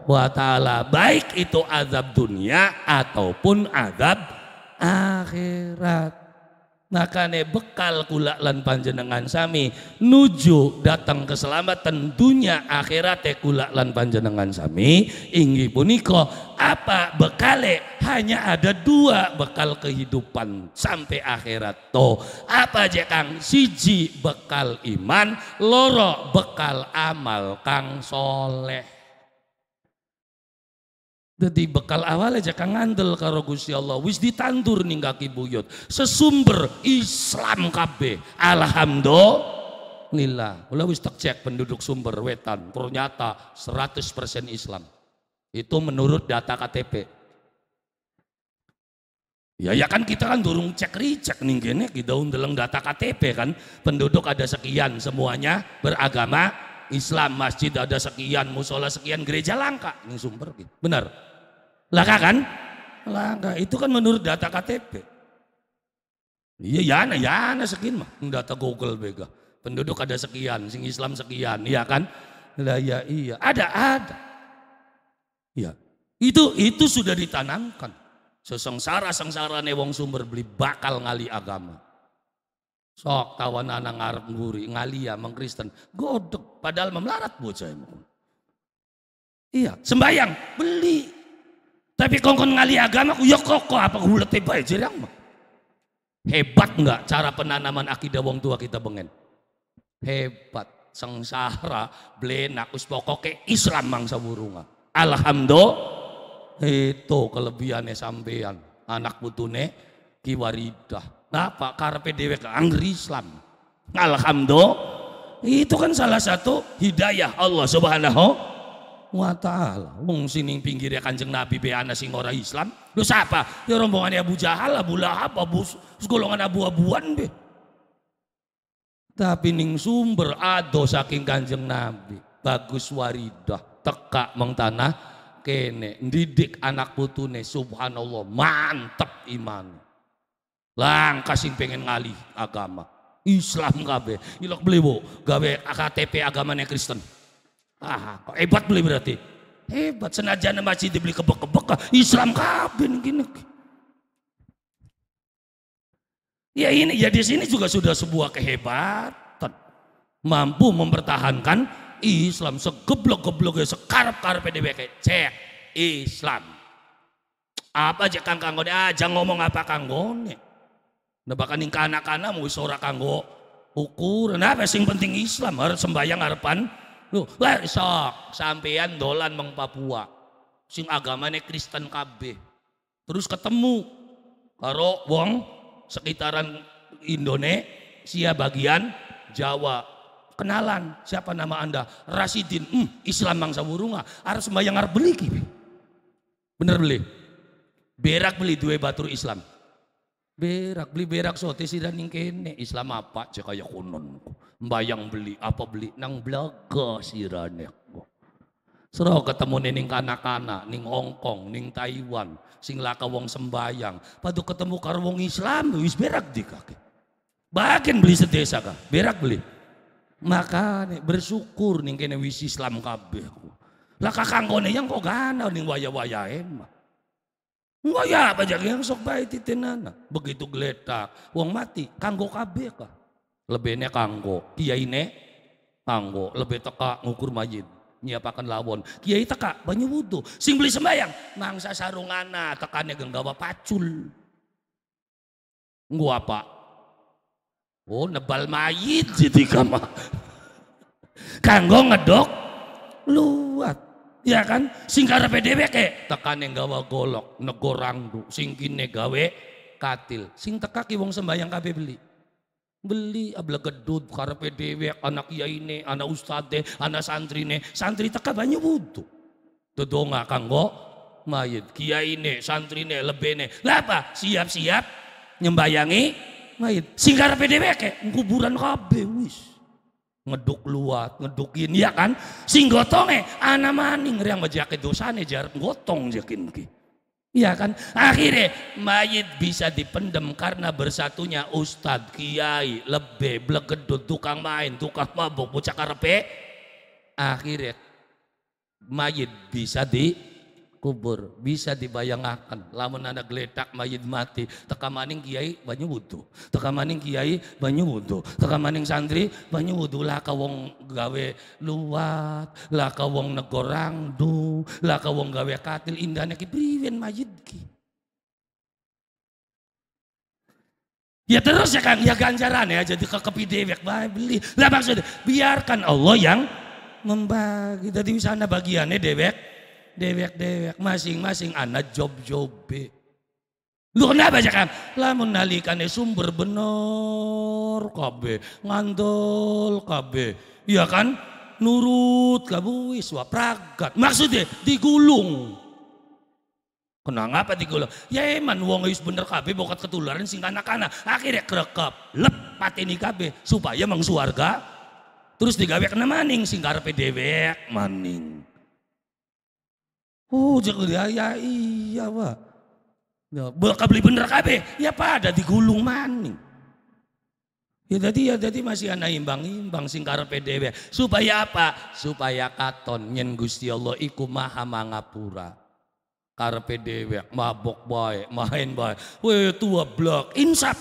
wa ta'ala baik itu azab dunia ataupun azab akhirat makane bekal kula lan panjenengan sami nuju datang keselamatan dunia akhirat kula lan panjenengan sami inggi puniko apa bekale hanya ada dua bekal kehidupan sampai akhirat to apa aja kang siji bekal iman loro bekal amal kang soleh jadi bekal awal aja kang ngandel karo Gusti Allah. Wis ditandur ning kaki buyut. Sesumber Islam kabeh. Alhamdulillah. Kula wis tak cek penduduk sumber wetan. Ternyata 100% Islam. Itu menurut data KTP. Ya ya kan kita kan durung cek ricek ning kene kita undeleng data KTP kan. Penduduk ada sekian semuanya beragama Islam, masjid ada sekian, musola sekian, gereja langka. Ini sumber gitu. Benar laka kan? laka Itu kan menurut data KTP. Iya, yana, ya yana sekian mah. Data Google bega. Penduduk ada sekian, sing Islam sekian, iya kan? Lah ya iya, ada ada. Iya. Itu itu sudah ditanamkan. Sesengsara sengsara wong sumber beli bakal ngali agama. Sok tawan anak ngarep nguri, ngalia ya mengkristen, godok padahal memelarat bocah Iya, sembayang, beli tapi kongkon ngali agama, ya kok apa hulet aja ya, jerang mah. Hebat enggak cara penanaman akidah wong tua kita bengen? Hebat. Sengsara, blenak, us ke Islam mangsa burunga. Alhamdulillah. Itu kelebihannya sampean. Anak putune kiwaridah. Napa karepe ke keangri Islam. Alhamdulillah. Itu kan salah satu hidayah Allah Subhanahu wa ta'ala. Wong sining pinggirnya kanjeng Nabi be ana sing ora Islam. Lu siapa? Ya rombongan Abu Jahal, Abu Lahab, Abu golongan abu-abuan be. Tapi ning sumber ado saking kanjeng Nabi. Bagus waridah, teka mengtanah kene. Didik anak putune subhanallah, mantep iman. langkasin sing pengen ngalih agama. Islam kabe, ilok beliwo gabe KTP agamanya Kristen. Ah, hebat beli berarti. Hebat senajan masih dibeli kebek-kebek Islam kabin gini. Ya ini ya di sini juga sudah sebuah kehebatan. Mampu mempertahankan Islam segeblok-gebloknya sekarap-karap DBK. Cek Islam. Apa aja kang deh aja ngomong apa kanggone. Nah bahkan ning anak anak mau sorak kanggo ukur. Nah, sih penting Islam harus sembahyang harapan lu lek sok sampean dolan meng Papua. Sing agamane Kristen kabeh. Terus ketemu karo wong sekitaran Indonesia bagian Jawa kenalan siapa nama anda Rasidin hmm, Islam mangsa wurunga harus sembahyang harus beli kibi bener beli berak beli dua batu Islam berak beli berak sote dan ingkene kene Islam apa cek kaya Bayang beli apa beli nang si sirane. Serau ketemu nining kanak-kanak, ning Hongkong, ning Taiwan, sing laka wong sembayang. Padu ketemu karo wong Islam, wis berak di kaki. Bagian beli sedesa kah? Berak beli. maka nih bersyukur ning kene wis Islam kabeh. Lah kone yang kok gana ning waya-wayae mah. apa banyak yang sok baik titenana Begitu geletak, wong mati, kanggo kabeh kah? lebih lebene kanggo ne kanggo lebih teka ngukur majid nyiapakan lawon kiai teka banyu wudhu sing beli sembayang mangsa sarungana tekannya genggawa pacul gua apa oh nebal mayit jadi kama kanggo ngedok luat ya kan sing karepe ke ke yang gawa golok negorang du sing kine gawe katil sing teka kibong sembahyang sembayang beli beli abla ah, gedut karepe dewek anak ini anak ustadz anak santri ne santri teka banyak butuh dodonga kanggo mayit kiaine lebih lebene apa siap-siap nyembayangi mayit singkara pdw ke kuburan kabe wis ngeduk luat ngedukin ya kan sing gotonge anak maning majak bejake dosane jarak gotong jekin ki Iya kan? Akhirnya mayit bisa dipendem karena bersatunya ustadz, kiai, lebih, blegedut, tukang main, tukang mabuk, bocah karepe. Akhirnya mayit bisa di kubur bisa dibayangkan lamun ada geletak mayit mati teka maning kiai banyu wudu teka maning kiai banyu wudu teka maning santri banyu wudu lah kawong gawe luwat lah kawong negorang du lah kawong gawe katil indahnya ki priwen mayit ki Ya terus ya kan, ya ganjaran ya, jadi kepi dewek, beli. Lah maksudnya, biarkan Allah yang membagi. Tadi misalnya bagiannya dewek, dewek-dewek masing-masing anak job-jobe. job Lu kenapa kan? lah nalikane sumber benar kabe, ngandol kabe. Iya kan? Nurut kabu wiswa pragat. Maksudnya digulung. kenapa apa digulung? Ya eman wong wis bener kabe bokat ketularan sing anak-anak. Akhirnya kerekap, lepat ini kabe supaya mengsuarga. Terus digawe kena maning sing karepe maning. Oh, dia ya, iya, Pak. Ya, beli bener kabe, ya pada digulung maning. Ya jadi ya jadi masih anak imbang-imbang sing karepe dhewe. Supaya apa? Supaya katon yang Gusti Allah iku maha mangapura. Karepe dhewe mabok bae, main bae. Weh tua blok, insap.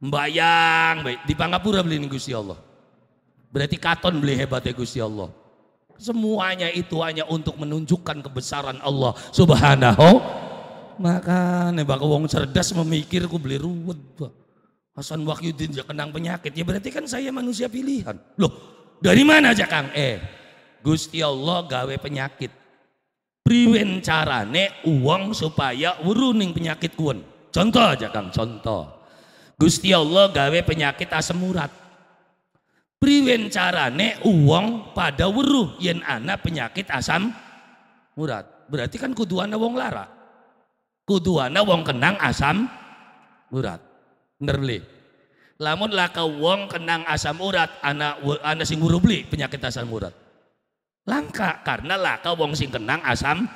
bayang bae di pangapura beli Gusti Allah. Berarti katon beli hebatnya Gusti Allah. Semuanya itu hanya untuk menunjukkan kebesaran Allah subhanahu. Maka nebak wong cerdas memikir ku beli ruwet. Hasan Wahyudin ya kenang penyakit. Ya berarti kan saya manusia pilihan. Loh dari mana aja Kang? Eh Gusti Allah gawe penyakit. Priwen carane uang supaya uruning penyakit kuen. Contoh aja Kang, contoh. Gusti Allah gawe penyakit asam urat priwen carane uang pada weruh yen anak penyakit asam urat berarti kan kuduana wong lara kuduana wong kenang asam urat bener lamun laka wong kenang asam urat ana anak sing beli penyakit asam urat langka karena laka wong sing kenang asam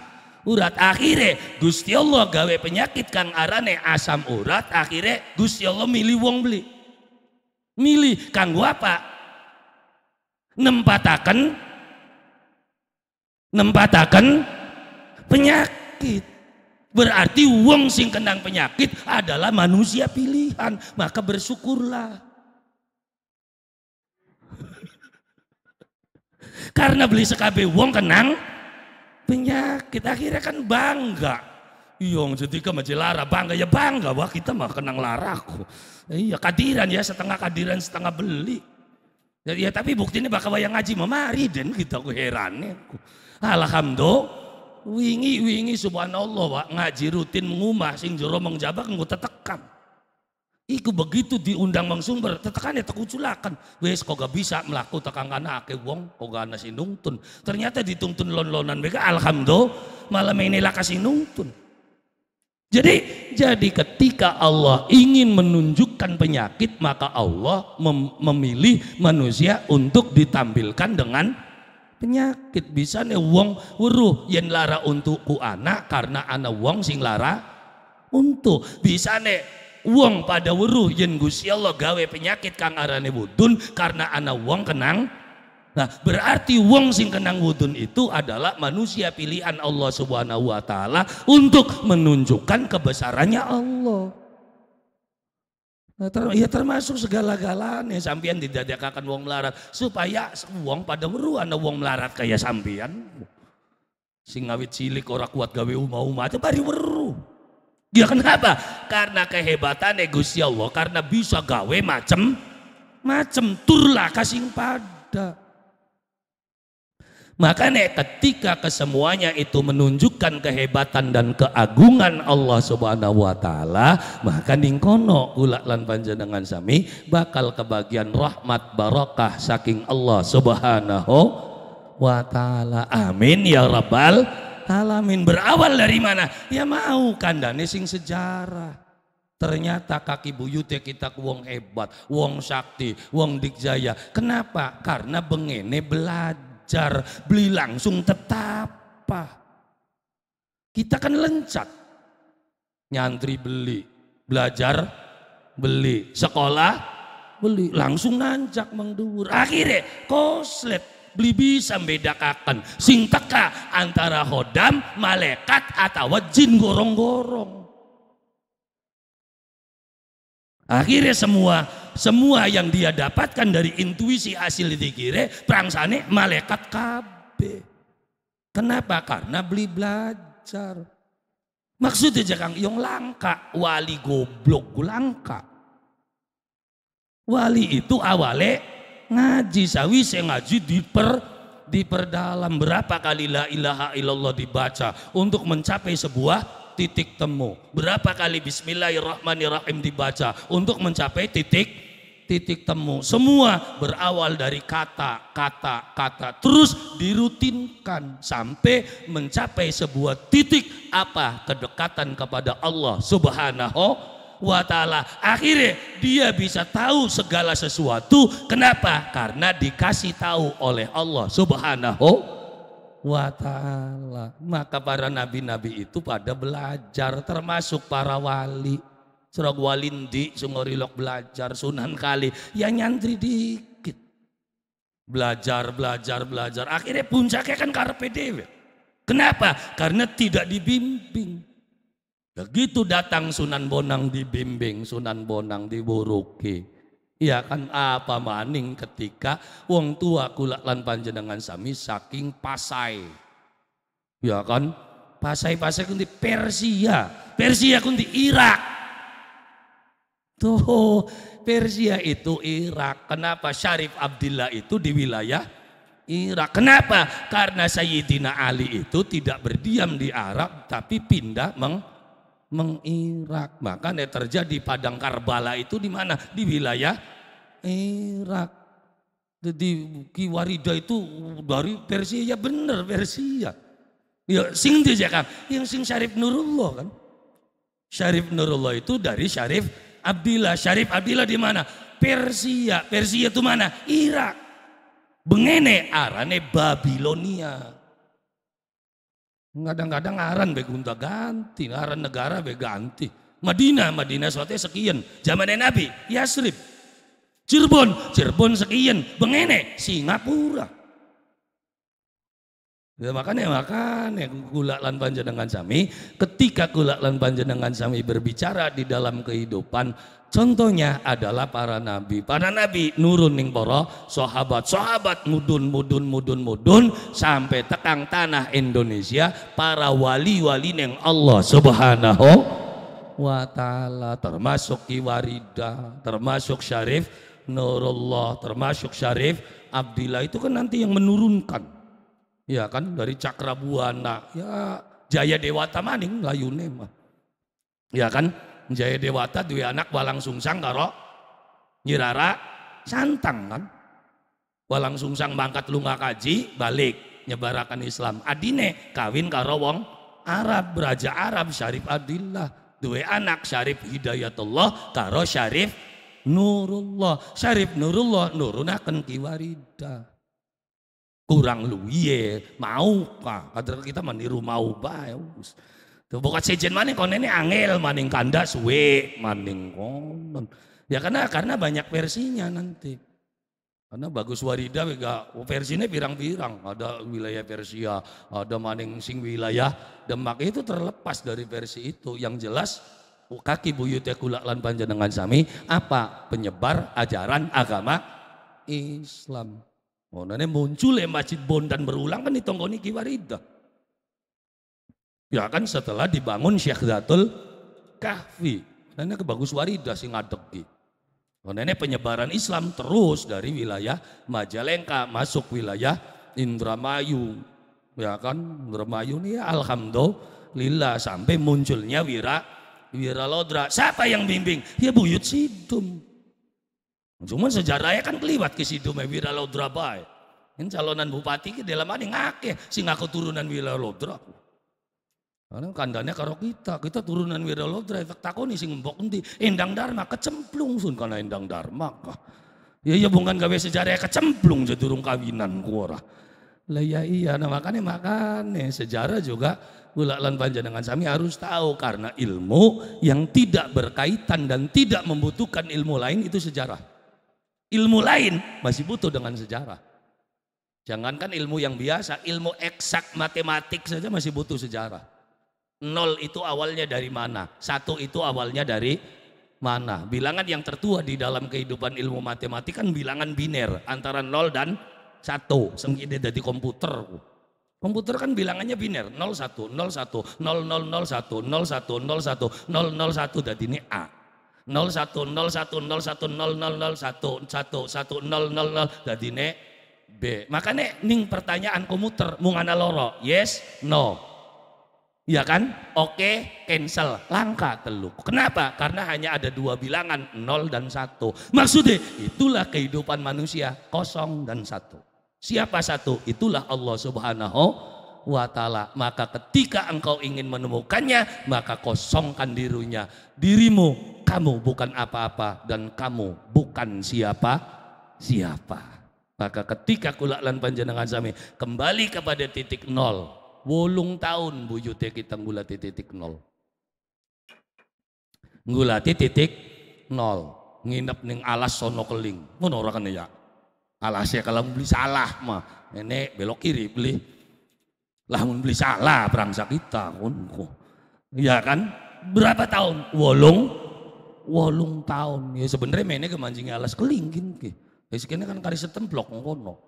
urat akhirnya Gusti Allah gawe penyakit kang arane asam urat akhirnya Gusti Allah milih wong beli milih kang apa nempatakan nempatakan penyakit berarti wong sing kenang penyakit adalah manusia pilihan maka bersyukurlah karena beli sekabe wong kenang penyakit akhirnya kan bangga Yong iya, jadi ke lara bangga ya bangga wah kita mah kenang laraku iya kadiran ya setengah kadiran setengah beli Ya, ya tapi buktinya bakal wayang ngaji mama riden kita gitu, aku herannya. Alhamdulillah wingi wingi subhanallah wak ngaji rutin mengumah sing jero mengjabak nggak tetekam. Iku begitu diundang bang Sumber, tetekan ya tekujulakan. Wes kok gak bisa melaku tekang karena ake wong, kok gak nasi nungtun. Ternyata dituntun lon-lonan mereka alhamdulillah malam ini lah kasih nungtun. Jadi jadi ketika Allah ingin menunjukkan penyakit maka Allah mem memilih manusia untuk ditampilkan dengan penyakit bisa nih wong wuruh yen lara untuk ku anak karena anak wong sing lara untuk bisa nih wong pada wuruh yen gusi Allah gawe penyakit kang arane budun karena anak wong kenang Nah, berarti wong sing kenang wudun itu adalah manusia pilihan Allah Subhanahu wa taala untuk menunjukkan kebesarannya Allah. Nah, ya termasuk segala-galanya sampean didadakakan wong melarat supaya wong pada ngeru ana wong melarat kayak sampean. Sing ngawit cilik ora kuat gawe uma-uma itu bari weru. Ya kenapa? Karena kehebatan Gusti Allah karena bisa gawe macem macem turlah kasih pada. Makanya ketika kesemuanya itu menunjukkan kehebatan dan keagungan Allah Subhanahu wa taala, maka ning kono lan panjenengan sami bakal kebagian rahmat barokah saking Allah Subhanahu wa taala. Amin ya rabbal alamin. Berawal dari mana? Ya mau kandane sing sejarah. Ternyata kaki buyutnya kita wong hebat, wong sakti, wong dikjaya. Kenapa? Karena bengene belajar beli langsung tetapa. Kita kan lencat. Nyantri beli, belajar beli, sekolah beli, langsung nanjak mengdur. Akhirnya koslet beli bisa bedakan sing teka antara hodam, malaikat atau jin gorong-gorong. Akhirnya semua semua yang dia dapatkan dari intuisi hasil dikire sani malaikat kb Kenapa? Karena beli belajar. Maksudnya jangan yang langka, wali goblok langka. Wali itu awale ngaji, saya ngaji diper diperdalam berapa kali la ilaha illallah dibaca untuk mencapai sebuah titik temu. Berapa kali bismillahirrahmanirrahim dibaca untuk mencapai titik titik temu. Semua berawal dari kata, kata, kata. Terus dirutinkan sampai mencapai sebuah titik apa kedekatan kepada Allah Subhanahu wa taala. Akhirnya dia bisa tahu segala sesuatu. Kenapa? Karena dikasih tahu oleh Allah Subhanahu wa ta'ala. Maka para nabi-nabi itu pada belajar termasuk para wali. Serog walindi, sungorilok belajar, sunan kali. Ya nyantri dikit. Belajar, belajar, belajar. Akhirnya puncaknya kan karpe dewe. Kenapa? Karena tidak dibimbing. Begitu datang Sunan Bonang dibimbing, Sunan Bonang diburuki. Ya kan apa maning ketika wong tua kulak lan panjenengan sami saking Pasai. Ya kan Pasai-pasai kundi Persia, Persia kundi Irak. Tuh, Persia itu Irak. Kenapa Syarif Abdillah itu di wilayah Irak? Kenapa? Karena Sayyidina Ali itu tidak berdiam di Arab tapi pindah meng mengirak. Bahkan yang terjadi padang Karbala itu di mana? Di wilayah Irak. Jadi Kiwarida itu dari Persia ya benar Persia. Ya sing ya kan? yang sing Syarif Nurullah kan. Syarif Nurullah itu dari Syarif Abdillah. Syarif Abdillah di mana? Persia. Persia itu mana? Irak. Bengene arane Babilonia. Kadang-kadang ngaran be gunta ganti, ngaran negara beganti Madinah, Madinah suatu sekian. Zaman Nabi, Yasrib. Cirebon, Cirebon sekian. Bengene, Singapura. Ya, makanya makanya gula lan panjenengan sami ketika gula lan panjenengan sami berbicara di dalam kehidupan contohnya adalah para nabi para nabi nurun ning para sahabat sahabat mudun mudun mudun mudun sampai tekang tanah Indonesia para wali-wali neng Allah subhanahu wa ta'ala termasuk Kiwarida termasuk Syarif Nurullah termasuk Syarif Abdillah itu kan nanti yang menurunkan Ya kan dari Cakrabuana, Ya Jaya Dewata maning layune mah. Ya kan Jaya Dewata dua anak Walang Sungsang karo Nyirara Santang kan. Walang Sungsang bangkat lunga kaji balik nyebarakan Islam. Adine kawin karo wong Arab, Raja Arab Syarif Adillah. dua anak Syarif Hidayatullah karo Syarif Nurullah. Syarif Nurullah nurunakan kiwarida kurang luye iya. mau maukah? kader kita rumah mau bae ya tuh bokat sejen maning ini angel maning kanda suwe maning konon ya karena karena banyak versinya nanti karena bagus warida versi versinya pirang-pirang ada wilayah Persia ada maning sing wilayah Demak itu terlepas dari versi itu yang jelas oh, kaki buyutnya kulak lan panjenengan sami apa penyebar ajaran agama Islam Oh, nane muncul eh masjid Bondan berulang kan di Tonggoni Kiwarida. Ya kan setelah dibangun Syekh Zatul Kahfi. Nane kebagus Warida sih ngadegi. Oh, nenek penyebaran Islam terus dari wilayah Majalengka masuk wilayah Indramayu. Ya kan Indramayu ini ya, alhamdulillah sampai munculnya Wira lodra. Siapa yang bimbing? Ya Buyut Sidum. Cuman sejarahnya kan kelibat ke situ Lodra bae. Ini calonan bupati ke dalam ini ngake si ngaku turunan wira lodra. Karena kandanya karo kita, kita turunan wira lodra efek takoni si ngembok nanti. endang dharma kecemplung sun karena endang dharma Ya ya bukan gawe sejarahnya kecemplung jadurung kawinan kuara. Lah ya iya, nah makanya makanya sejarah juga gula lan dengan sami harus tahu karena ilmu yang tidak berkaitan dan tidak membutuhkan ilmu lain itu sejarah ilmu lain masih butuh dengan sejarah. Jangankan ilmu yang biasa, ilmu eksak matematik saja masih butuh sejarah. Nol itu awalnya dari mana? Satu itu awalnya dari mana? Bilangan yang tertua di dalam kehidupan ilmu matematik kan bilangan biner antara nol dan satu. Sengkide dari komputer. Komputer kan bilangannya biner, 01, 01, 0001, 01, 01, 001, dan ini A jadi ne B. Makanya ning pertanyaan komuter mungana loro. Yes, no. Iya kan? Oke, okay, cancel. Langka teluk. Kenapa? Karena hanya ada dua bilangan, nol dan satu Maksudnya, itulah kehidupan manusia, kosong dan satu. Siapa satu? Itulah Allah subhanahu wa ta'ala. Maka ketika engkau ingin menemukannya, maka kosongkan dirinya. Dirimu kamu bukan apa-apa dan kamu bukan siapa-siapa. Maka ketika kulaklan panjenengan sami kembali kepada titik nol, wolung tahun buyute kita ngulati titik nol. Ngulati titik nol, nginep ning alas sono keling, ngono ora kene ya. Alasnya kalau beli salah mah, nenek belok kiri beli. Lamun beli salah perangsa kita, ngono. Ya kan? Berapa tahun? Wolung wolung tahun. Ya sebenarnya mainnya kemancing alas kelingking, Ke. Ya kan kari setemplok ngono.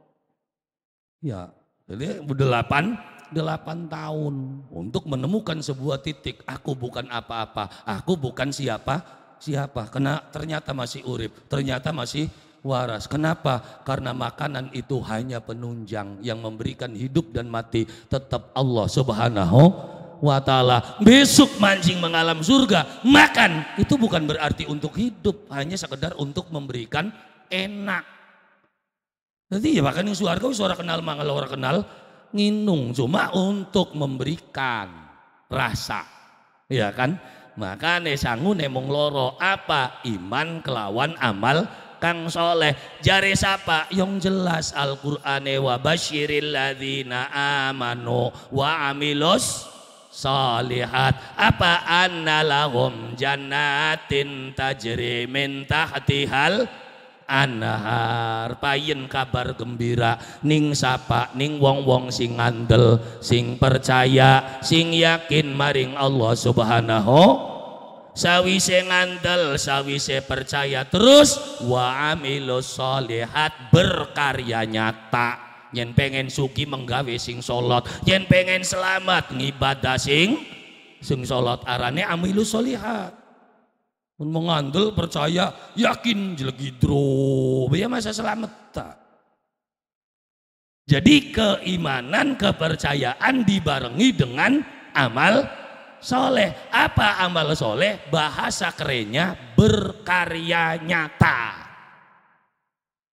Ya, jadi delapan delapan tahun untuk menemukan sebuah titik. Aku bukan apa-apa, aku bukan siapa siapa. Kena ternyata masih urip, ternyata masih waras. Kenapa? Karena makanan itu hanya penunjang yang memberikan hidup dan mati tetap Allah Subhanahu wa ta'ala. Besok mancing mengalam surga, makan. Itu bukan berarti untuk hidup, hanya sekedar untuk memberikan enak. Nanti ya bahkan yang suarga, suara kenal mangal, orang kenal nginung. Cuma untuk memberikan rasa. Ya kan? Maka nesangu nemong loro apa iman kelawan amal kang soleh jari sapa yang jelas Al-Qur'ane wa basyiril ladzina amanu wa amilos salihat apa anna lahum jannatin tajri min tahtihal anhar payen kabar gembira ning sapa ning wong-wong sing ngandel sing percaya sing yakin maring Allah subhanahu sawise ngandel sawise percaya terus wa amilu salihat berkarya nyata yen pengen suki menggawe sing solot yen pengen selamat ngibadah sing sing solot arane amilu solihat pun mengandel percaya yakin jelegidro ya masa selamat tak jadi keimanan kepercayaan dibarengi dengan amal soleh apa amal soleh bahasa kerennya berkarya nyata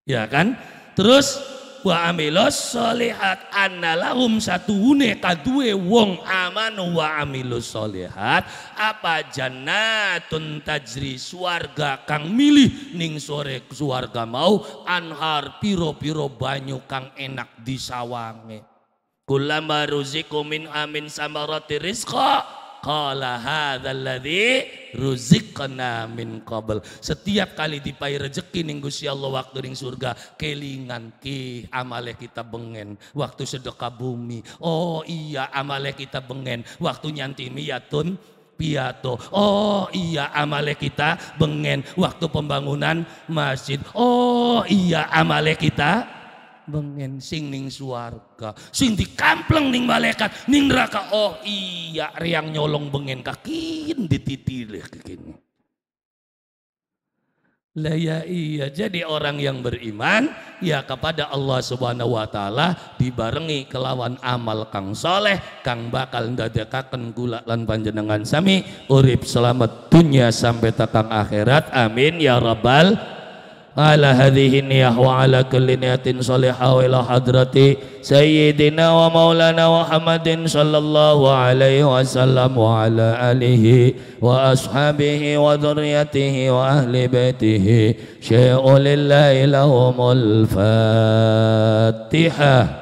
ya kan terus wa amilus solihat anna lahum satuhune kadue wong aman wa amilus solihat apa jannatun tajri suarga kang milih ning sore suarga mau anhar piro-piro banyu kang enak disawange kulama ruziku min amin samarati rizqa qala hadzalladzi ruziqna min qabl. Setiap kali dipai rezeki ning Gusti Allah waktu ning surga kelingan ki amale kita bengen waktu sedekah bumi. Oh iya amale kita bengen waktu nyanti miyatun piato. Oh iya amale kita bengen waktu pembangunan masjid. Oh iya amale kita sing ning suarga sing dikampleng ning malaikat ning neraka oh iya riang nyolong bengen kakin dititilih kekini lah ya iya jadi orang yang beriman ya kepada Allah Subhanahu wa taala dibarengi kelawan amal kang soleh kang bakal ndadekaken gula lan panjenengan sami urip selamat dunia sampai takang akhirat amin ya rabbal ala hadhihi niyah wa ala kulli niyatin salihah wa ila hadrati sayyidina wa maulana Muhammadin sallallahu alaihi wasallam wa ala alihi wa ashabihi wa dhurriyyatihi wa ahli baitihi syai'u lillahi lahumul fatihah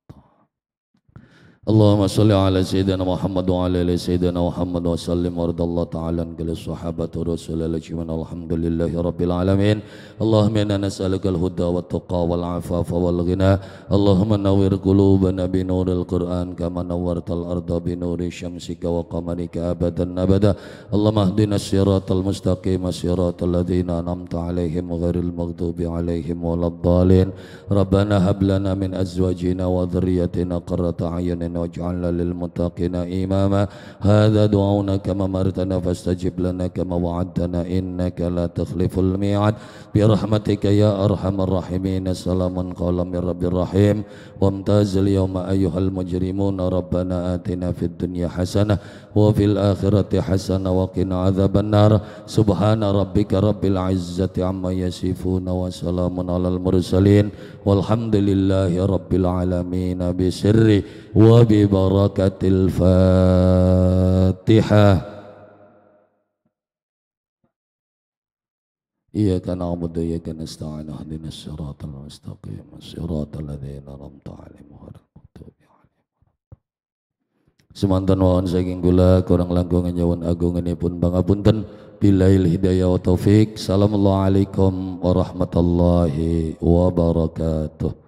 اللهم صل على سيدنا محمد وعلى ال سيدنا محمد وسلم وارض الله تعالى عن كل الصحابه والرسل اجمعين الحمد لله رب العالمين اللهم انا نسالك الهدى والتقى والعفاف والغنى اللهم نور قلوبنا بنور القران كما نورت الارض بنور شمسك وقمرك ابدا ابدا اللهم اهدنا الصراط المستقيم صراط الذين انعمت عليهم غير المغضوب عليهم ولا الضالين ربنا هب لنا من ازواجنا وذريتنا قرة اعين ربنا واجعلنا للمتقين إماما هذا دعونا كما مرتنا فاستجب لنا كما وعدتنا إنك لا تخلف الميعاد برحمتك يا أرحم الراحمين سلام قولا من رب الرحيم وامتاز اليوم أيها المجرمون ربنا آتنا في الدنيا حسنة وفي الآخرة حسنة وقنا عذاب النار سبحان ربك رب العزة عما يصفون وسلام على المرسلين والحمد لله رب العالمين بسر وببركة الفاتحة إياك نعبد وإياك نستعين اهدنا الصراط المستقيم الصراط الذين أنعمت عليهم غير Semantan wawan saking kula kurang langkung pun agunganipun pangapunten bilail hidayah wa taufik. Assalamualaikum warahmatullahi wabarakatuh.